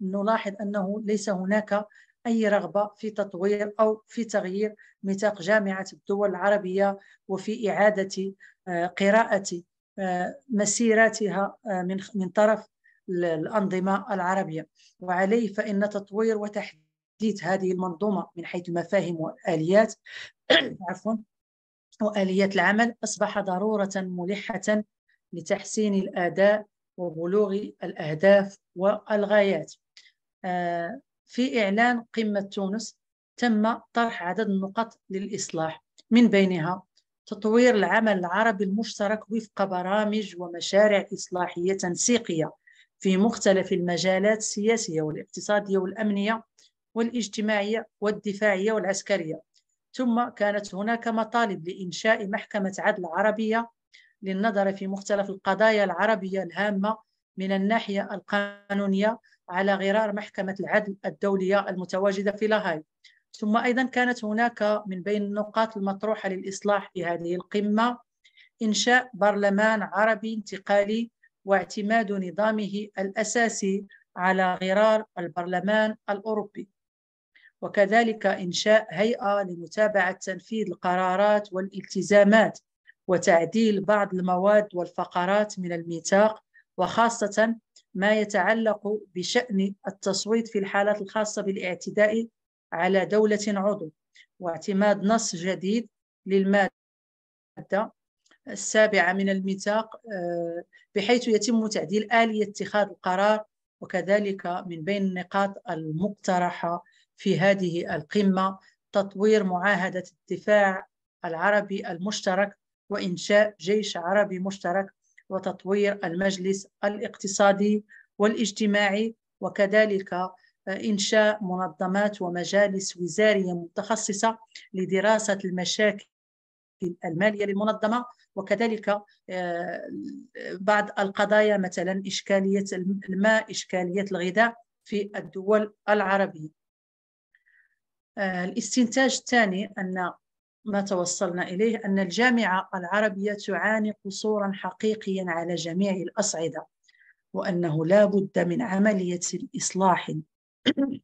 Speaker 3: نلاحظ أنه ليس هناك أي رغبة في تطوير أو في تغيير ميثاق جامعة الدول العربية وفي إعادة آه، قراءة آه، مسيراتها آه، من طرف الأنظمة العربية وعليه فإن تطوير وتحديث هذه المنظومة من حيث المفاهيم والآليات عفوا وآليات العمل أصبح ضرورة ملحة لتحسين الأداء وبلوغ الأهداف والغايات في إعلان قمة تونس تم طرح عدد النقاط للإصلاح من بينها تطوير العمل العربي المشترك وفق برامج ومشاريع إصلاحية تنسيقية في مختلف المجالات السياسية والاقتصادية والأمنية والاجتماعية والدفاعية والعسكرية ثم كانت هناك مطالب لإنشاء محكمة عدل عربية للنظر في مختلف القضايا العربية الهامة من الناحية القانونية على غرار محكمة العدل الدولية المتواجدة في لاهاي ثم أيضا كانت هناك من بين النقاط المطروحة للإصلاح في هذه القمة إنشاء برلمان عربي انتقالي واعتماد نظامه الأساسي على غرار البرلمان الأوروبي وكذلك إنشاء هيئة لمتابعة تنفيذ القرارات والالتزامات وتعديل بعض المواد والفقرات من الميثاق وخاصة ما يتعلق بشأن التصويت في الحالات الخاصة بالاعتداء على دولة عضو واعتماد نص جديد للمادة السابعة من الميثاق آه، بحيث يتم تعديل آلية اتخاذ القرار وكذلك من بين النقاط المقترحة في هذه القمة تطوير معاهدة الدفاع العربي المشترك وإنشاء جيش عربي مشترك وتطوير المجلس الاقتصادي والاجتماعي وكذلك آه، إنشاء منظمات ومجالس وزارية متخصصة لدراسة المشاكل المالية للمنظمة وكذلك آه، بعض القضايا مثلا إشكالية الماء إشكالية الغذاء في الدول العربية آه، الاستنتاج الثاني أن ما توصلنا إليه أن الجامعة العربية تعاني قصورا حقيقيا على جميع الأصعدة وأنه لا بد من عملية إصلاح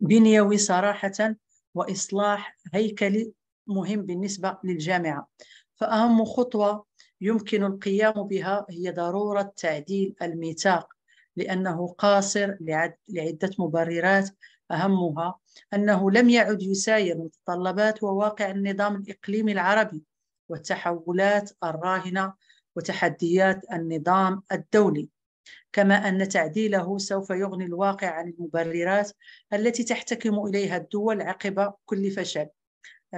Speaker 3: بنيوي صراحة وإصلاح هيكلي مهم بالنسبة للجامعة فأهم خطوة يمكن القيام بها هي ضرورة تعديل الميثاق لأنه قاصر لعدة مبررات أهمها أنه لم يعد يساير متطلبات وواقع النظام الإقليمي العربي والتحولات الراهنة وتحديات النظام الدولي كما أن تعديله سوف يغني الواقع عن المبررات التي تحتكم إليها الدول عقب كل فشل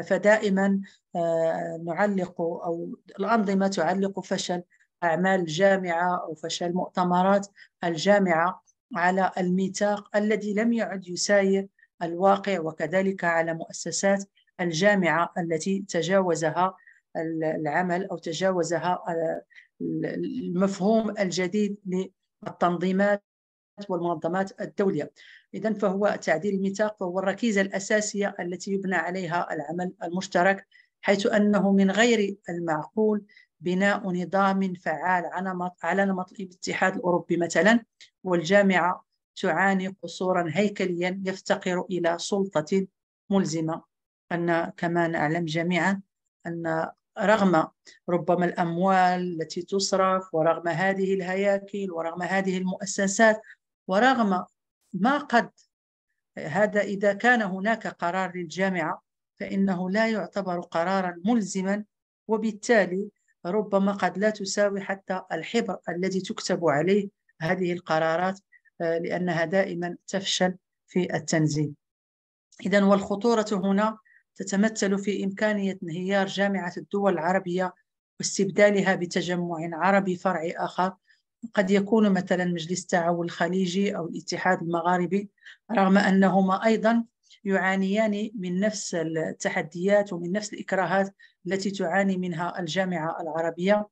Speaker 3: فدائما آه، نعلق أو الأنظمة تعلق فشل أعمال الجامعة أو فشل مؤتمرات الجامعة على الميثاق الذي لم يعد يساير الواقع وكذلك على مؤسسات الجامعه التي تجاوزها العمل او تجاوزها آه، المفهوم الجديد للتنظيمات والمنظمات الدوليه. اذا فهو تعديل الميثاق فهو الركيزه الاساسيه التي يبنى عليها العمل المشترك حيث انه من غير المعقول بناء نظام فعال على نمط الاتحاد الاوروبي مثلا والجامعه تعاني قصورا هيكليا يفتقر إلى سلطة ملزمة أن كما نعلم جميعا أن رغم ربما الأموال التي تصرف ورغم هذه الهياكل ورغم هذه المؤسسات ورغم ما قد هذا إذا كان هناك قرار للجامعة فإنه لا يعتبر قرارا ملزما وبالتالي ربما قد لا تساوي حتى الحبر الذي تكتب عليه هذه القرارات لأنها دائما تفشل في التنزيل إذا والخطورة هنا تتمثل في إمكانية انهيار جامعة الدول العربية واستبدالها بتجمع عربي فرعي آخر قد يكون مثلا مجلس التعاون الخليجي أو الاتحاد المغاربي رغم أنهما أيضا يعانيان من نفس التحديات ومن نفس الإكراهات التي تعاني منها الجامعة العربية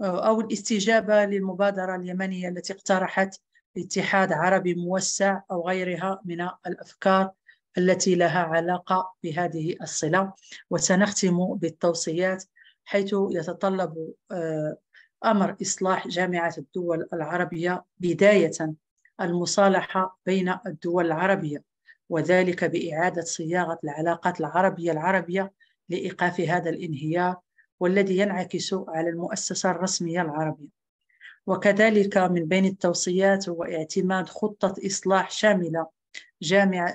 Speaker 3: أو الاستجابة للمبادرة اليمنية التي اقترحت اتحاد عربي موسع او غيرها من الافكار التي لها علاقه بهذه الصله وسنختم بالتوصيات حيث يتطلب آه، امر اصلاح جامعه الدول العربيه بدايه المصالحه بين الدول العربيه وذلك باعاده صياغه العلاقات العربيه العربيه لايقاف هذا الانهيار والذي ينعكس على المؤسسه الرسميه العربيه وكذلك من بين التوصيات هو اعتماد خطة إصلاح شاملة جامعة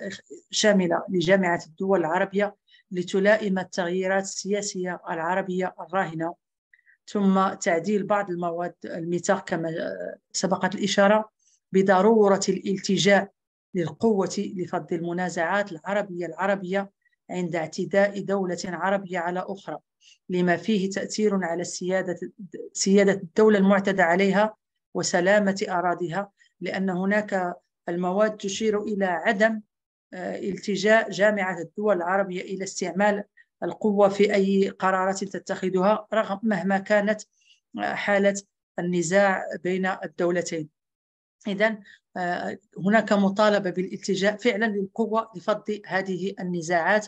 Speaker 3: شاملة لجامعة الدول العربية لتلائم التغييرات السياسية العربية الراهنة ثم تعديل بعض المواد الميثاق كما سبقت الإشارة بضرورة الالتجاء للقوة لفض المنازعات العربية العربية عند اعتداء دولة عربية على أخرى لما فيه تأثير على سيادة سيادة الدولة المعتدى عليها وسلامة أراضيها لأن هناك المواد تشير إلى عدم آه، التجاء جامعة الدول العربية إلى استعمال القوة في أي قرارات تتخذها رغم مهما كانت آه، حالة النزاع بين الدولتين إذا آه، هناك مطالبة بالالتجاء فعلا للقوة لفض هذه النزاعات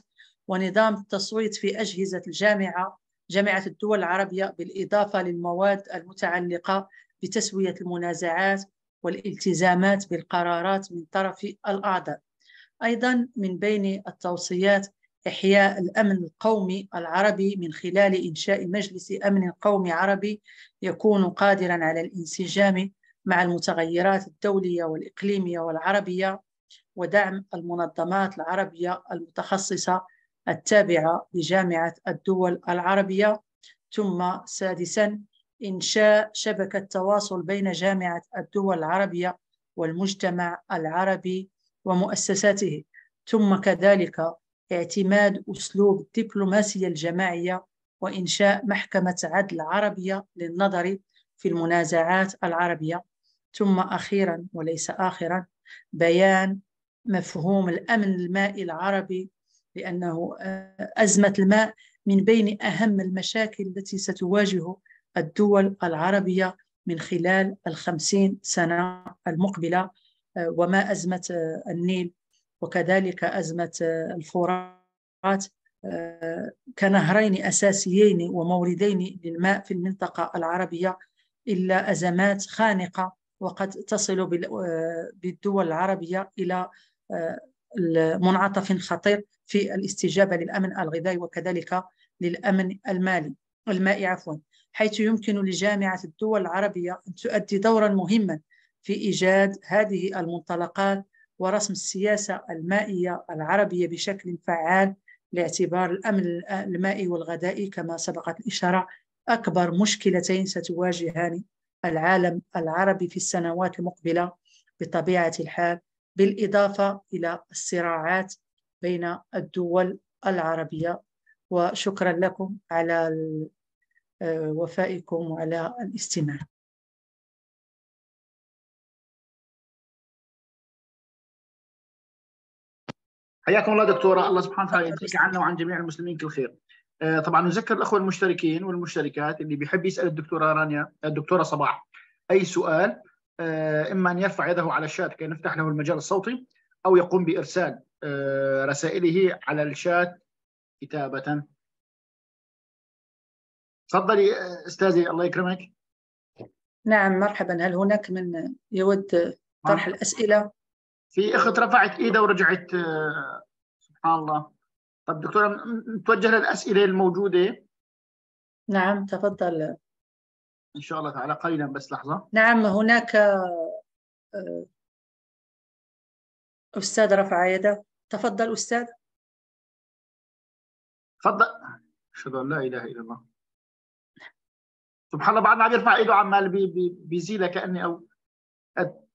Speaker 3: ونظام التصويت في أجهزة الجامعة جامعة الدول العربية بالإضافة للمواد المتعلقة بتسوية المنازعات والالتزامات بالقرارات من طرف الأعضاء أيضا من بين التوصيات إحياء الأمن القومي العربي من خلال إنشاء مجلس أمن قومي عربي يكون قادرا على الانسجام مع المتغيرات الدولية والإقليمية والعربية ودعم المنظمات العربية المتخصصة التابعة لجامعة الدول العربية ثم سادسا إنشاء شبكة تواصل بين جامعة الدول العربية والمجتمع العربي ومؤسساته ثم كذلك اعتماد أسلوب الدبلوماسية الجماعية وإنشاء محكمة عدل عربية للنظر في المنازعات العربية ثم أخيرا وليس آخرا بيان مفهوم الأمن المائي العربي لأنه آه، أزمة الماء من بين أهم المشاكل التي ستواجه الدول العربية من خلال الخمسين سنة المقبلة آه، وما أزمة آه، النيل وكذلك أزمة الفرات كنهرين أساسيين وموردين للماء في المنطقة العربية إلا أزمات خانقة وقد تصل بالدول العربية إلى منعطف خطير في الاستجابة للأمن الغذائي وكذلك للأمن المالي المائي عفوا حيث يمكن لجامعة الدول العربية أن تؤدي دورا مهما في إيجاد هذه المنطلقات ورسم السياسة المائية العربية بشكل فعال لاعتبار الأمن المائي والغذائي كما سبقت الإشارة أكبر مشكلتين ستواجهان العالم العربي في السنوات المقبلة بطبيعة الحال بالإضافة إلى الصراعات بين الدول العربية وشكرا لكم على آه، وفائكم وعلى الاستماع
Speaker 2: حياكم الله دكتوره الله سبحانه وتعالى يجزيك عنا وعن جميع المسلمين كل خير آه، طبعا نذكر الاخوه المشتركين والمشتركات اللي بيحب يسال الدكتوره رانيا الدكتوره صباح اي سؤال آه، اما ان يرفع يده على الشات كي نفتح له المجال الصوتي او يقوم بارسال آه، رسائله على الشات كتابه تفضلي آه، استاذي الله يكرمك
Speaker 3: نعم مرحبا هل هناك من يود
Speaker 2: طرح الاسئله في اخت رفعت ايده ورجعت سبحان الله طب دكتوره نتوجه للاسئله الموجوده
Speaker 3: نعم تفضل
Speaker 2: ان شاء الله تعالى قليلا
Speaker 1: بس لحظه نعم هناك آه، استاذ رفع يده تفضل استاذ تفضل
Speaker 2: اشهد ان لا اله الا الله سبحان الله بعد ما عم يرفع ايده عمال بيزيله كاني او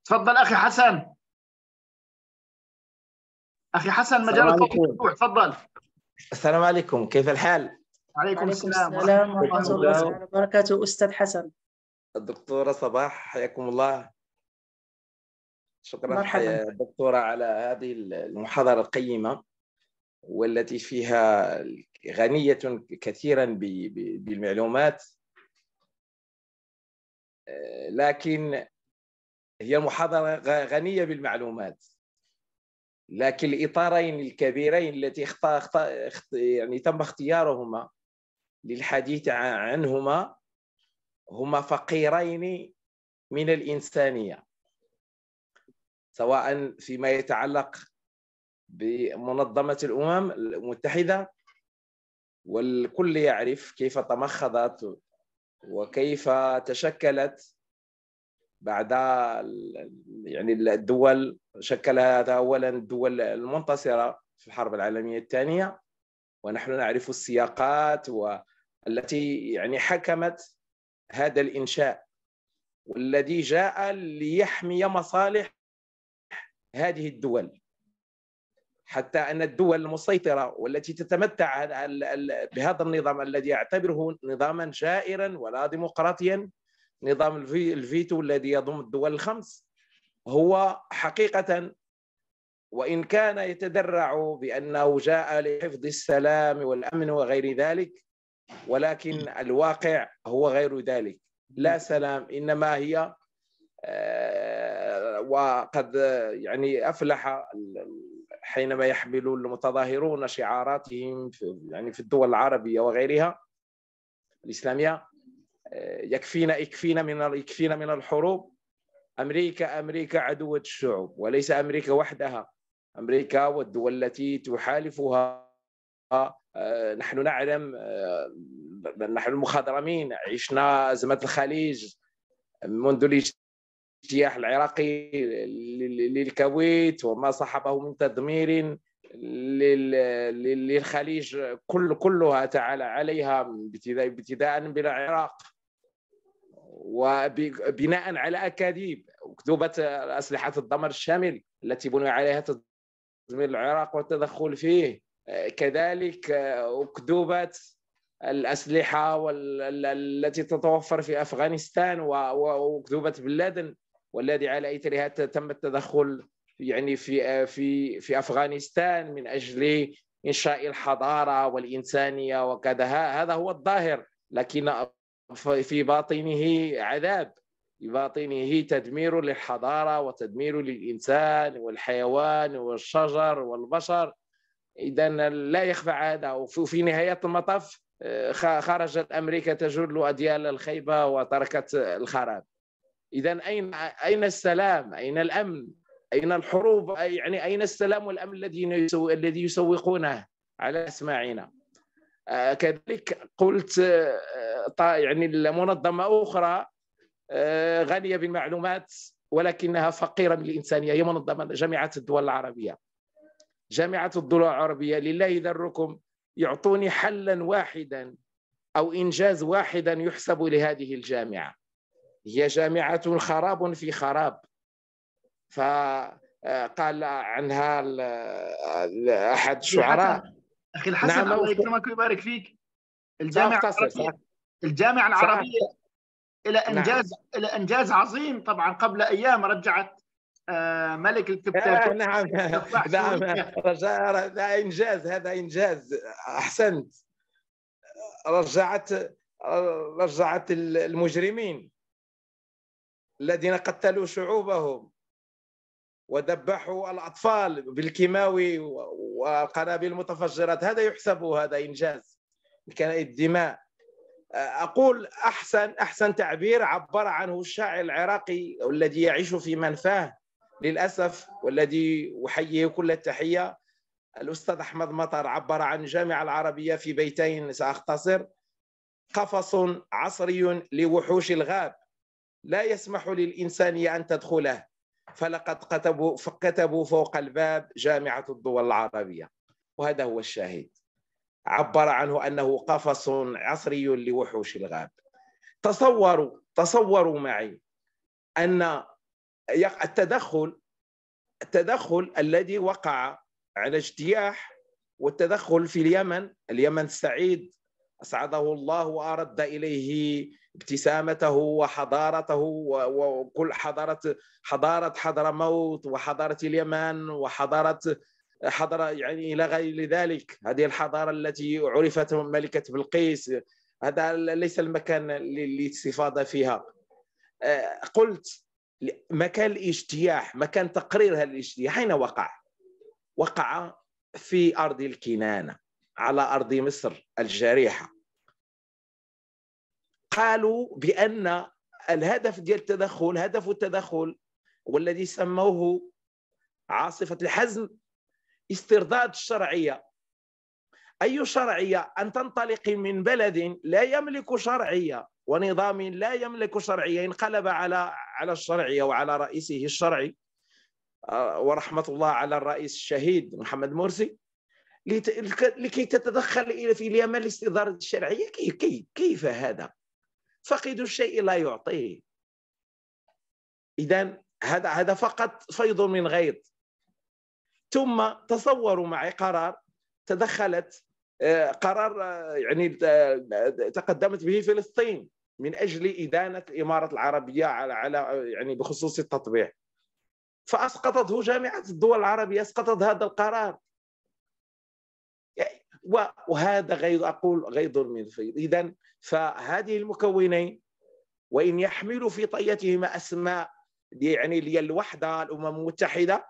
Speaker 2: تفضل اخي حسن
Speaker 4: اخي حسن مجالك مفتوح تفضل السلام عليكم كيف الحال؟ عليكم السلام ورحمة الله
Speaker 3: وبركاته أستاذ حسن
Speaker 4: الدكتورة صباح حياكم الله شكرا مرحبا. دكتورة على هذه المحاضرة القيمة والتي فيها غنية كثيرا بالمعلومات آه، لكن هي محاضرة غنية بالمعلومات لكن الإطارين الكبيرين التي اختار اختار يعني تم اختيارهما للحديث عنهما هما فقيرين من الإنسانية سواء فيما يتعلق بمنظمة الأمم المتحدة والكل يعرف كيف تمخضت وكيف تشكلت بعد يعني الدول شكلها هذا اولا الدول المنتصره في الحرب العالميه الثانيه ونحن نعرف السياقات و... التي يعني حكمت هذا الإنشاء والذي جاء ليحمي مصالح هذه الدول حتى أن الدول المسيطرة والتي تتمتع بهذا النظام الذي يعتبره نظاما جائرا ولا ديمقراطيا نظام الفيتو الذي يضم الدول الخمس هو حقيقة وإن كان يتدرع بأنه جاء لحفظ السلام والأمن وغير ذلك ولكن الواقع هو غير ذلك لا سلام انما هي آه، وقد يعني افلح حينما يحمل المتظاهرون شعاراتهم في يعني في الدول العربيه وغيرها الاسلاميه آه، يكفينا يكفينا من يكفينا من الحروب امريكا امريكا عدوة الشعوب وليس امريكا وحدها امريكا والدول التي تحالفها آه، نحن نعلم آه، نحن المخضرمين عشنا أزمة الخليج منذ الاجتياح العراقي للكويت وما صاحبه من تدمير للخليج كل كلها تعالى عليها ابتداء بالعراق وبناء على اكاذيب وكذوبه اسلحه الدمر الشامل التي بني عليها تدمير العراق والتدخل فيه كذلك أكذوبة الأسلحة التي تتوفر في أفغانستان وأكذوبة بن لادن والذي على إثرها تم التدخل يعني في في في أفغانستان من أجل إنشاء الحضارة والإنسانية وكذا هذا هو الظاهر لكن في باطنه عذاب في باطنه تدمير للحضارة وتدمير للإنسان والحيوان والشجر والبشر اذا لا يخفى هذا وفي نهايه المطاف آه، خرجت امريكا تجل اديال الخيبه وتركت الخراب اذا اين اين السلام اين الامن اين الحروب يعني اين السلام والامن الذي الذي يسوقونه على اسماعنا آه، كذلك قلت آه، يعني منظمه اخرى غنيه بالمعلومات ولكنها فقيره بالانسانيه هي منظمه جامعه الدول العربيه جامعة الدول العربية لله ذركم يعطوني حلا واحدا أو إنجاز واحدا يحسب لهذه الجامعة هي جامعة خراب في خراب فقال عنها أحد الشعراء أخي الحسن نعم الله
Speaker 2: يكرمك ويبارك فيك الجامعة العربية الجامعة العربية إلى نعم. إنجاز نعم. إلى إنجاز عظيم طبعا قبل أيام رجعت آه، ملك الكبتات آه، نعم نعم
Speaker 4: رجاء هذا انجاز هذا انجاز احسنت رجعت رجعت المجرمين الذين قتلوا شعوبهم ودبحوا الاطفال بالكيماوي والقنابل المتفجرات هذا يحسب هذا انجاز كان الدماء آه، اقول احسن احسن تعبير عبر عنه الشاعر العراقي الذي يعيش في منفاه للأسف والذي أحييه كل التحية الأستاذ أحمد مطر عبر عن الجامعة العربية في بيتين سأختصر قفص عصري لوحوش الغاب لا يسمح للإنسانية أن تدخله فلقد كتبوا كتبوا فوق الباب جامعة الدول العربية وهذا هو الشاهد عبر عنه أنه قفص عصري لوحوش الغاب تصوروا تصوروا معي أن التدخل التدخل الذي وقع على اجتياح والتدخل في اليمن اليمن السعيد أسعده الله وأرد إليه ابتسامته وحضارته وكل حضارة حضارة حضرموت وحضارة اليمن وحضارة حضر يعني إلى غير ذلك هذه الحضارة التي عرفت ملكة بلقيس هذا ليس المكان للاستفاضة فيها آه، قلت مكان الاجتياح مكان تقرير هذا الاجتياح أين وقع؟ وقع في أرض الكنانة على أرض مصر الجريحة قالوا بأن الهدف ديال التدخل هدف التدخل والذي سموه عاصفة الحزم استرداد الشرعية أي شرعية أن تنطلقي من بلد لا يملك شرعية ونظام لا يملك شرعية انقلب على على الشرعية وعلى رئيسه الشرعي آه، ورحمة الله على الرئيس الشهيد محمد مرسي لكي تتدخل في اليمن لاستدارة الشرعية كيف, كيف هذا فقد الشيء لا يعطيه إذا هذا هذا فقط فيض من غيظ ثم تصوروا معي قرار تدخلت آه، قرار آه، يعني تقدمت به فلسطين من اجل ادانه الامارات العربيه على على يعني بخصوص التطبيع فاسقطته جامعه الدول العربيه اسقطت هذا القرار وهذا غير اقول غير من فيض اذا فهذه المكونين وان يحملوا في طيتهما اسماء يعني هي الوحده الامم المتحده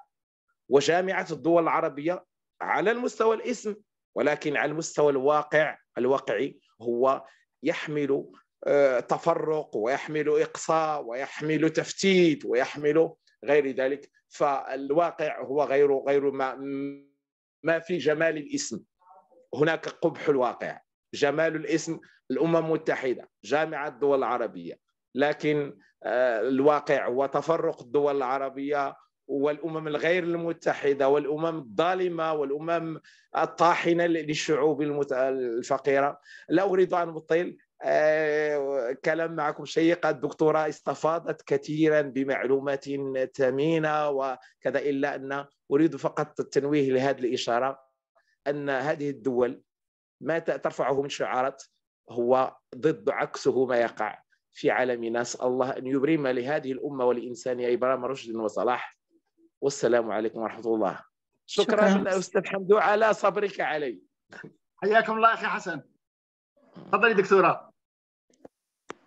Speaker 4: وجامعه الدول العربيه على المستوى الاسم ولكن على المستوى الواقع الواقعي هو يحمل آه، تفرق ويحمل إقصاء ويحمل تفتيت ويحمل غير ذلك فالواقع هو غير غير ما ما في جمال الاسم هناك قبح الواقع جمال الاسم الامم المتحده جامعه الدول العربيه لكن آه، الواقع هو تفرق الدول العربيه والامم الغير المتحده والامم الظالمه والامم الطاحنه للشعوب الفقيره لا اريد ان اطيل آه، كلام معكم شيق الدكتورة استفاضت كثيرا بمعلومات ثمينة وكذا إلا أن أريد فقط التنويه لهذه الإشارة أن هذه الدول ما ترفعه من شعارات هو ضد عكسه ما يقع في عالمنا ناس الله أن يبرم لهذه الأمة والإنسانية إبرام رشد وصلاح والسلام عليكم ورحمة الله
Speaker 2: شكرا, شكرا. أستاذ حمدو على صبرك علي حياكم الله أخي حسن تفضلي دكتورة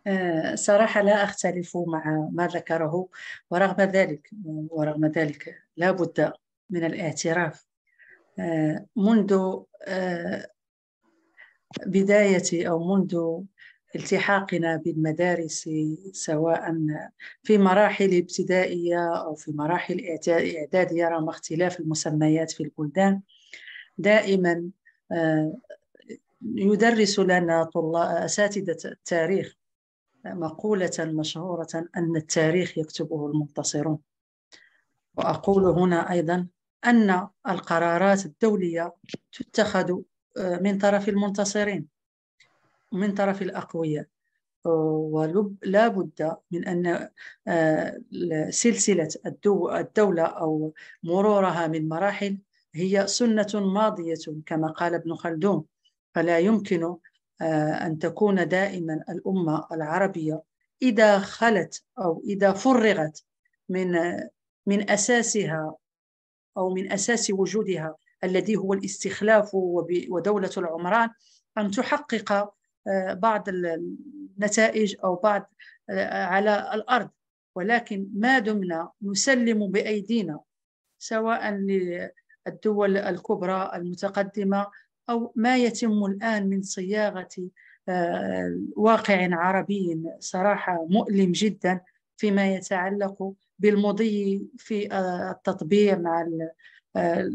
Speaker 3: آه، صراحة لا أختلف مع ما ذكره ورغم ذلك ورغم ذلك لا بد من الاعتراف آه، منذ آه، بداية أو منذ التحاقنا بالمدارس سواء في مراحل ابتدائية أو في مراحل إعدادية رغم اختلاف المسميات في البلدان دائما يدرس لنا طلاب أساتذة التاريخ مقولة مشهورة أن التاريخ يكتبه المنتصرون وأقول هنا أيضا أن القرارات الدولية تتخذ آه، من طرف المنتصرين من طرف الأقوياء آه، ولا بد من أن آه، سلسلة الدولة أو مرورها من مراحل هي سنة ماضية كما قال ابن خلدون فلا يمكن آه، أن تكون دائما الأمة العربية إذا خلت أو إذا فرغت من من أساسها أو من أساس وجودها الذي هو الاستخلاف ودولة العمران أن تحقق آه، بعض النتائج أو بعض آه، على الأرض ولكن ما دمنا نسلم بأيدينا سواء للدول الكبرى المتقدمة أو ما يتم الآن من صياغة آه، واقع عربي صراحة مؤلم جدا فيما يتعلق بالمضي في آه، التطبيع مع آه،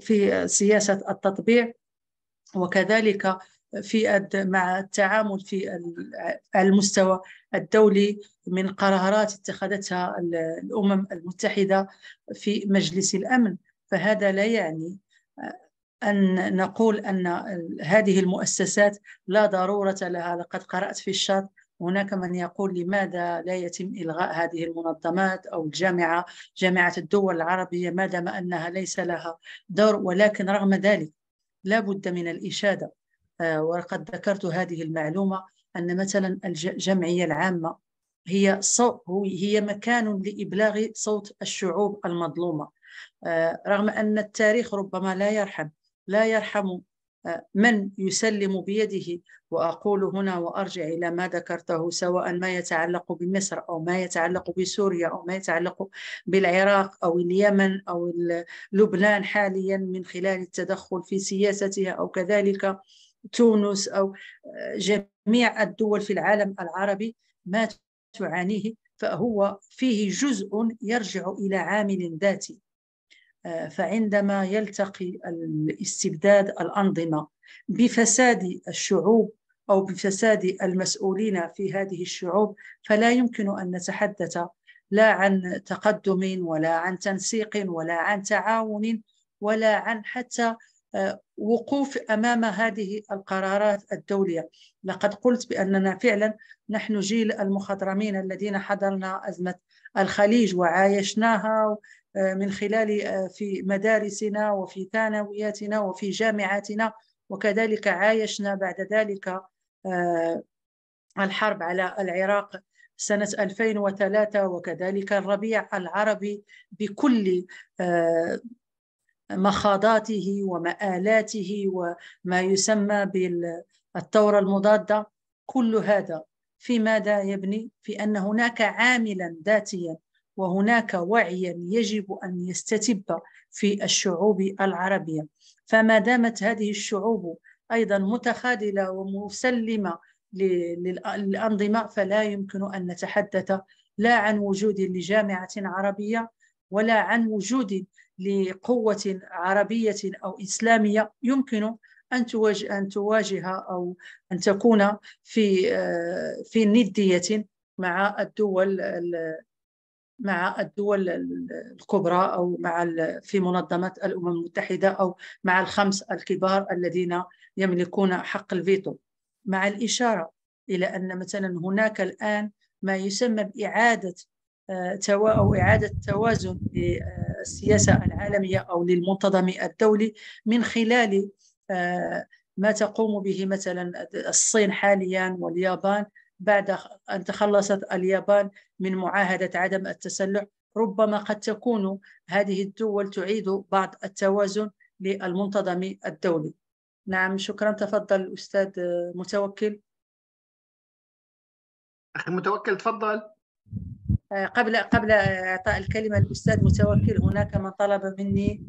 Speaker 3: في سياسة التطبيع وكذلك في مع التعامل في على المستوى الدولي من قرارات اتخذتها الأمم المتحدة في مجلس الأمن فهذا لا يعني أن نقول أن هذه المؤسسات لا ضرورة لها لقد قرأت في الشرط هناك من يقول لماذا لا يتم إلغاء هذه المنظمات أو الجامعة جامعة الدول العربية ما دام أنها ليس لها دور ولكن رغم ذلك لا بد من الإشادة آه، وقد ذكرت هذه المعلومة أن مثلا الجمعية العامة هي صوت هي مكان لإبلاغ صوت الشعوب المظلومة آه، رغم أن التاريخ ربما لا يرحم لا يرحم آه، من يسلم بيده واقول هنا وارجع الى ما ذكرته سواء ما يتعلق بمصر او ما يتعلق بسوريا او ما يتعلق بالعراق او اليمن او لبنان حاليا من خلال التدخل في سياستها او كذلك تونس او آه، جميع الدول في العالم العربي ما تعانيه فهو فيه جزء يرجع الى عامل ذاتي آه، فعندما يلتقي الاستبداد الأنظمة بفساد الشعوب أو بفساد المسؤولين في هذه الشعوب فلا يمكن أن نتحدث لا عن تقدم ولا عن تنسيق ولا عن تعاون ولا عن حتى آه، وقوف امام هذه القرارات الدوليه لقد قلت باننا فعلا نحن جيل المخضرمين الذين حضرنا ازمه الخليج وعايشناها آه، من خلال آه، في مدارسنا وفي ثانوياتنا وفي جامعاتنا وكذلك عايشنا بعد ذلك آه، الحرب على العراق سنة 2003 وكذلك الربيع العربي بكل مخاضاته ومآلاته وما يسمى بالثورة المضادة كل هذا في ماذا يبني؟ في أن هناك عاملا ذاتيا وهناك وعيا يجب أن يستتب في الشعوب العربية فما دامت هذه الشعوب أيضا متخاذلة ومسلمة للأنظمة فلا يمكن أن نتحدث لا عن وجود لجامعة عربية ولا عن وجود لقوة عربية أو إسلامية يمكن أن تواجه أن تواجه أو أن تكون في آه، في ندية مع الدول مع الدول الكبرى او مع في منظمه الامم المتحده او مع الخمس الكبار الذين يملكون حق الفيتو مع الاشاره الى ان مثلا هناك الان ما يسمى باعاده آه، أو إعادة توازن للسياسة العالمية أو للمنتظم الدولي من خلال آه، ما تقوم به مثلا الصين حاليا واليابان بعد أن تخلصت اليابان من معاهدة عدم التسلح ربما قد تكون هذه الدول تعيد بعض التوازن للمنتظم الدولي نعم شكرا تفضل أستاذ متوكل
Speaker 2: أخي متوكل تفضل
Speaker 3: قبل قبل إعطاء الكلمة للأستاذ متوكل هناك من طلب مني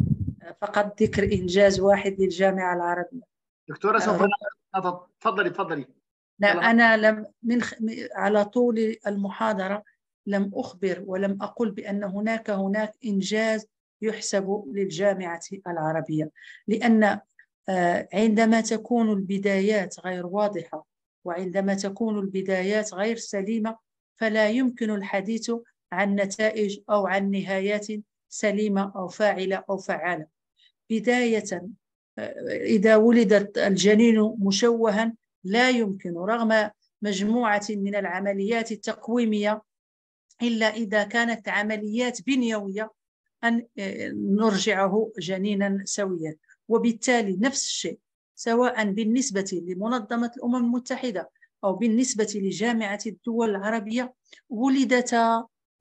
Speaker 3: فقط ذكر إنجاز واحد للجامعة العربية دكتورة سوف
Speaker 2: تفضلي تفضلي
Speaker 3: أنا لم من على طول المحاضرة لم أخبر ولم أقل بأن هناك هناك إنجاز يحسب للجامعة العربية لأن آه، عندما تكون البدايات غير واضحة وعندما تكون البدايات غير سليمة فلا يمكن الحديث عن نتائج أو عن نهايات سليمة أو فاعلة أو فعالة بداية آه، إذا ولد الجنين مشوها لا يمكن رغم مجموعة من العمليات التقويمية إلا إذا كانت عمليات بنيوية أن آه، نرجعه جنينا سويا وبالتالي نفس الشيء سواء بالنسبة لمنظمة الأمم المتحدة أو بالنسبة لجامعة الدول العربية ولدت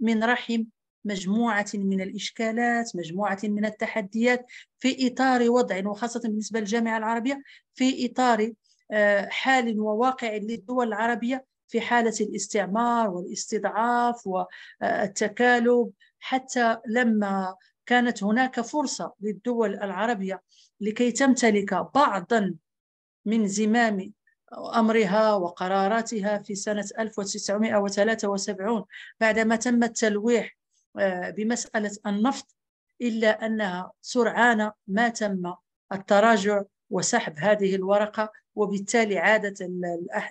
Speaker 3: من رحم مجموعة من الإشكالات مجموعة من التحديات في إطار وضع وخاصة بالنسبة للجامعة العربية في إطار حال وواقع للدول العربية في حالة الاستعمار والاستضعاف والتكالب حتى لما كانت هناك فرصة للدول العربية لكي تمتلك بعضا من زمام أمرها وقراراتها في سنة 1973 بعدما تم التلويح آه، بمسألة النفط إلا أنها سرعان ما تم التراجع وسحب هذه الورقة وبالتالي عادت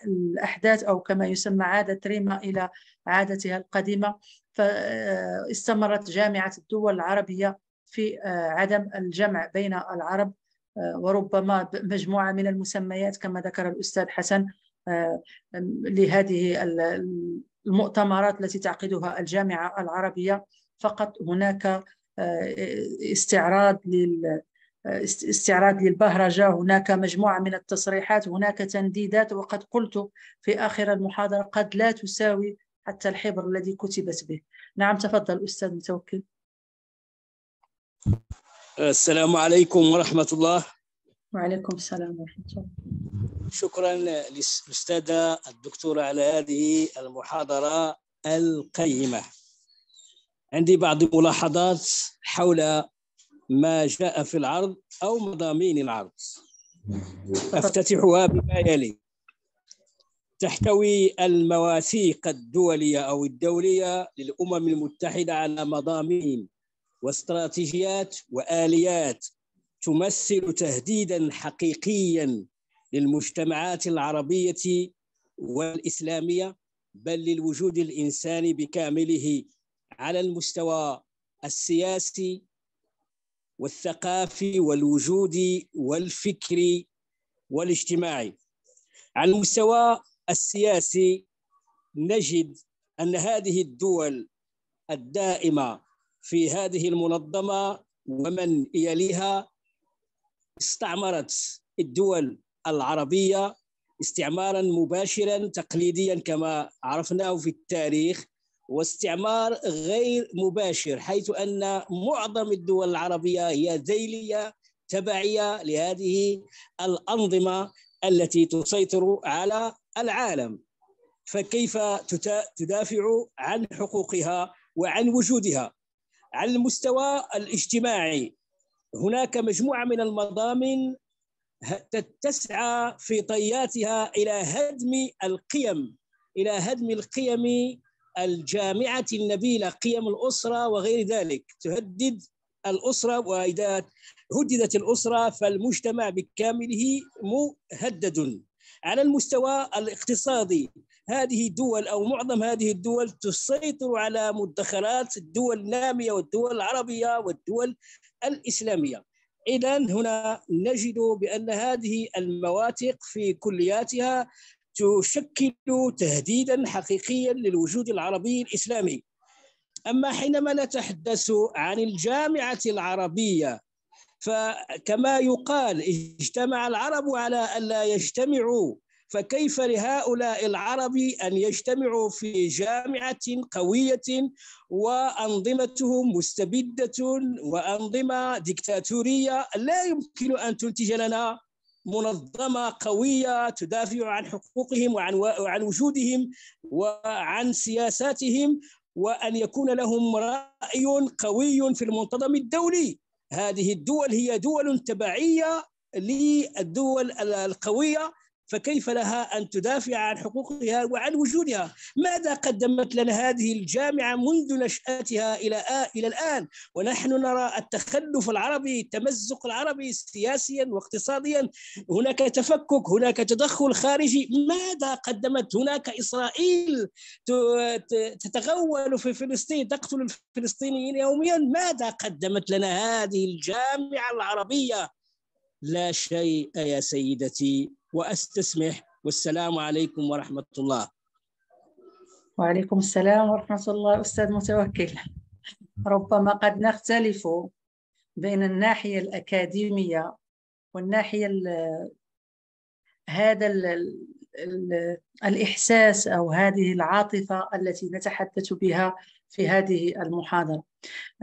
Speaker 3: الأحداث أو كما يسمى عادة ريما إلى عادتها القديمة فاستمرت آه، جامعة الدول العربية في آه، عدم الجمع بين العرب آه، وربما مجموعة من المسميات كما ذكر الأستاذ حسن لهذه المؤتمرات التي تعقدها الجامعة العربية فقط هناك استعراض لل آه، استعراض للبهرجة هناك مجموعة من التصريحات هناك تنديدات وقد قلت في آخر المحاضرة قد لا تساوي حتى الحبر الذي كتبت به نعم تفضل أستاذ متوكل
Speaker 5: السلام عليكم ورحمة الله وعليكم السلام ورحمة الله شكرا للأستاذة الدكتورة على هذه المحاضرة القيمة عندي بعض الملاحظات حول ما جاء في العرض أو مضامين العرض أفتتحها بما يلي تحتوي المواثيق الدولية أو الدولية للأمم المتحدة على مضامين واستراتيجيات وآليات تمثل تهديدا حقيقيا للمجتمعات العربية والإسلامية بل للوجود الإنساني بكامله على المستوى السياسي والثقافي والوجودي والفكري والاجتماعي على المستوى السياسي نجد ان هذه الدول الدائمه في هذه المنظمه ومن يليها استعمرت الدول العربيه استعمارا مباشرا تقليديا كما عرفناه في التاريخ واستعمار غير مباشر حيث ان معظم الدول العربيه هي ذيليه تبعيه لهذه الانظمه التي تسيطر على العالم فكيف تدافع عن حقوقها وعن وجودها على المستوى الاجتماعي هناك مجموعه من المضامن تسعى في طياتها الى هدم القيم الى هدم القيم الجامعة النبيلة قيم الأسرة وغير ذلك تهدد الأسرة وإذا هددت الأسرة فالمجتمع بكامله مهدد على المستوى الاقتصادي هذه الدول أو معظم هذه الدول تسيطر على مدخرات الدول النامية والدول العربية والدول الإسلامية إذا هنا نجد بأن هذه المواثيق في كلياتها تشكل تهديدا حقيقيا للوجود العربي الاسلامي. اما حينما نتحدث عن الجامعه العربيه فكما يقال اجتمع العرب على الا يجتمعوا فكيف لهؤلاء العرب ان يجتمعوا في جامعه قويه وانظمتهم مستبده وانظمه ديكتاتوريه لا يمكن ان تنتج لنا منظمه قويه تدافع عن حقوقهم وعن وعن وجودهم وعن سياساتهم وان يكون لهم راي قوي في المنتظم الدولي هذه الدول هي دول تبعيه للدول القويه فكيف لها أن تدافع عن حقوقها وعن وجودها ماذا قدمت لنا هذه الجامعة منذ نشأتها إلى, إلى الآن ونحن نرى التخلف العربي التمزق العربي سياسيا واقتصاديا هناك تفكك هناك تدخل خارجي ماذا قدمت هناك إسرائيل تتغول في فلسطين تقتل الفلسطينيين يوميا ماذا قدمت لنا هذه الجامعة العربية لا شيء يا سيدتي وأستسمح والسلام عليكم ورحمة الله
Speaker 3: وعليكم السلام ورحمة الله أستاذ متوكل ربما قد نختلف بين الناحية الأكاديمية والناحية الـ هذا الـ الإحساس أو هذه العاطفة التي نتحدث بها في هذه المحاضرة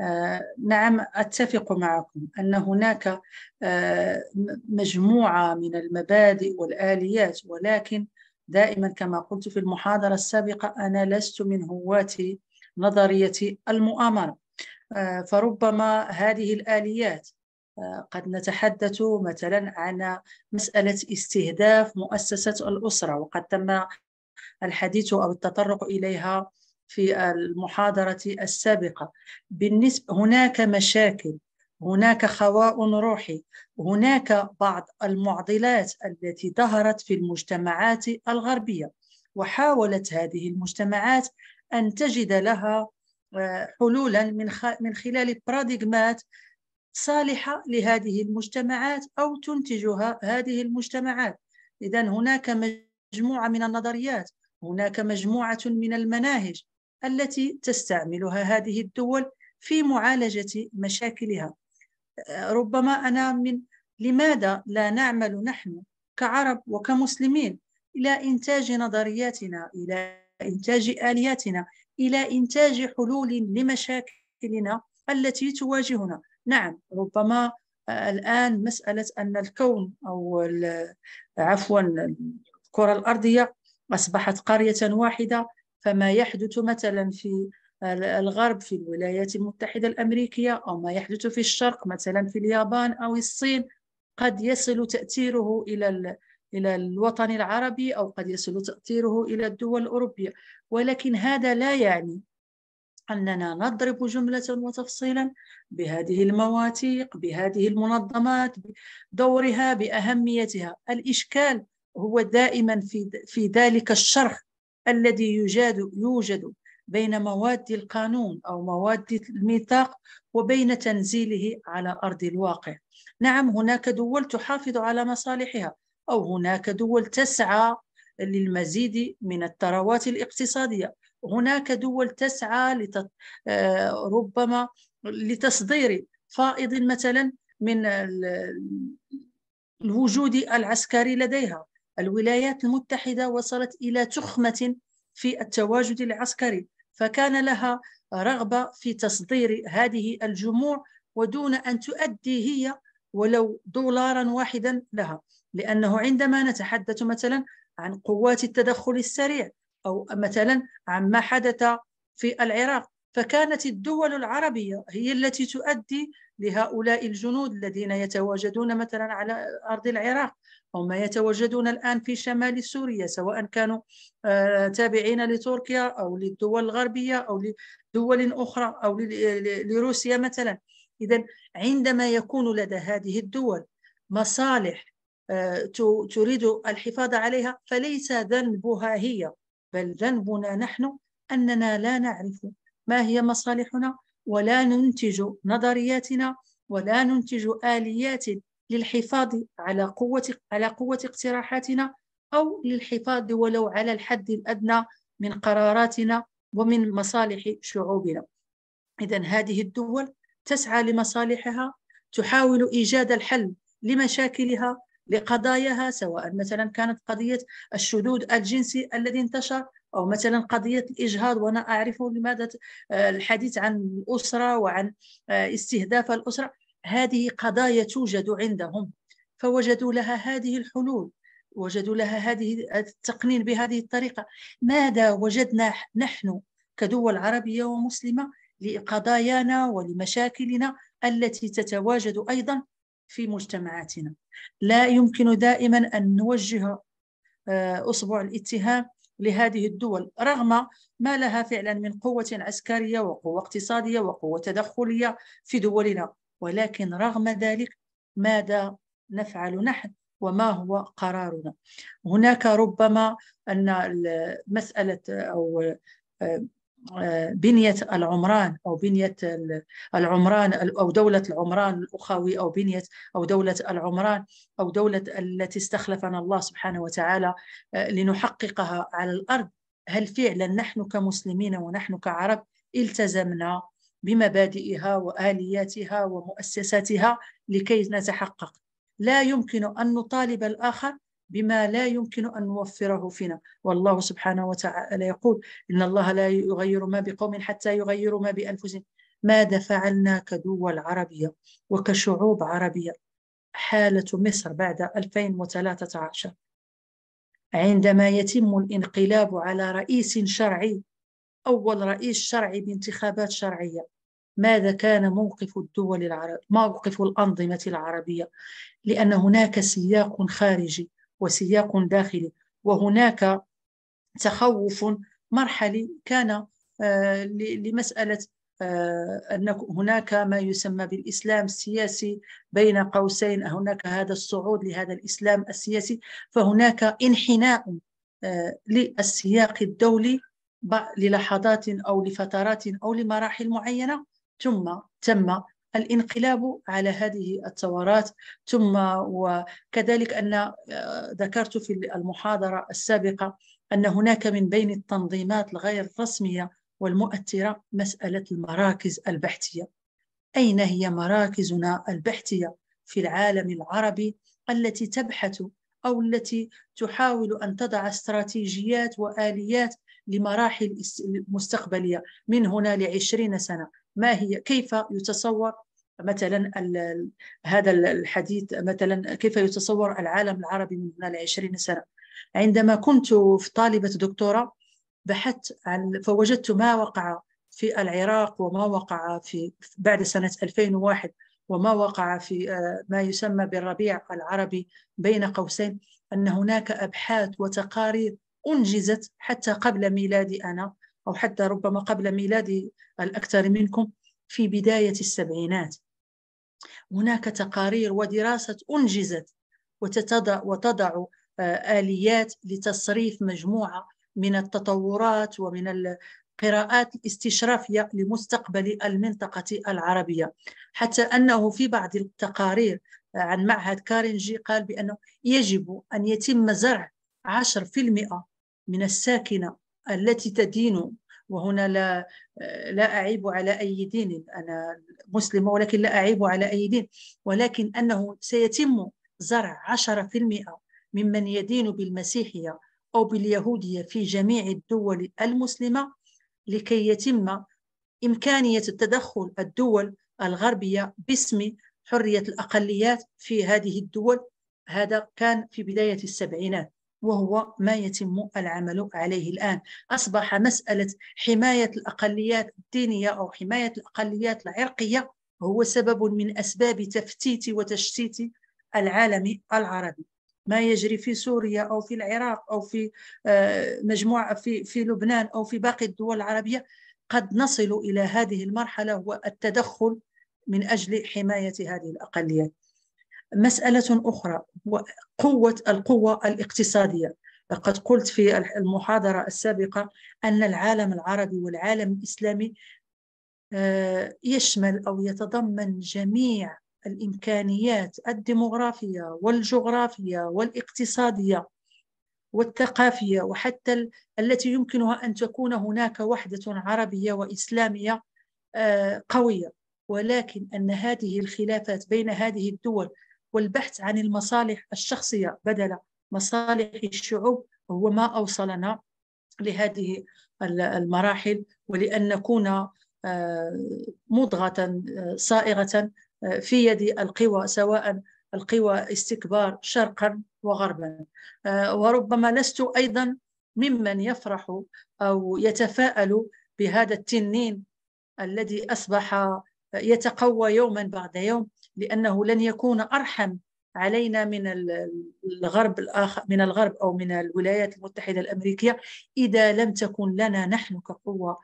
Speaker 3: آه، نعم أتفق معكم أن هناك آه، مجموعة من المبادئ والآليات ولكن دائما كما قلت في المحاضرة السابقة أنا لست من هواة نظرية المؤامرة آه، فربما هذه الآليات قد نتحدث مثلا عن مسألة استهداف مؤسسة الأسرة وقد تم الحديث أو التطرق إليها في المحاضرة السابقة بالنسبة هناك مشاكل هناك خواء روحي هناك بعض المعضلات التي ظهرت في المجتمعات الغربية وحاولت هذه المجتمعات أن تجد لها آه، حلولا من من خلال باراديغمات صالحة لهذه المجتمعات أو تنتجها هذه المجتمعات إذا هناك مجموعة من النظريات هناك مجموعة من المناهج التي تستعملها هذه الدول في معالجة مشاكلها آه، ربما أنا من لماذا لا نعمل نحن كعرب وكمسلمين إلى إنتاج نظرياتنا إلى إنتاج آلياتنا إلى إنتاج حلول لمشاكلنا التي تواجهنا نعم ربما آه، الآن مسألة أن الكون أو عفوا الكرة الأرضية أصبحت قرية واحدة فما يحدث مثلا في الغرب في الولايات المتحدة الأمريكية أو ما يحدث في الشرق مثلا في اليابان أو الصين قد يصل تأثيره إلى إلى الوطن العربي أو قد يصل تأثيره إلى الدول الأوروبية ولكن هذا لا يعني أننا نضرب جملة وتفصيلا بهذه المواثيق بهذه المنظمات بدورها بأهميتها الإشكال هو دائما في في ذلك الشرح الذي يوجد يوجد بين مواد القانون او مواد الميثاق وبين تنزيله على ارض الواقع. نعم هناك دول تحافظ على مصالحها او هناك دول تسعى للمزيد من الثروات الاقتصاديه، هناك دول تسعى لتط... آه، ربما لتصدير فائض مثلا من الوجود العسكري لديها الولايات المتحدة وصلت إلى تخمة في التواجد العسكري فكان لها رغبة في تصدير هذه الجموع ودون أن تؤدي هي ولو دولارا واحدا لها لأنه عندما نتحدث مثلا عن قوات التدخل السريع أو مثلا عن ما حدث في العراق فكانت الدول العربية هي التي تؤدي لهؤلاء الجنود الذين يتواجدون مثلا على أرض العراق هم يتواجدون الآن في شمال سوريا سواء كانوا آه، تابعين لتركيا أو للدول الغربية أو لدول أخرى أو لروسيا مثلا إذا عندما يكون لدى هذه الدول مصالح آه، تريد الحفاظ عليها فليس ذنبها هي بل ذنبنا نحن أننا لا نعرف ما هي مصالحنا ولا ننتج نظرياتنا ولا ننتج آليات للحفاظ على قوة على قوة اقتراحاتنا أو للحفاظ ولو على الحد الأدنى من قراراتنا ومن مصالح شعوبنا إذا هذه الدول تسعى لمصالحها تحاول إيجاد الحل لمشاكلها لقضاياها سواء مثلا كانت قضية الشذوذ الجنسي الذي انتشر أو مثلا قضية الإجهاض وأنا أعرف لماذا آه، الحديث عن الأسرة وعن آه، استهداف الأسرة هذه قضايا توجد عندهم فوجدوا لها هذه الحلول وجدوا لها هذه التقنين بهذه الطريقة ماذا وجدنا نحن كدول عربية ومسلمة لقضايانا ولمشاكلنا التي تتواجد أيضا في مجتمعاتنا لا يمكن دائما أن نوجه أصبع آه، الاتهام لهذه الدول رغم ما لها فعلا من قوة عسكرية وقوة اقتصادية وقوة تدخلية في دولنا ولكن رغم ذلك ماذا نفعل نحن وما هو قرارنا هناك ربما أن مسألة أو بنية العمران أو بنية العمران أو دولة العمران الأخوي أو بنية أو دولة العمران أو دولة التي استخلفنا الله سبحانه وتعالى آه، لنحققها على الأرض هل فعلا نحن كمسلمين ونحن كعرب التزمنا بمبادئها والياتها ومؤسساتها لكي نتحقق لا يمكن ان نطالب الاخر بما لا يمكن أن نوفره فينا والله سبحانه وتعالى يقول إن الله لا يغير ما بقوم حتى يغيروا ما بأنفسهم ماذا فعلنا كدول عربية وكشعوب عربية حالة مصر بعد 2013 عندما يتم الانقلاب على رئيس شرعي أول رئيس شرعي بانتخابات شرعية ماذا كان موقف الدول العربية موقف الأنظمة العربية لأن هناك سياق خارجي وسياق داخلي وهناك تخوف مرحلي كان آه، لمسألة آه، أن هناك ما يسمى بالإسلام السياسي بين قوسين هناك هذا الصعود لهذا الإسلام السياسي فهناك انحناء آه، للسياق الدولي للحظات أو لفترات أو لمراحل معينة ثم تم الانقلاب على هذه الثورات ثم وكذلك أن آه، ذكرت في المحاضرة السابقة أن هناك من بين التنظيمات الغير رسمية والمؤثرة مسألة المراكز البحثية أين هي مراكزنا البحثية في العالم العربي التي تبحث أو التي تحاول أن تضع استراتيجيات وآليات لمراحل مستقبلية من هنا لعشرين سنة ما هي كيف يتصور مثلا هذا الحديث مثلا كيف يتصور العالم العربي من هنا لعشرين سنة عندما كنت في طالبة دكتوراه بحثت عن فوجدت ما وقع في العراق وما وقع في بعد سنة 2001 وما وقع في آه، ما يسمى بالربيع العربي بين قوسين أن هناك أبحاث وتقارير أنجزت حتى قبل ميلادي أنا أو حتى ربما قبل ميلاد الأكثر منكم في بداية السبعينات هناك تقارير ودراسة أنجزت وتضع, وتضع آه، آليات لتصريف مجموعة من التطورات ومن القراءات الاستشرافية لمستقبل المنطقة العربية حتى أنه في بعض التقارير آه، عن معهد كارنجي قال بأنه يجب أن يتم زرع 10% من الساكنة التي تدين وهنا لا لا أعيب على أي دين أنا مسلمة ولكن لا أعيب على أي دين ولكن أنه سيتم زرع 10% ممن يدين بالمسيحية أو باليهودية في جميع الدول المسلمة لكي يتم إمكانية التدخل الدول الغربية باسم حرية الأقليات في هذه الدول هذا كان في بداية السبعينات وهو ما يتم العمل عليه الآن أصبح مسألة حماية الأقليات الدينية أو حماية الأقليات العرقية هو سبب من أسباب تفتيت وتشتيت العالم العربي ما يجري في سوريا او في العراق او في آه، مجموعه في في لبنان او في باقي الدول العربيه قد نصل الى هذه المرحله هو التدخل من اجل حمايه هذه الاقليات مسألة أخرى قوة القوة الاقتصادية لقد قلت في المحاضرة السابقة أن العالم العربي والعالم الإسلامي آه، يشمل أو يتضمن جميع الإمكانيات الديمغرافية والجغرافية والاقتصادية والثقافية وحتى التي يمكنها أن تكون هناك وحدة عربية وإسلامية آه، قوية ولكن أن هذه الخلافات بين هذه الدول والبحث عن المصالح الشخصية بدل مصالح الشعوب هو ما أوصلنا لهذه المراحل ولأن نكون آه، مضغة آه، صائغة آه، في يد القوى سواء القوى استكبار شرقا وغربا وربما لست أيضا ممن يفرح أو يتفاءل بهذا التنين الذي أصبح يتقوى يوما بعد يوم لأنه لن يكون أرحم علينا من الغرب الآخر من الغرب أو من الولايات المتحدة الأمريكية إذا لم تكن لنا نحن كقوة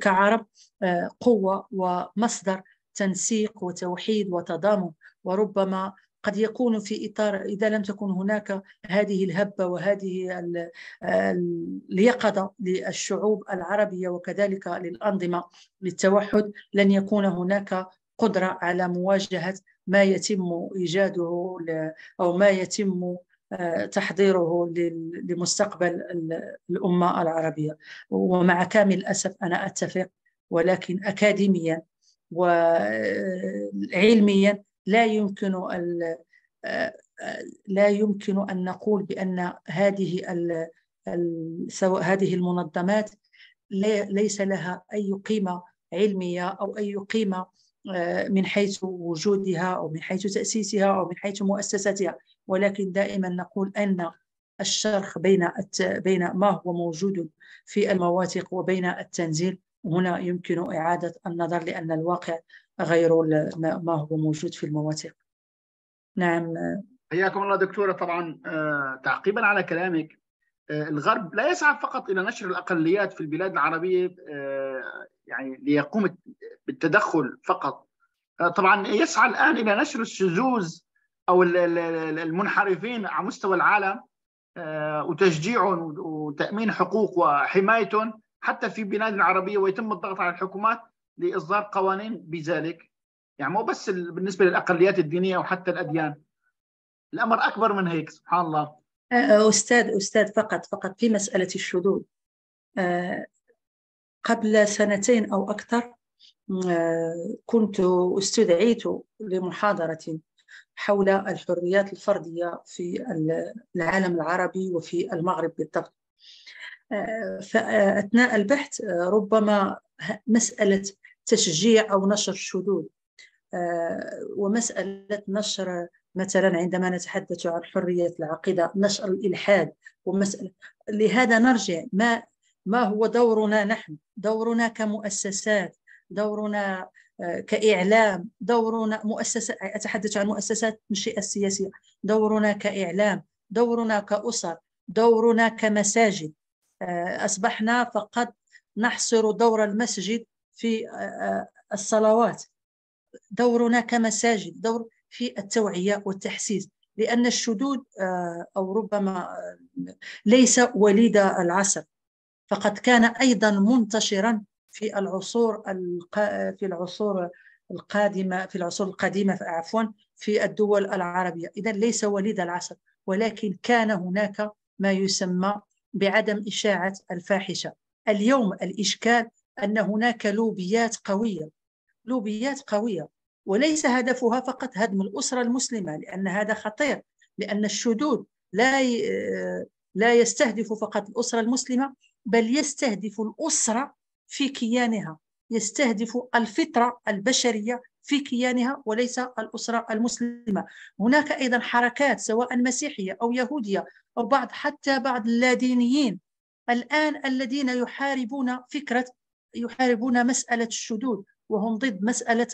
Speaker 3: كعرب آه، قوة ومصدر تنسيق وتوحيد وتضامن وربما قد يكون في اطار اذا لم تكن هناك هذه الهبه وهذه اليقظه للشعوب العربيه وكذلك للانظمه للتوحد لن يكون هناك قدره على مواجهه ما يتم ايجاده او ما يتم آه، تحضيره لمستقبل الامه العربيه ومع كامل الاسف انا اتفق ولكن اكاديميا وعلميا آه، لا يمكن آه، لا يمكن ان نقول بان هذه هذه المنظمات ليس لها اي قيمه علميه او اي قيمه آه، من حيث وجودها او من حيث تاسيسها او من حيث مؤسستها ولكن دائما نقول ان الشرخ بين بين ما هو موجود في المواثيق وبين التنزيل هنا يمكن اعاده النظر لان الواقع غير ما هو موجود في المواثيق.
Speaker 2: نعم حياكم الله دكتوره طبعا آه، تعقيبا على كلامك آه، الغرب لا يسعى فقط الى نشر الاقليات في البلاد العربيه يعني ليقوم بالتدخل فقط طبعا يسعى الان الى نشر الشذوذ او المنحرفين على مستوى العالم آه، وتشجيعهم وتامين حقوق وحمايتهم حتى في بلادنا العربيه ويتم الضغط على الحكومات لاصدار قوانين بذلك يعني مو بس بالنسبه للاقليات الدينيه وحتى الاديان الامر اكبر من هيك سبحان الله
Speaker 3: آه، استاذ استاذ فقط فقط في مساله الشذوذ آه، قبل سنتين أو أكثر آه، كنت استدعيت لمحاضرة حول الحريات الفردية في العالم العربي وفي المغرب بالضبط آه، فأثناء البحث آه، ربما مسألة تشجيع أو نشر الشذوذ ومسألة نشر مثلا عندما نتحدث عن حرية العقيدة نشر الإلحاد ومسألة لهذا نرجع ما ما هو دورنا نحن دورنا كمؤسسات دورنا آه، كإعلام دورنا مؤسسة أتحدث عن مؤسسات التنشئة السياسية دورنا كإعلام دورنا كأسر دورنا كمساجد آه، أصبحنا فقط نحصر دور المسجد في آه، الصلوات دورنا كمساجد دور في التوعية والتحسيس لأن الشذوذ أو ربما ليس وليد العصر فقد كان أيضا منتشرا في العصور الق... في العصور القادمة في العصور القديمة عفوا في الدول العربية إذا ليس وليد العصر ولكن كان هناك ما يسمى بعدم إشاعة الفاحشة اليوم الإشكال أن هناك لوبيات قوية لوبيات قوية وليس هدفها فقط هدم الأسرة المسلمة لأن هذا خطير لأن الشذوذ لا لا يستهدف فقط الأسرة المسلمة بل يستهدف الأسرة في كيانها يستهدف الفطرة البشرية في كيانها وليس الأسرة المسلمة هناك أيضا حركات سواء مسيحية أو يهودية أو بعض حتى بعض اللادينيين الآن الذين يحاربون فكرة يحاربون مسألة الشذوذ وهم ضد مسألة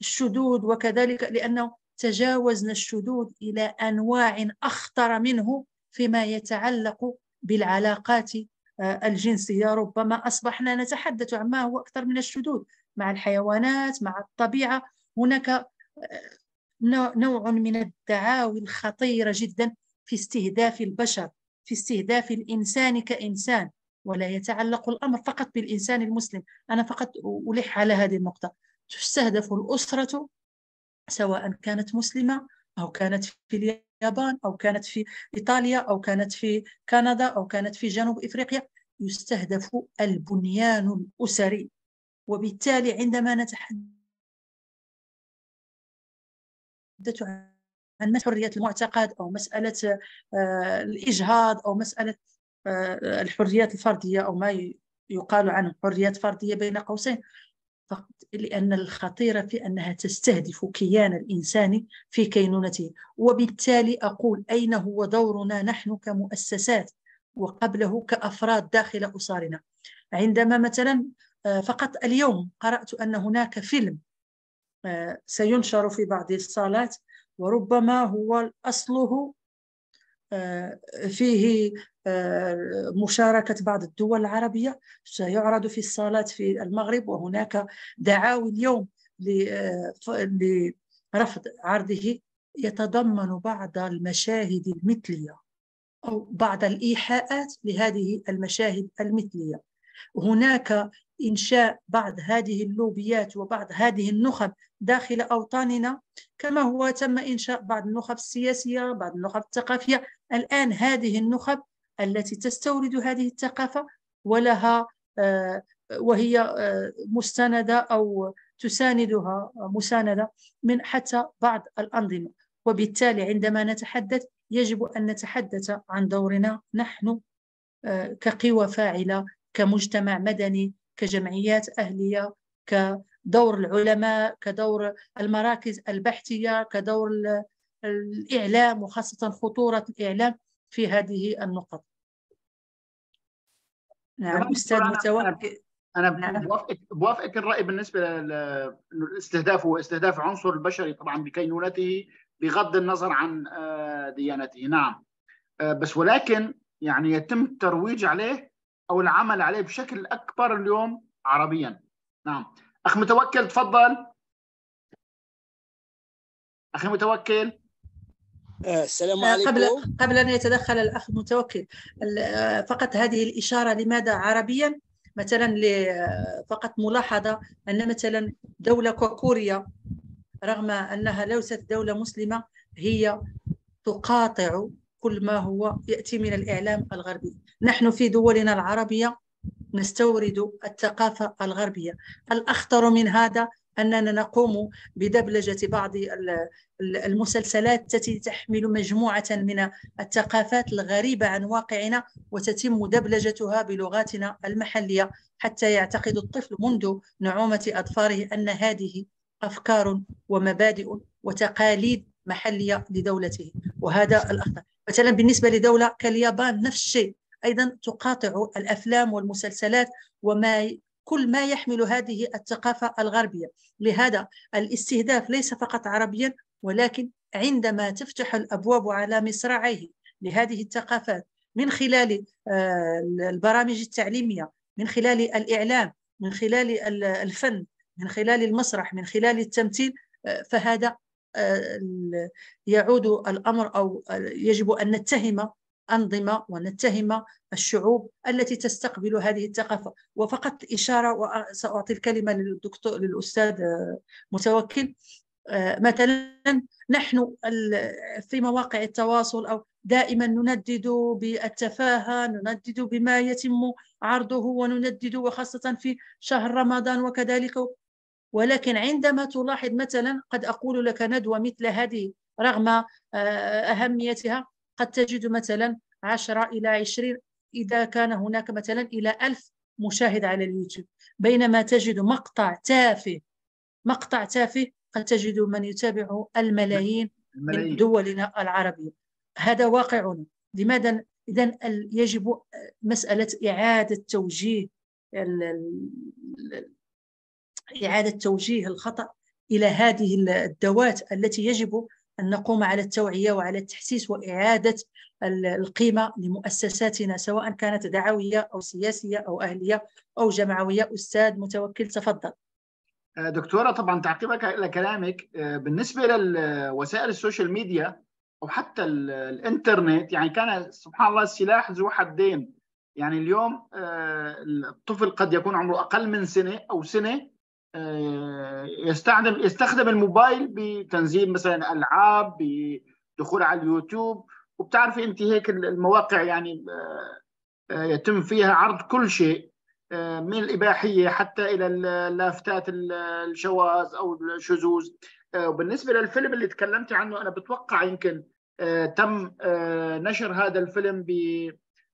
Speaker 3: الشذوذ وكذلك لأنه تجاوزنا الشذوذ إلى أنواع أخطر منه فيما يتعلق بالعلاقات آه، الجنسية ربما أصبحنا نتحدث عما هو أكثر من الشذوذ مع الحيوانات مع الطبيعة هناك آه، نوع من الدعاوي الخطيرة جدا في استهداف البشر في استهداف الإنسان كإنسان ولا يتعلق الأمر فقط بالإنسان المسلم أنا فقط ألح على هذه النقطة تستهدف الأسرة سواء كانت مسلمة أو كانت في اليابان أو كانت في إيطاليا أو كانت في كندا أو كانت في جنوب إفريقيا يستهدف البنيان الأسري
Speaker 1: وبالتالي
Speaker 3: عندما نتحدث عن حرية المعتقد أو مسألة آه، الإجهاض أو مسألة آه، الحريات الفردية أو ما يقال عنه حريات فردية بين قوسين فقط لأن الخطيرة في أنها تستهدف كيان الإنسان في كينونته وبالتالي أقول أين هو دورنا نحن كمؤسسات وقبله كأفراد داخل أسرنا عندما مثلا آه، فقط اليوم قرأت أن هناك فيلم آه، سينشر في بعض الصالات وربما هو أصله آه، فيه آه، مشاركة بعض الدول العربية سيعرض في الصالات في المغرب وهناك دعاوى اليوم آه، لرفض عرضه يتضمن بعض المشاهد المثلية أو بعض الإيحاءات لهذه المشاهد المثلية هناك إنشاء بعض هذه اللوبيات وبعض هذه النخب داخل أوطاننا كما هو تم إنشاء بعض النخب السياسية بعض النخب الثقافية الآن هذه النخب التي تستورد هذه الثقافة ولها آه، وهي آه، مستندة أو تساندها مساندة من حتى بعض الأنظمة وبالتالي عندما نتحدث يجب أن نتحدث عن دورنا نحن آه، كقوى فاعلة كمجتمع مدني كجمعيات أهلية كدور العلماء كدور المراكز البحثية كدور الإعلام وخاصة خطورة الإعلام في هذه النقط
Speaker 2: نعم, نعم، أستاذ متوكل انا نعم. بوافقك بوافقك الراي بالنسبه لانه الاستهداف هو استهداف عنصر البشري طبعا بكينونته بغض النظر عن آه، ديانته نعم آه، بس ولكن يعني يتم الترويج عليه او العمل عليه بشكل اكبر اليوم عربيا نعم اخ متوكل تفضل اخي متوكل
Speaker 5: آه، السلام آه، عليكم قبل
Speaker 3: قبل ان يتدخل الاخ المتوكل آه، فقط هذه الاشاره لماذا عربيا مثلا فقط ملاحظه ان مثلا دوله ككوريا رغم انها ليست دوله مسلمه هي تقاطع كل ما هو ياتي من الاعلام الغربي نحن في دولنا العربيه نستورد الثقافه الغربيه الاخطر من هذا أننا نقوم بدبلجة بعض المسلسلات التي تحمل مجموعة من الثقافات الغريبة عن واقعنا وتتم دبلجتها بلغاتنا المحلية حتى يعتقد الطفل منذ نعومة أظفاره أن هذه أفكار ومبادئ وتقاليد محلية لدولته وهذا الأخطر مثلا بالنسبة لدولة كاليابان نفس الشيء أيضا تقاطع الأفلام والمسلسلات وما كل ما يحمل هذه الثقافة الغربية لهذا الاستهداف ليس فقط عربيا ولكن عندما تفتح الأبواب على مصراعيه لهذه الثقافات من خلال آه، البرامج التعليمية من خلال الإعلام من خلال الفن من خلال المسرح من خلال التمثيل آه، فهذا آه، يعود الأمر أو يجب أن نتهم أنظمة ونتهم الشعوب التي تستقبل هذه الثقافة وفقط إشارة وسأعطي الكلمة للدكتور للأستاذ آه، متوكل آه، مثلا نحن في مواقع التواصل أو دائما نندد بالتفاهة نندد بما يتم عرضه ونندد وخاصة في شهر رمضان وكذلك ولكن عندما تلاحظ مثلا قد أقول لك ندوة مثل هذه رغم آه، أهميتها قد تجد مثلا 10 إلى 20 إذا كان هناك مثلا إلى 1000 مشاهد على اليوتيوب بينما تجد مقطع تافه مقطع تافه قد تجد من يتابع الملايين الملايين. من دولنا العربية هذا واقعنا لماذا إذا يجب مسألة إعادة توجيه إعادة توجيه الخطأ إلى هذه الدوات التي يجب أن نقوم على التوعية وعلى التحسيس وإعادة القيمة لمؤسساتنا سواء كانت دعوية أو سياسية أو أهلية أو جمعوية أستاذ متوكل تفضل
Speaker 2: آه، دكتورة طبعا إلى لكلامك آه، بالنسبة لوسائل السوشيال ميديا أو حتى الإنترنت يعني كان سبحان الله السلاح ذو حدين يعني اليوم آه، الطفل قد يكون عمره أقل من سنة أو سنة آه، يستخدم يستخدم الموبايل بتنزيل مثلا العاب بدخول على اليوتيوب وبتعرفي انت هيك المواقع يعني آه، آه، يتم فيها عرض كل شيء من الاباحيه حتى الى اللافتات الشواذ او الشذوذ وبالنسبه للفيلم اللي تكلمتي عنه انا بتوقع يمكن تم نشر هذا الفيلم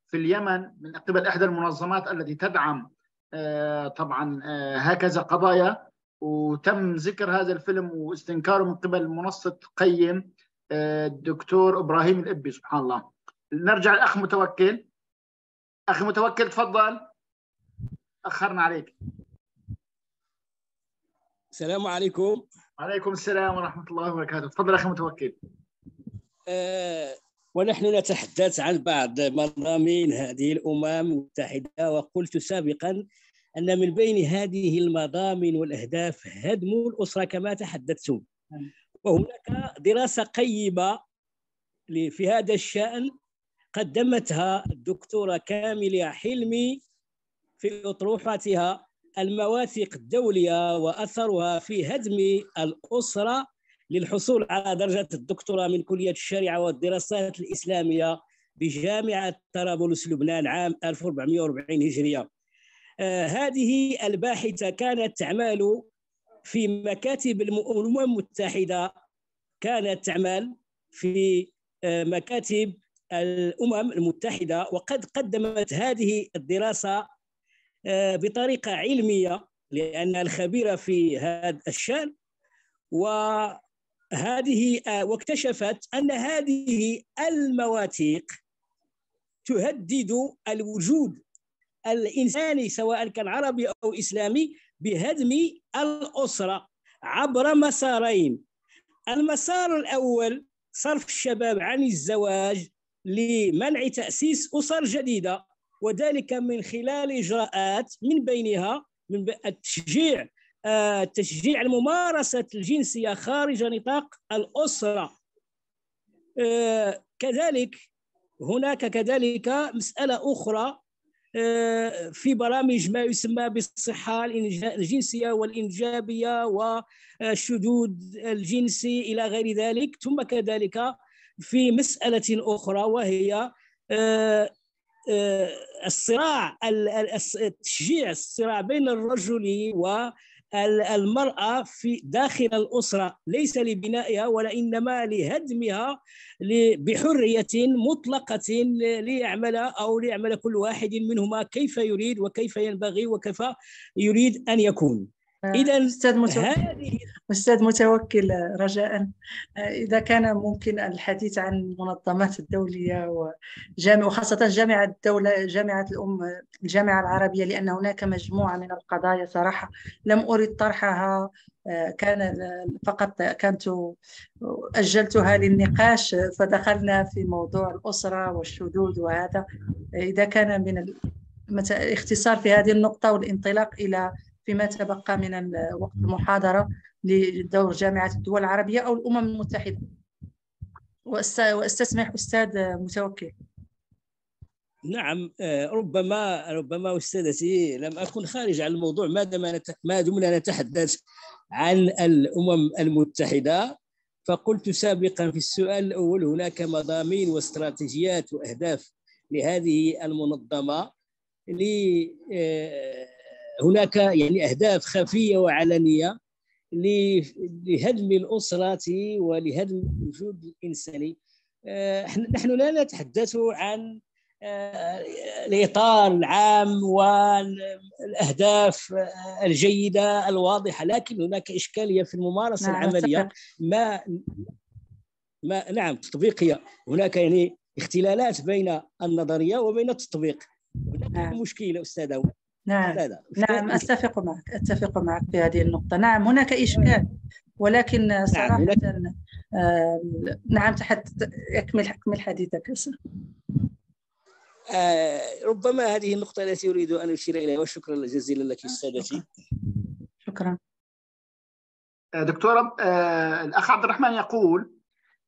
Speaker 2: في اليمن من قبل احدى المنظمات التي تدعم آه، طبعا آه، هكذا قضايا وتم ذكر هذا الفيلم واستنكاره من قبل منصة قيم آه، الدكتور إبراهيم الإبي سبحان الله نرجع الأخ متوكل اخي متوكل تفضل أخرنا عليك
Speaker 5: السلام عليكم وعليكم السلام ورحمة الله وبركاته تفضل أخي متوكل ونحن نتحدث عن بعض مضامين هذه الأمم المتحدة وقلت سابقا أن من بين هذه المضامين والأهداف هدم الأسرة كما تحدثتم نعم. وهناك دراسة قيمة في هذا الشأن قدمتها الدكتورة كاملة حلمي في أطروحتها المواثيق الدولية وأثرها في هدم الأسرة للحصول على درجة الدكتوراه من كلية الشريعة والدراسات الإسلامية بجامعة طرابلس لبنان عام 1440 هجرية آه، هذه الباحثة كانت تعمل في مكاتب الأمم المتحدة كانت تعمل في آه، مكاتب الأمم المتحدة وقد قدمت هذه الدراسة آه، بطريقة علمية لأنها الخبيرة في هذا الشأن و هذه آه، واكتشفت ان هذه المواثيق تهدد الوجود الانساني سواء كان عربي او اسلامي بهدم الاسره عبر مسارين المسار الاول صرف الشباب عن الزواج لمنع تاسيس اسر جديده وذلك من خلال اجراءات من بينها من التشجيع آه، تشجيع الممارسة الجنسية خارج نطاق الأسرة آه، كذلك هناك كذلك مسألة أخرى آه، في برامج ما يسمى بالصحة الجنسية والإنجابية والشذوذ الجنسي إلى غير ذلك ثم كذلك في مسألة أخرى وهي الصراع التشجيع الصراع بين الرجل و المرأة في داخل الأسرة ليس لبنائها ولا إنما لهدمها بحرية مطلقة ليعمل أو ليعمل كل واحد منهما كيف يريد وكيف ينبغي وكيف يريد أن يكون اذا استاذ متوكل
Speaker 3: استاذ متوكل رجاء اذا كان ممكن الحديث عن المنظمات الدوليه وجامع وخاصه جامعه الدوله جامعه الام الجامعه العربيه لان هناك مجموعه من القضايا صراحه لم ارد طرحها آه، كان فقط كنت آه، اجلتها للنقاش فدخلنا في موضوع الاسره والشذوذ وهذا اذا كان من الاختصار في هذه النقطه والانطلاق الى فيما تبقى من وقت المحاضرة لدور جامعة الدول العربية أو الأمم المتحدة واستسمح أستاذ متوكل
Speaker 5: نعم آه، ربما ربما استاذتي لم اكن خارج عن الموضوع ما دام ما دمنا نتحدث عن الامم المتحده فقلت سابقا في السؤال الاول هناك مضامين واستراتيجيات واهداف لهذه المنظمه آه، هناك يعني اهداف خفيه وعلنيه لهدم الاسره ولهدم الوجود الانساني آه، نحن لا نتحدث عن آه، الاطار العام والاهداف آه، الجيده الواضحه لكن هناك اشكاليه في الممارسه نعم العمليه ما ما نعم تطبيقيه هناك يعني اختلالات بين النظريه وبين التطبيق هناك نعم. مشكله استاذه
Speaker 3: نعم لا لا. نعم
Speaker 5: اتفق معك
Speaker 3: اتفق معك في هذه النقطه نعم هناك اشكال نعم. ولكن نعم، صراحه نعم, آه نعم تحت اكمل اكمل حديثك
Speaker 5: آه ربما هذه النقطه التي اريد ان اشير اليها وشكرا جزيلا لك آه، استاذتي شكرا آه،
Speaker 2: دكتوره آه، الاخ عبد الرحمن يقول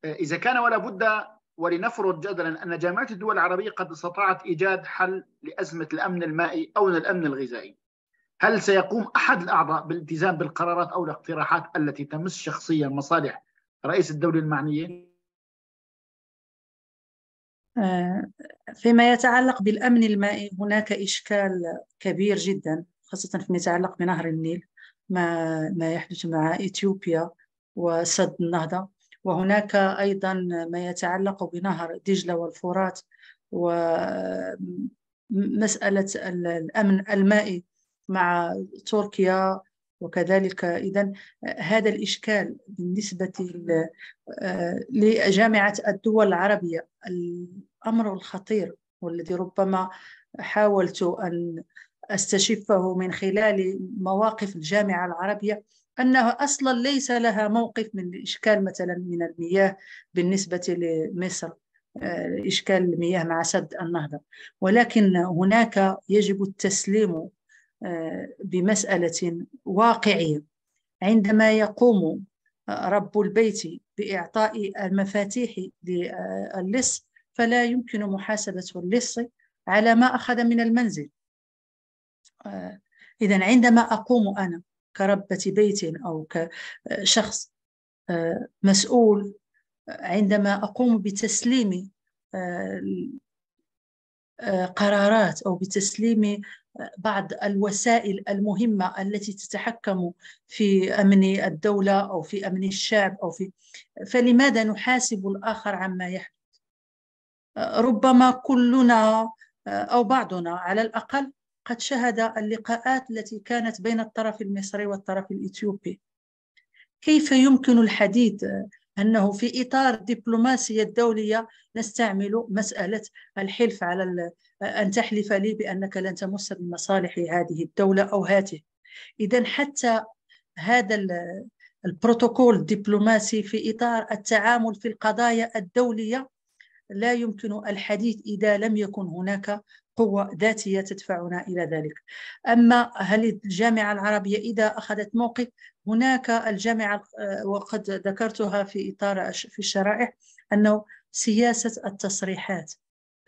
Speaker 2: اذا كان ولا بد ولنفرض جدلا أن جامعة الدول العربية قد استطاعت إيجاد حل لأزمة الأمن المائي أو الأمن الغذائي هل سيقوم أحد الأعضاء بالالتزام بالقرارات أو الاقتراحات التي تمس شخصيا مصالح رئيس الدولة المعنية؟
Speaker 3: آه، فيما يتعلق بالأمن المائي هناك إشكال كبير جدا خاصة فيما يتعلق بنهر النيل ما ما يحدث مع إثيوبيا وسد النهضة وهناك أيضا ما يتعلق بنهر دجلة والفرات ومسألة الأمن المائي مع تركيا وكذلك إذا هذا الإشكال بالنسبة آه، لجامعة الدول العربية الأمر الخطير والذي ربما حاولت أن استشفه من خلال مواقف الجامعه العربيه أنها أصلا ليس لها موقف من إشكال مثلا من المياه بالنسبة لمصر آه، إشكال المياه مع سد النهضة ولكن هناك يجب التسليم آه، بمسألة واقعية عندما يقوم رب البيت بإعطاء المفاتيح للص فلا يمكن محاسبة اللص على ما أخذ من المنزل آه، إذا عندما أقوم أنا كربة بيت أو كشخص آه، مسؤول عندما أقوم بتسليم آه، آه، قرارات أو بتسليم بعض الوسائل المهمة التي تتحكم في أمن الدولة أو في أمن الشعب أو في فلماذا نحاسب الآخر عما يحدث ربما كلنا أو بعضنا على الأقل قد شهد اللقاءات التي كانت بين الطرف المصري والطرف الإثيوبي كيف يمكن الحديث أنه في إطار الدبلوماسية الدولية نستعمل مسألة الحلف على أن تحلف لي بأنك لن تمس بمصالح هذه الدولة أو هاته إذا حتى هذا البروتوكول الدبلوماسي في إطار التعامل في القضايا الدولية لا يمكن الحديث إذا لم يكن هناك قوة ذاتية تدفعنا إلى ذلك أما هل الجامعة العربية إذا أخذت موقف هناك الجامعة آه، وقد ذكرتها في إطار في الشرائح أنه سياسة التصريحات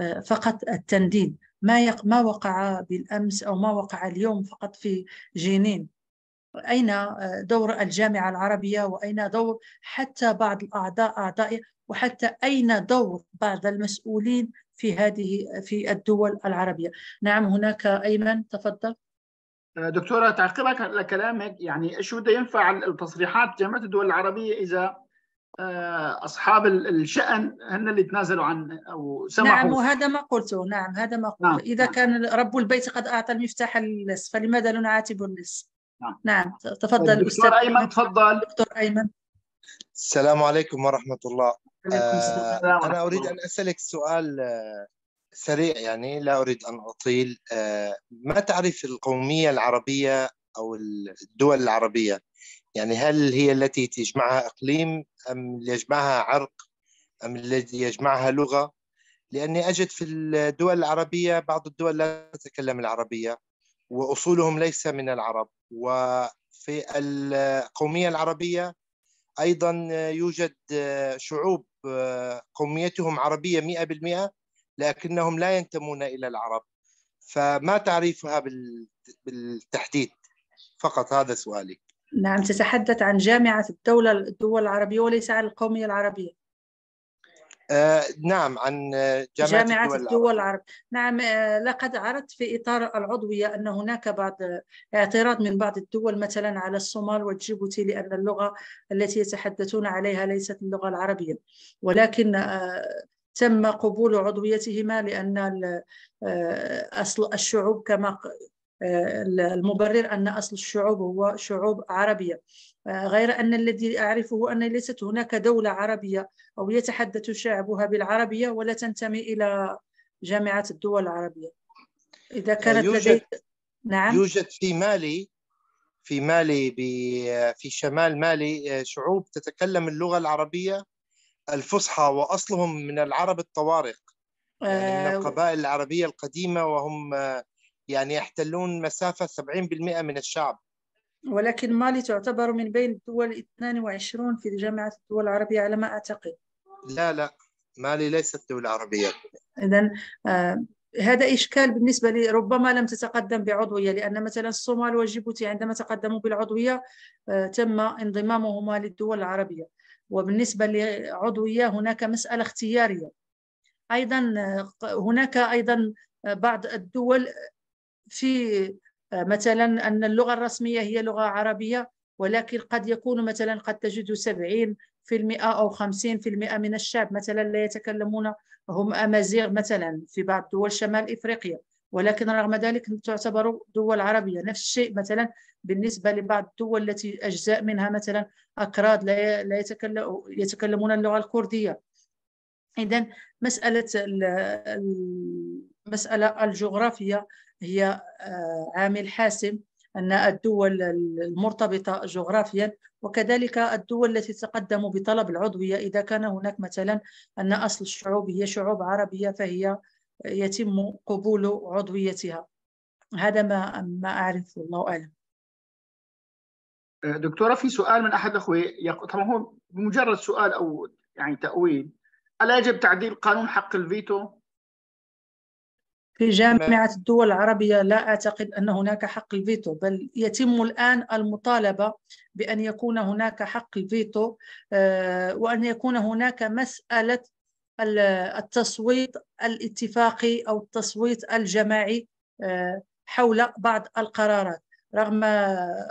Speaker 3: آه، فقط التنديد ما ما وقع بالأمس أو ما وقع اليوم فقط في جنين أين آه، دور الجامعة العربية وأين دور حتى بعض الأعضاء اعضائها وحتى أين دور بعض المسؤولين في هذه في الدول العربية نعم هناك أيمن تفضل
Speaker 2: أه، دكتورة تعقيبك على كلامك يعني شو بده ينفع التصريحات جامعة الدول العربية إذا أه، أصحاب الشأن هن اللي تنازلوا عن أو سمحوا نعم وهذا
Speaker 3: ما قلته نعم هذا ما قلته نعم. إذا نعم. كان رب البيت قد أعطى المفتاح للناس فلماذا لا نعاتب الناس نعم. نعم تفضل طيب، دكتور أيمن
Speaker 6: تفضل دكتور أيمن السلام عليكم ورحمة الله آه انا اريد ان اسالك سؤال آه، سريع يعني لا اريد ان اطيل آه، ما تعرف القوميه العربيه او الدول العربيه يعني هل هي التي تجمعها اقليم ام يجمعها عرق ام الذي يجمعها لغه لاني اجد في الدول العربيه بعض الدول لا تتكلم العربيه واصولهم ليس من العرب وفي القوميه العربيه أيضا يوجد شعوب قوميتهم عربية بالمئة لكنهم لا ينتمون إلى العرب فما تعريفها بالتحديد فقط هذا سؤالي
Speaker 3: نعم تتحدث عن جامعة الدولة الدول العربية وليس عن القومية العربية
Speaker 6: آه نعم عن جامعة, جامعة الدول, الدول العربية
Speaker 3: نعم آه، لقد عرضت في إطار العضوية أن هناك بعض آه، اعتراض من بعض الدول مثلا على الصومال وجيبوتي لأن اللغة التي يتحدثون عليها ليست اللغة العربية ولكن آه، تم قبول عضويتهما لأن أصل الشعوب كما المبرر أن أصل الشعوب هو شعوب عربية غير أن الذي أعرفه أن ليست هناك دولة عربية أو يتحدث شعبها بالعربية ولا تنتمي إلى جامعة الدول العربية إذا آه، كانت يوجد لديك نعم
Speaker 6: يوجد في مالي في مالي في شمال مالي آه، شعوب تتكلم اللغة العربية الفصحى وأصلهم من العرب الطوارق
Speaker 3: يعني
Speaker 1: من آه،
Speaker 6: القبائل العربية القديمة وهم يعني يحتلون مسافة 70% من الشعب
Speaker 3: ولكن مالي تعتبر من بين الدول 22 في جامعة الدول العربية على ما أعتقد
Speaker 6: لا لا مالي ليست دولة عربية
Speaker 3: إذا آه هذا إشكال بالنسبة لي ربما لم تتقدم بعضوية لأن مثلا الصومال وجيبوتي عندما تقدموا بالعضوية آه تم انضمامهما للدول العربية وبالنسبة لعضوية هناك مسألة اختيارية أيضا آه، هناك أيضا آه، بعض الدول في مثلا أن اللغة الرسمية هي لغة عربية ولكن قد يكون مثلا قد تجد 70% أو 50% من الشعب مثلا لا يتكلمون هم أمازيغ مثلا في بعض دول شمال إفريقيا ولكن رغم ذلك تعتبر دول عربية نفس الشيء مثلا بالنسبة لبعض الدول التي أجزاء منها مثلا أكراد لا يتكلمون اللغة الكردية إذا مسألة المسألة الجغرافية هي آه، عامل حاسم أن الدول المرتبطة جغرافيا وكذلك الدول التي تقدموا بطلب العضوية إذا كان هناك مثلا أن أصل الشعوب هي شعوب عربية فهي يتم قبول عضويتها هذا ما ما أعرف والله أعلم
Speaker 2: آه، دكتورة في سؤال من أحد أخوي طبعا هو مجرد سؤال أو يعني تأويل ألا يجب تعديل قانون حق الفيتو في جامعة
Speaker 3: الدول العربية لا أعتقد أن هناك حق الفيتو بل يتم الآن المطالبة بأن يكون هناك حق الفيتو آه، وأن يكون هناك مسألة التصويت الاتفاقي أو التصويت الجماعي آه، حول بعض القرارات رغم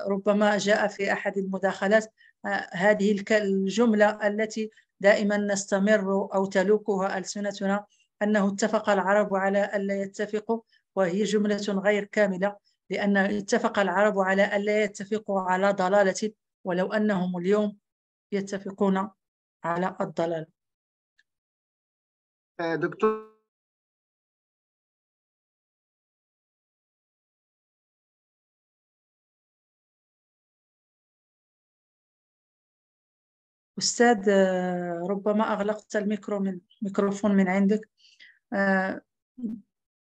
Speaker 3: ربما جاء في أحد المداخلات آه، هذه الجملة التي دائما نستمر أو تلوكها ألسنتنا أنه اتفق العرب على ألا يتفقوا وهي جملة غير كاملة لأن اتفق العرب على ألا يتفقوا على ضلالة ولو أنهم اليوم يتفقون على الضلال
Speaker 1: آه، دكتور
Speaker 3: أستاذ آه، ربما أغلقت الميكرو من ميكروفون من عندك آه،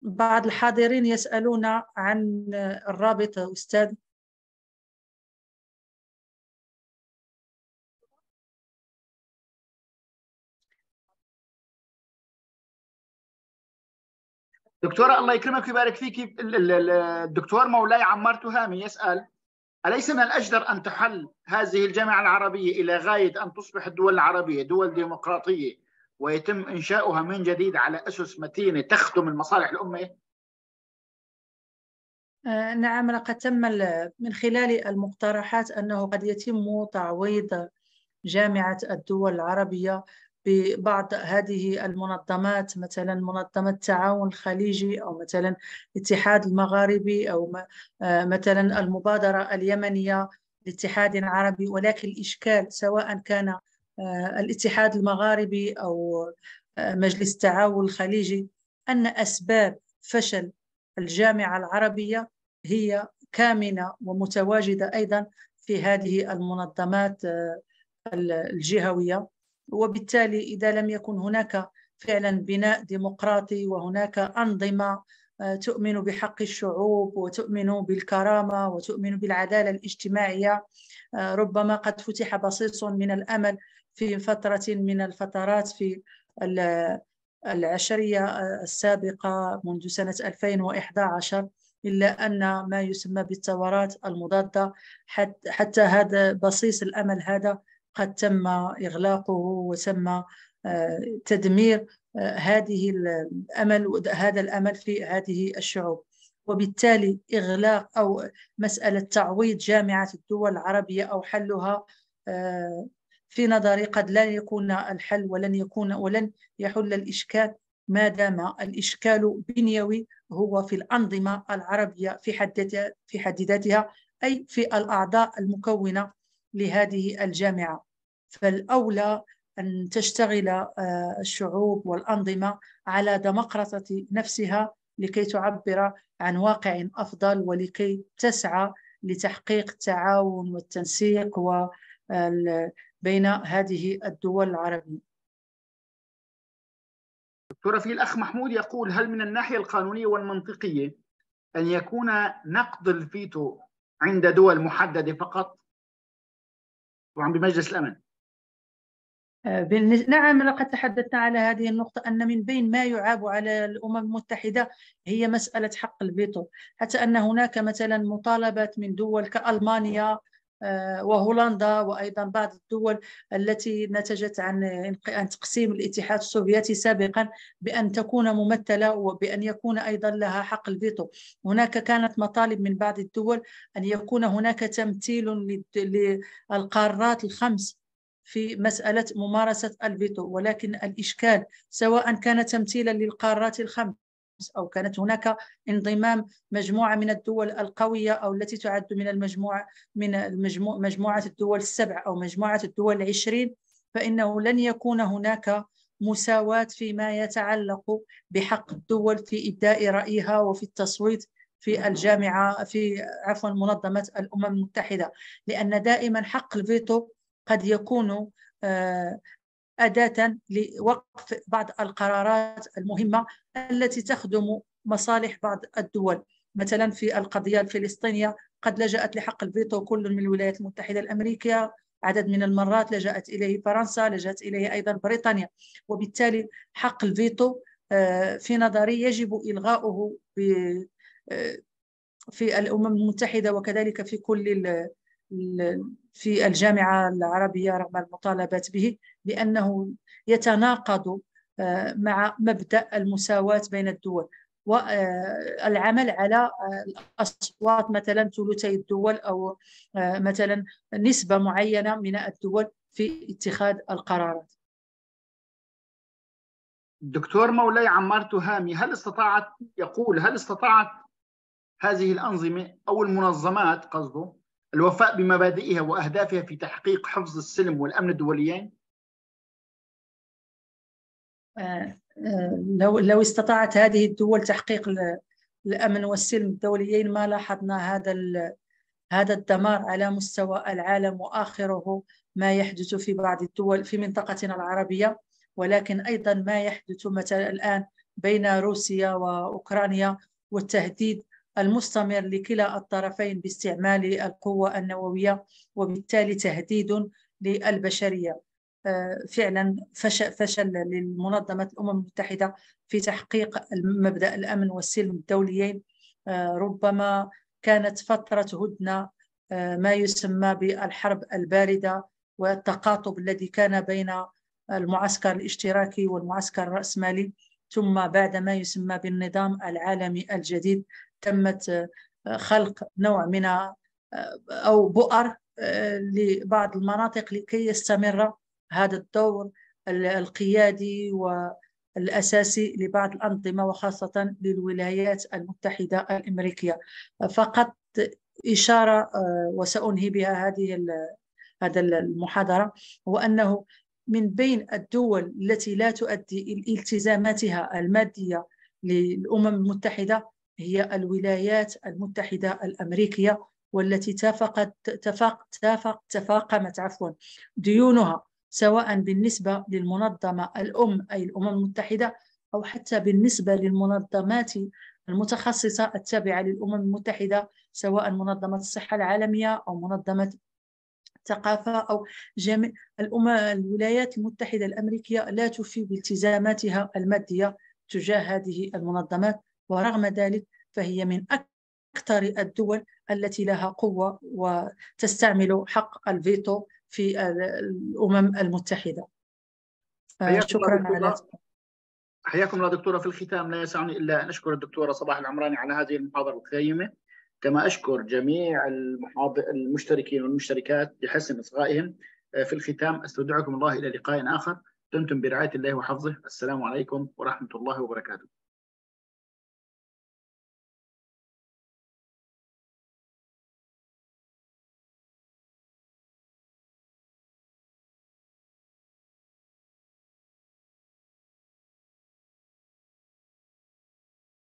Speaker 3: بعض الحاضرين يسألون عن آه، الرابطة أستاذ
Speaker 2: دكتورة الله يكرمك ويبارك فيك الدكتور مولاي عمار تهامي يسأل أليس من الأجدر أن تحل هذه الجامعة العربية إلى غاية أن تصبح الدول العربية دول ديمقراطية ويتم انشاؤها من جديد على اسس متينه تخدم المصالح الامه؟
Speaker 3: آه، نعم لقد تم من خلال المقترحات انه قد يتم تعويض جامعه الدول العربيه ببعض هذه المنظمات مثلا منظمة التعاون الخليجي أو مثلا الاتحاد المغاربي أو آه، مثلا المبادرة اليمنية لاتحاد عربي ولكن الإشكال سواء كان آه، الاتحاد المغاربي أو آه، مجلس التعاون الخليجي أن أسباب فشل الجامعة العربية هي كامنة ومتواجدة أيضا في هذه المنظمات آه، الجهوية وبالتالي إذا لم يكن هناك فعلا بناء ديمقراطي وهناك أنظمة تؤمن بحق الشعوب وتؤمن بالكرامة وتؤمن بالعدالة الاجتماعية ربما قد فتح بصيص من الأمل في فترة من الفترات في العشرية السابقة منذ سنة 2011 إلا أن ما يسمى بالثورات المضادة حتى هذا بصيص الأمل هذا قد تم إغلاقه وتم آه، تدمير آه، هذه الأمل هذا الأمل في هذه الشعوب وبالتالي إغلاق أو مسألة تعويض جامعة الدول العربية أو حلها آه، في نظري قد لا يكون الحل ولن يكون ولن يحل الإشكال ما دام الإشكال بنيوي هو في الأنظمة العربية في حد في حد ذاتها أي في الأعضاء المكونة لهذه الجامعة فالأولى أن تشتغل آه، الشعوب والأنظمة على دمقرطه نفسها لكي تعبر عن واقع أفضل ولكي تسعى لتحقيق التعاون والتنسيق بين هذه الدول العربية
Speaker 2: دكتوره في الأخ محمود يقول هل من الناحية القانونية والمنطقية أن يكون نقض الفيتو عند دول محددة فقط طبعا بمجلس الأمن آه، نعم لقد تحدثنا
Speaker 3: على هذه النقطة أن من بين ما يعاب على الأمم المتحدة هي مسألة حق الفيتو حتى أن هناك مثلا مطالبات من دول كألمانيا آه، وهولندا وايضا بعض الدول التي نتجت عن عن تقسيم الاتحاد السوفيتي سابقا بان تكون ممثله وبان يكون ايضا لها حق الفيتو هناك كانت مطالب من بعض الدول ان يكون هناك تمثيل للقارات الخمس في مسألة ممارسة الفيتو ولكن الإشكال سواء كان تمثيلا للقارات الخمس أو كانت هناك انضمام مجموعة من الدول القوية أو التي تعد من المجموعة من المجموع مجموعة الدول السبع أو مجموعة الدول العشرين فإنه لن يكون هناك مساواة فيما يتعلق بحق الدول في إبداء رأيها وفي التصويت في الجامعة في عفوا منظمة الأمم المتحدة لأن دائما حق الفيتو قد يكون آه، أداة لوقف بعض القرارات المهمة التي تخدم مصالح بعض الدول مثلا في القضية الفلسطينية قد لجأت لحق الفيتو كل من الولايات المتحدة الأمريكية عدد من المرات لجأت إليه فرنسا لجأت إليه أيضا بريطانيا وبالتالي حق الفيتو آه، في نظري يجب إلغاؤه آه، في الأمم المتحدة وكذلك في كل في الجامعة العربية رغم المطالبات به لأنه يتناقض آه، مع مبدأ المساواة بين الدول والعمل آه، على آه، الأصوات مثلا ثلثي الدول أو مثلا نسبة معينة من الدول في اتخاذ القرارات
Speaker 2: دكتور مولاي عمار تهامي هل استطاعت يقول هل استطاعت هذه الأنظمة أو المنظمات قصده الوفاء بمبادئها وأهدافها في تحقيق حفظ السلم والأمن الدوليين؟
Speaker 3: آه، آه، لو لو استطاعت هذه الدول تحقيق الأمن والسلم الدوليين ما لاحظنا هذا هذا الدمار على مستوى العالم وآخره ما يحدث في بعض الدول في منطقتنا العربية ولكن أيضا ما يحدث مثلا الآن بين روسيا وأوكرانيا والتهديد المستمر لكلا الطرفين باستعمال القوة النووية وبالتالي تهديد للبشرية آه، فعلا فشل للمنظمة الأمم المتحدة في تحقيق مبدأ الأمن والسلم الدوليين آه، ربما كانت فترة هدنة آه، ما يسمى بالحرب الباردة والتقاطب الذي كان بين المعسكر الاشتراكي والمعسكر الرأسمالي ثم بعد ما يسمى بالنظام العالمي الجديد تمت آه، خلق نوع من آه، أو بؤر آه، لبعض المناطق لكي يستمر هذا الدور القيادي والأساسي لبعض الأنظمة وخاصة للولايات المتحدة الأمريكية فقط إشارة وسأنهي بها هذه هذا المحاضرة هو أنه من بين الدول التي لا تؤدي التزاماتها المادية للأمم المتحدة هي الولايات المتحدة الأمريكية والتي تفقت تفاق تفاق تفاقمت عفوا ديونها سواء بالنسبة للمنظمة الأم أي الأمم المتحدة أو حتى بالنسبة للمنظمات المتخصصة التابعة للأمم المتحدة سواء منظمة الصحة العالمية أو منظمة الثقافة أو جميع الأمم الولايات المتحدة الأمريكية لا تفي بالتزاماتها المادية تجاه هذه المنظمات ورغم ذلك فهي من أكثر الدول التي لها قوة وتستعمل حق الفيتو في الأمم المتحدة شكرا على
Speaker 2: حياكم الله دكتوره في الختام لا يسعني الا ان اشكر الدكتوره صباح العمراني على هذه المحاضره القيمه كما اشكر جميع المشتركين والمشتركات بحسن اصغائهم في الختام استودعكم الله الى لقاء اخر دمتم برعايه الله وحفظه السلام عليكم ورحمه الله وبركاته